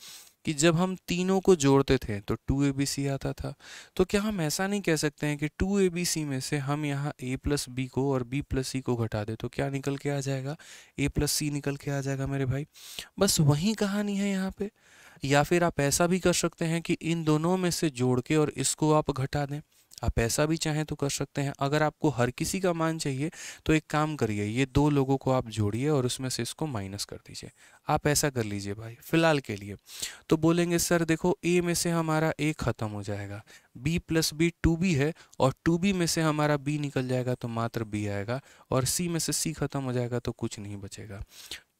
कि जब हम तीनों को जोड़ते थे तो टू ए बी सी आता था तो क्या हम ऐसा नहीं कह सकते हैं कि टू ए बी सी में से हम यहाँ ए प्लस बी को और बी प्लस सी को घटा दे तो क्या निकल के आ जाएगा ए प्लस सी निकल के आ जाएगा मेरे भाई बस वही कहानी है यहाँ पे या फिर आप ऐसा भी कर सकते हैं कि इन दोनों में से जोड़ के और इसको आप घटा दें आप ऐसा भी चाहें तो कर सकते हैं अगर आपको हर किसी का मान चाहिए तो एक काम करिए ये दो लोगों को आप जोड़िए और उसमें से इसको माइनस कर दीजिए आप ऐसा कर लीजिए भाई फिलहाल के लिए तो बोलेंगे सर देखो ए में से हमारा ए ख़त्म हो जाएगा B plus B two B है और टू बी में से हमारा बी निकल जाएगा तो मात्र बी आएगा और सी में से सी ख़त्म हो जाएगा तो कुछ नहीं बचेगा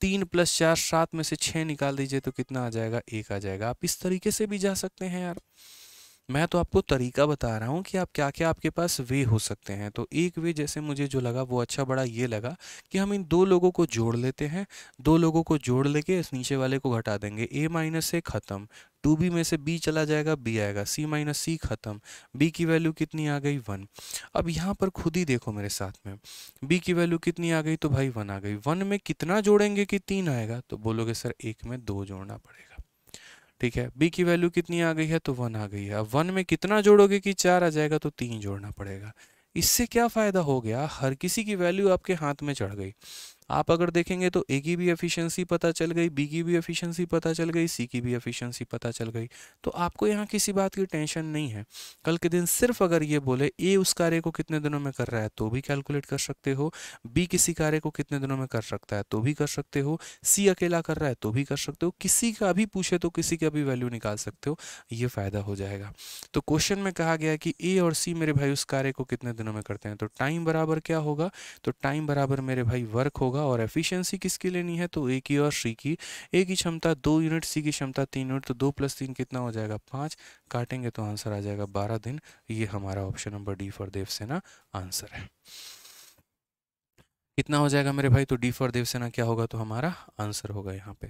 तीन प्लस चार सात में से छः निकाल दीजिए तो कितना आ जाएगा एक आ जाएगा आप इस तरीके से भी जा सकते हैं यार मैं तो आपको तरीका बता रहा हूँ कि आप क्या क्या आपके पास वे हो सकते हैं तो एक वे जैसे मुझे जो लगा वो अच्छा बड़ा ये लगा कि हम इन दो लोगों को जोड़ लेते हैं दो लोगों को जोड़ लेके इस नीचे वाले को घटा देंगे ए माइनस ए ख़त्म टू बी में से बी चला जाएगा बी आएगा सी माइनस सी ख़त्म बी की वैल्यू कितनी आ गई वन अब यहाँ पर खुद ही देखो मेरे साथ में बी की वैल्यू कितनी आ गई तो भाई वन आ गई वन में कितना जोड़ेंगे कि तीन आएगा तो बोलोगे सर एक में दो जोड़ना पड़ेगा ठीक है बी की वैल्यू कितनी आ गई है तो वन आ गई है अब वन में कितना जोड़ोगे कि चार आ जाएगा तो तीन जोड़ना पड़ेगा इससे क्या फ़ायदा हो गया हर किसी की वैल्यू आपके हाथ में चढ़ गई आप अगर देखेंगे तो ए की भी एफिशिएंसी पता चल गई बी की भी एफिशिएंसी पता चल गई सी की भी एफिशिएंसी पता चल गई तो आपको यहाँ किसी बात की टेंशन नहीं है कल के दिन सिर्फ अगर ये बोले ए उस कार्य को कितने दिनों में कर रहा है तो भी कैलकुलेट कर सकते हो बी किसी कार्य को कितने दिनों में कर सकता है तो भी कर सकते हो सी अकेला कर रहा है तो भी कर सकते हो किसी का भी पूछे तो किसी का भी वैल्यू निकाल सकते हो ये फ़ायदा हो जाएगा तो क्वेश्चन में कहा गया कि ए और सी मेरे भाई उस कार्य को कितने दिनों में करते हैं तो टाइम बराबर क्या होगा तो टाइम बराबर मेरे भाई वर्क होगा होगा और एफिशिएंसी किसकी लेनी है तो ए की और सी की ए की क्षमता दो यूनिट सी की क्षमता तीन यूनिट तो दो प्लस तीन कितना हो जाएगा पाँच काटेंगे तो आंसर आ जाएगा बारह दिन ये हमारा option number D for Devasena answer है कितना हो जाएगा मेरे भाई तो डी फॉर देवसेना क्या होगा तो हमारा आंसर होगा यहाँ पे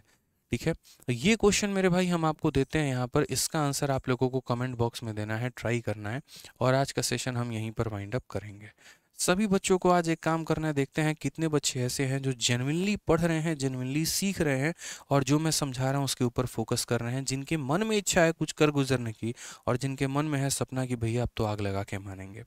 ठीक है ये क्वेश्चन मेरे भाई हम आपको देते हैं यहाँ पर इसका आंसर आप लोगों को कमेंट बॉक्स में देना है ट्राई करना है और आज का सेशन हम यहीं पर वाइंड अप करेंगे सभी बच्चों को आज एक काम करना है देखते हैं कितने बच्चे ऐसे हैं जो जेनविनली पढ़ रहे हैं जेनविनली सीख रहे हैं और जो मैं समझा रहा हूँ उसके ऊपर फोकस कर रहे हैं जिनके मन में इच्छा है कुछ कर गुजरने की और जिनके मन में है सपना कि भैया आप तो आग लगा के मानेंगे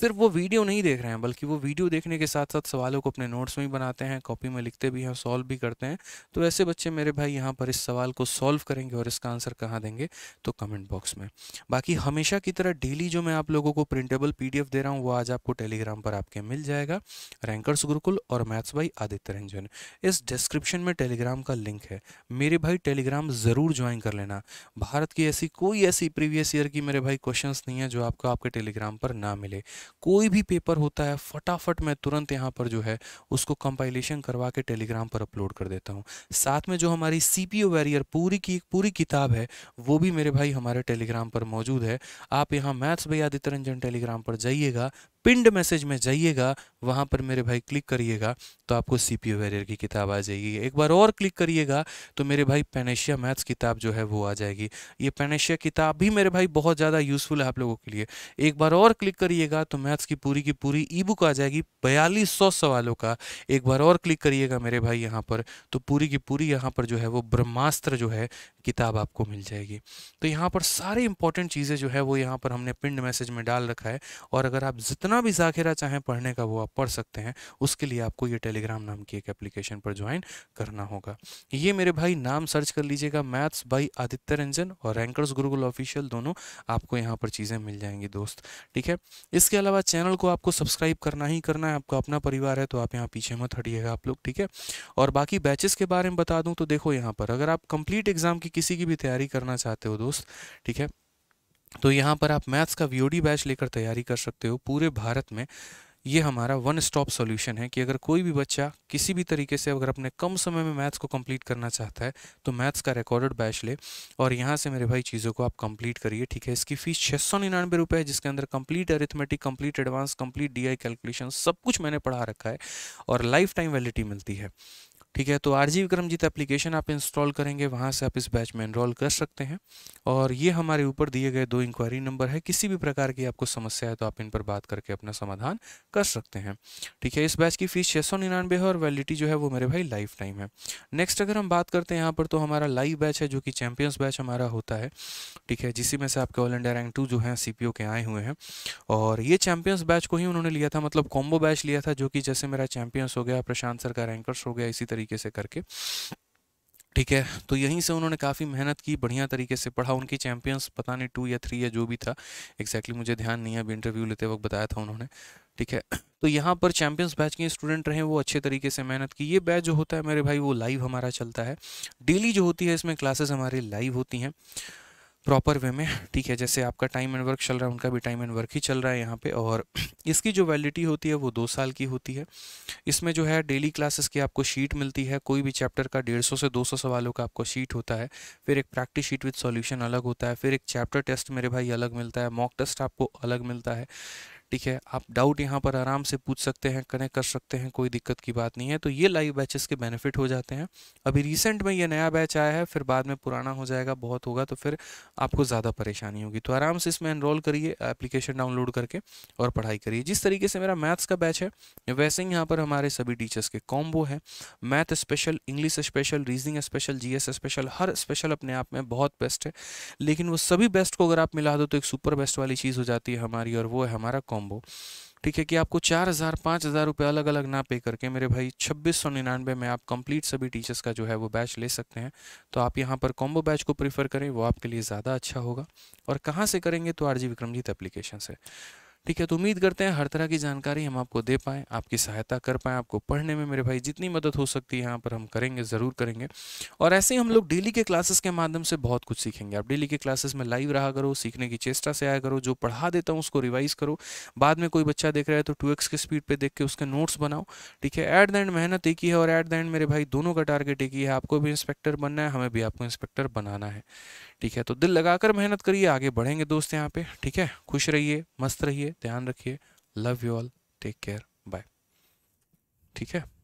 सिर्फ वो वीडियो नहीं देख रहे हैं बल्कि वो वीडियो देखने के साथ साथ सवालों को अपने नोट्स में बनाते हैं कॉपी में लिखते भी हैं सॉल्व भी करते हैं तो ऐसे बच्चे मेरे भाई यहाँ पर इस सवाल को सॉल्व करेंगे और इसका आंसर कहाँ देंगे तो कमेंट बॉक्स में बाकी हमेशा की तरह डेली जो मैं आप लोगों को प्रिंटेबल पी दे रहा हूँ वो आज आपको टेलीग्राम पर पर आपके मिल जाएगा रैंकर्स गुरुकुल और मैथ्स भाई आदित्य रंजन इस डिस्क्रिप्शन में टेलीग्राम का लिंक है मेरे भाई टेलीग्राम ज़रूर ज्वाइन कर लेना भारत की ऐसी कोई ऐसी प्रीवियस ईयर की मेरे भाई क्वेश्चन नहीं है जो आपको आपके टेलीग्राम पर ना मिले कोई भी पेपर होता है फटाफट मैं तुरंत यहाँ पर जो है उसको कंपाइलेशन करवा के टेलीग्राम पर अपलोड कर देता हूँ साथ में जो हमारी सी पी वैरियर पूरी की पूरी किताब है वो भी मेरे भाई हमारे टेलीग्राम पर मौजूद है आप यहाँ मैथ्स भाई आदित्य रंजन टेलीग्राम पर जाइएगा पिंड मैसेज में जाइएगा वहाँ पर मेरे भाई क्लिक करिएगा तो आपको सी पी वेरियर की किताब आ जाएगी एक बार और क्लिक करिएगा तो मेरे भाई पेनेशिया मैथ्स किताब जो है वो आ जाएगी ये पेनेशिया किताब भी मेरे भाई बहुत ज़्यादा यूज़फुल है आप लोगों के लिए एक बार और क्लिक करिएगा तो मैथ्स की पूरी की पूरी ई बुक आ जाएगी बयालीस सौ सवालों का एक बार और क्लिक करिएगा मेरे भाई यहाँ पर तो पूरी की पूरी यहाँ पर जो है वो ब्रह्मास्त्र जो है किताब आपको मिल जाएगी तो यहाँ पर सारी इंपॉर्टेंट चीज़ें जो है वो यहाँ पर हमने पिंड मैसेज में डाल रखा है और अगर आप जितना जितना भी जाखिरा चाहें पढ़ने का वो आप पढ़ सकते हैं उसके लिए आपको ये टेलीग्राम नाम की एक एप्लीकेशन पर ज्वाइन करना होगा ये मेरे भाई नाम सर्च कर लीजिएगा मैथ्स बाई आदित्य रंजन और रैंकर्स गुरुगुल ऑफिशियल दोनों आपको यहाँ पर चीज़ें मिल जाएंगी दोस्त ठीक है इसके अलावा चैनल को आपको सब्सक्राइब करना ही करना है आपका अपना परिवार है तो आप यहाँ पीछे मत हटिएगा आप लोग ठीक है और बाकी बैचेस के बारे में बता दूँ तो देखो यहाँ पर अगर आप कंप्लीट एग्ज़ाम की किसी की भी तैयारी करना चाहते हो दोस्त ठीक है तो यहाँ पर आप मैथ्स का वी बैच लेकर तैयारी कर सकते हो पूरे भारत में ये हमारा वन स्टॉप सॉल्यूशन है कि अगर कोई भी बच्चा किसी भी तरीके से अगर अपने कम समय में मैथ्स को कंप्लीट करना चाहता है तो मैथ्स का रिकॉर्डेड बैच ले और यहाँ से मेरे भाई चीज़ों को आप कंप्लीट करिए ठीक है इसकी फीस छः सौ निन्यानवे रुपये है जिसके अंदर complete arithmetic complete advance complete D calculation सब कुछ मैंने पढ़ा रखा है और लाइफ टाइम वैलिटी मिलती है ठीक है तो आर जी विक्रमजीत एप्लीकेशन आप इंस्टॉल करेंगे वहाँ से आप इस बैच में इनरोल कर सकते हैं और ये हमारे ऊपर दिए गए दो इंक्वायरी नंबर है किसी भी प्रकार की आपको समस्या है तो आप इन पर बात करके अपना समाधान कर सकते हैं ठीक है इस बैच की फीस छः सौ निन्यानवे है और वैलिडिटी जो है वो मेरे भाई लाइफ टाइम है नेक्स्ट अगर हम बात करते हैं यहाँ पर तो हमारा लाइव बैच है जो कि चैम्पियंस बैच हमारा होता है ठीक है जिसी में से आपके ऑल इंडिया रैंक टू जो है सी के आए हुए हैं और ये चैम्पियंस बैच को ही उन्होंने लिया था मतलब कॉम्बो बैच लिया था जो कि जैसे मेरा चैम्पियंस हो गया प्रशांत सर का रैंकर्स हो गया इसी तरह तरीके से करके ठीक है तो यहीं से उन्होंने काफ़ी मेहनत की बढ़िया तरीके से पढ़ा उनकी चैंपियंस पता नहीं टू या थ्री या जो भी था एक्जैक्टली exactly मुझे ध्यान नहीं है अभी इंटरव्यू लेते वक्त बताया था उन्होंने ठीक है तो यहाँ पर चैंपियंस बैच के स्टूडेंट रहे वो अच्छे तरीके से मेहनत की ये बैच जो होता है मेरे भाई वो लाइव हमारा चलता है डेली जो होती है इसमें क्लासेस हमारी लाइव होती हैं प्रॉपर वे में ठीक है जैसे आपका टाइम एंड वर्क चल रहा है उनका भी टाइम एंड वर्क ही चल रहा है यहाँ पे और इसकी जो वैलिडिटी होती है वो दो साल की होती है इसमें जो है डेली क्लासेस की आपको शीट मिलती है कोई भी चैप्टर का डेढ़ सौ से दो सौ सवालों का आपको शीट होता है फिर एक प्रैक्टिस शीट विद सॉल्यूशन अलग होता है फिर एक चैप्टर टेस्ट मेरे भाई अलग मिलता है मॉक टेस्ट आपको अलग मिलता है ठीक है आप डाउट यहाँ पर आराम से पूछ सकते हैं कनेक्ट कर सकते हैं कोई दिक्कत की बात नहीं है तो ये लाइव बैचेस के बेनिफिट हो जाते हैं अभी रिसेंट में ये नया बैच आया है फिर बाद में पुराना हो जाएगा बहुत होगा तो फिर आपको ज़्यादा परेशानी होगी तो आराम से इसमें एनरोल करिए एप्लीकेशन डाउनलोड करके और पढ़ाई करिए जिस तरीके से मेरा मैथ्स का बैच है वैसे ही यहाँ पर हमारे सभी टीचर्स के कॉम्बो है math special English special reasoning special G special हर स्पेशल अपने आप में बहुत बेस्ट है लेकिन वो सभी बेस्ट को अगर आप मिला दो तो एक सुपर बेस्ट वाली चीज़ हो जाती है हमारी और वो है हमारा कॉम्बो कॉम्बो ठीक है कि आपको चार हज़ार पाँच हज़ार रुपये अलग अलग ना पे करके मेरे भाई छब्बीस सौ निन्यानवे में आप कंप्लीट सभी टीचर्स का जो है वो बैच ले सकते हैं तो आप यहाँ पर कॉम्बो बैच को प्रीफर करें वो आपके लिए ज़्यादा अच्छा होगा और कहाँ से करेंगे तो आर जी विक्रमजीत एप्लीकेशन से ठीक है तो उम्मीद करते हैं हर तरह की जानकारी हम आपको दे पाएँ आपकी सहायता कर पाएँ आपको पढ़ने में मेरे भाई जितनी मदद हो सकती है यहाँ पर हम करेंगे ज़रूर करेंगे और ऐसे ही हम लोग डेली के क्लासेस के माध्यम से बहुत कुछ सीखेंगे आप डेली के क्लासेस में लाइव रहा करो सीखने की चेष्टा से आया करो जो पढ़ा देता हूँ उसको रिवाइज़ करो बाद में कोई बच्चा देख रहा है तो टू के स्पीड पर देख के उसके नोट्स बनाओ ठीक है एट द एंड मेहनत एक ही है और एट द एंड मेरे भाई दोनों का टारगेट एक ही है आपको भी इंस्पेक्टर बनना है हमें भी आपको इंस्पेक्टर बनाना है ठीक है तो दिल लगाकर मेहनत करिए आगे बढ़ेंगे दोस्त यहाँ पे ठीक है खुश रहिए मस्त रहिए ध्यान रखिए love you all take care bye ठीक है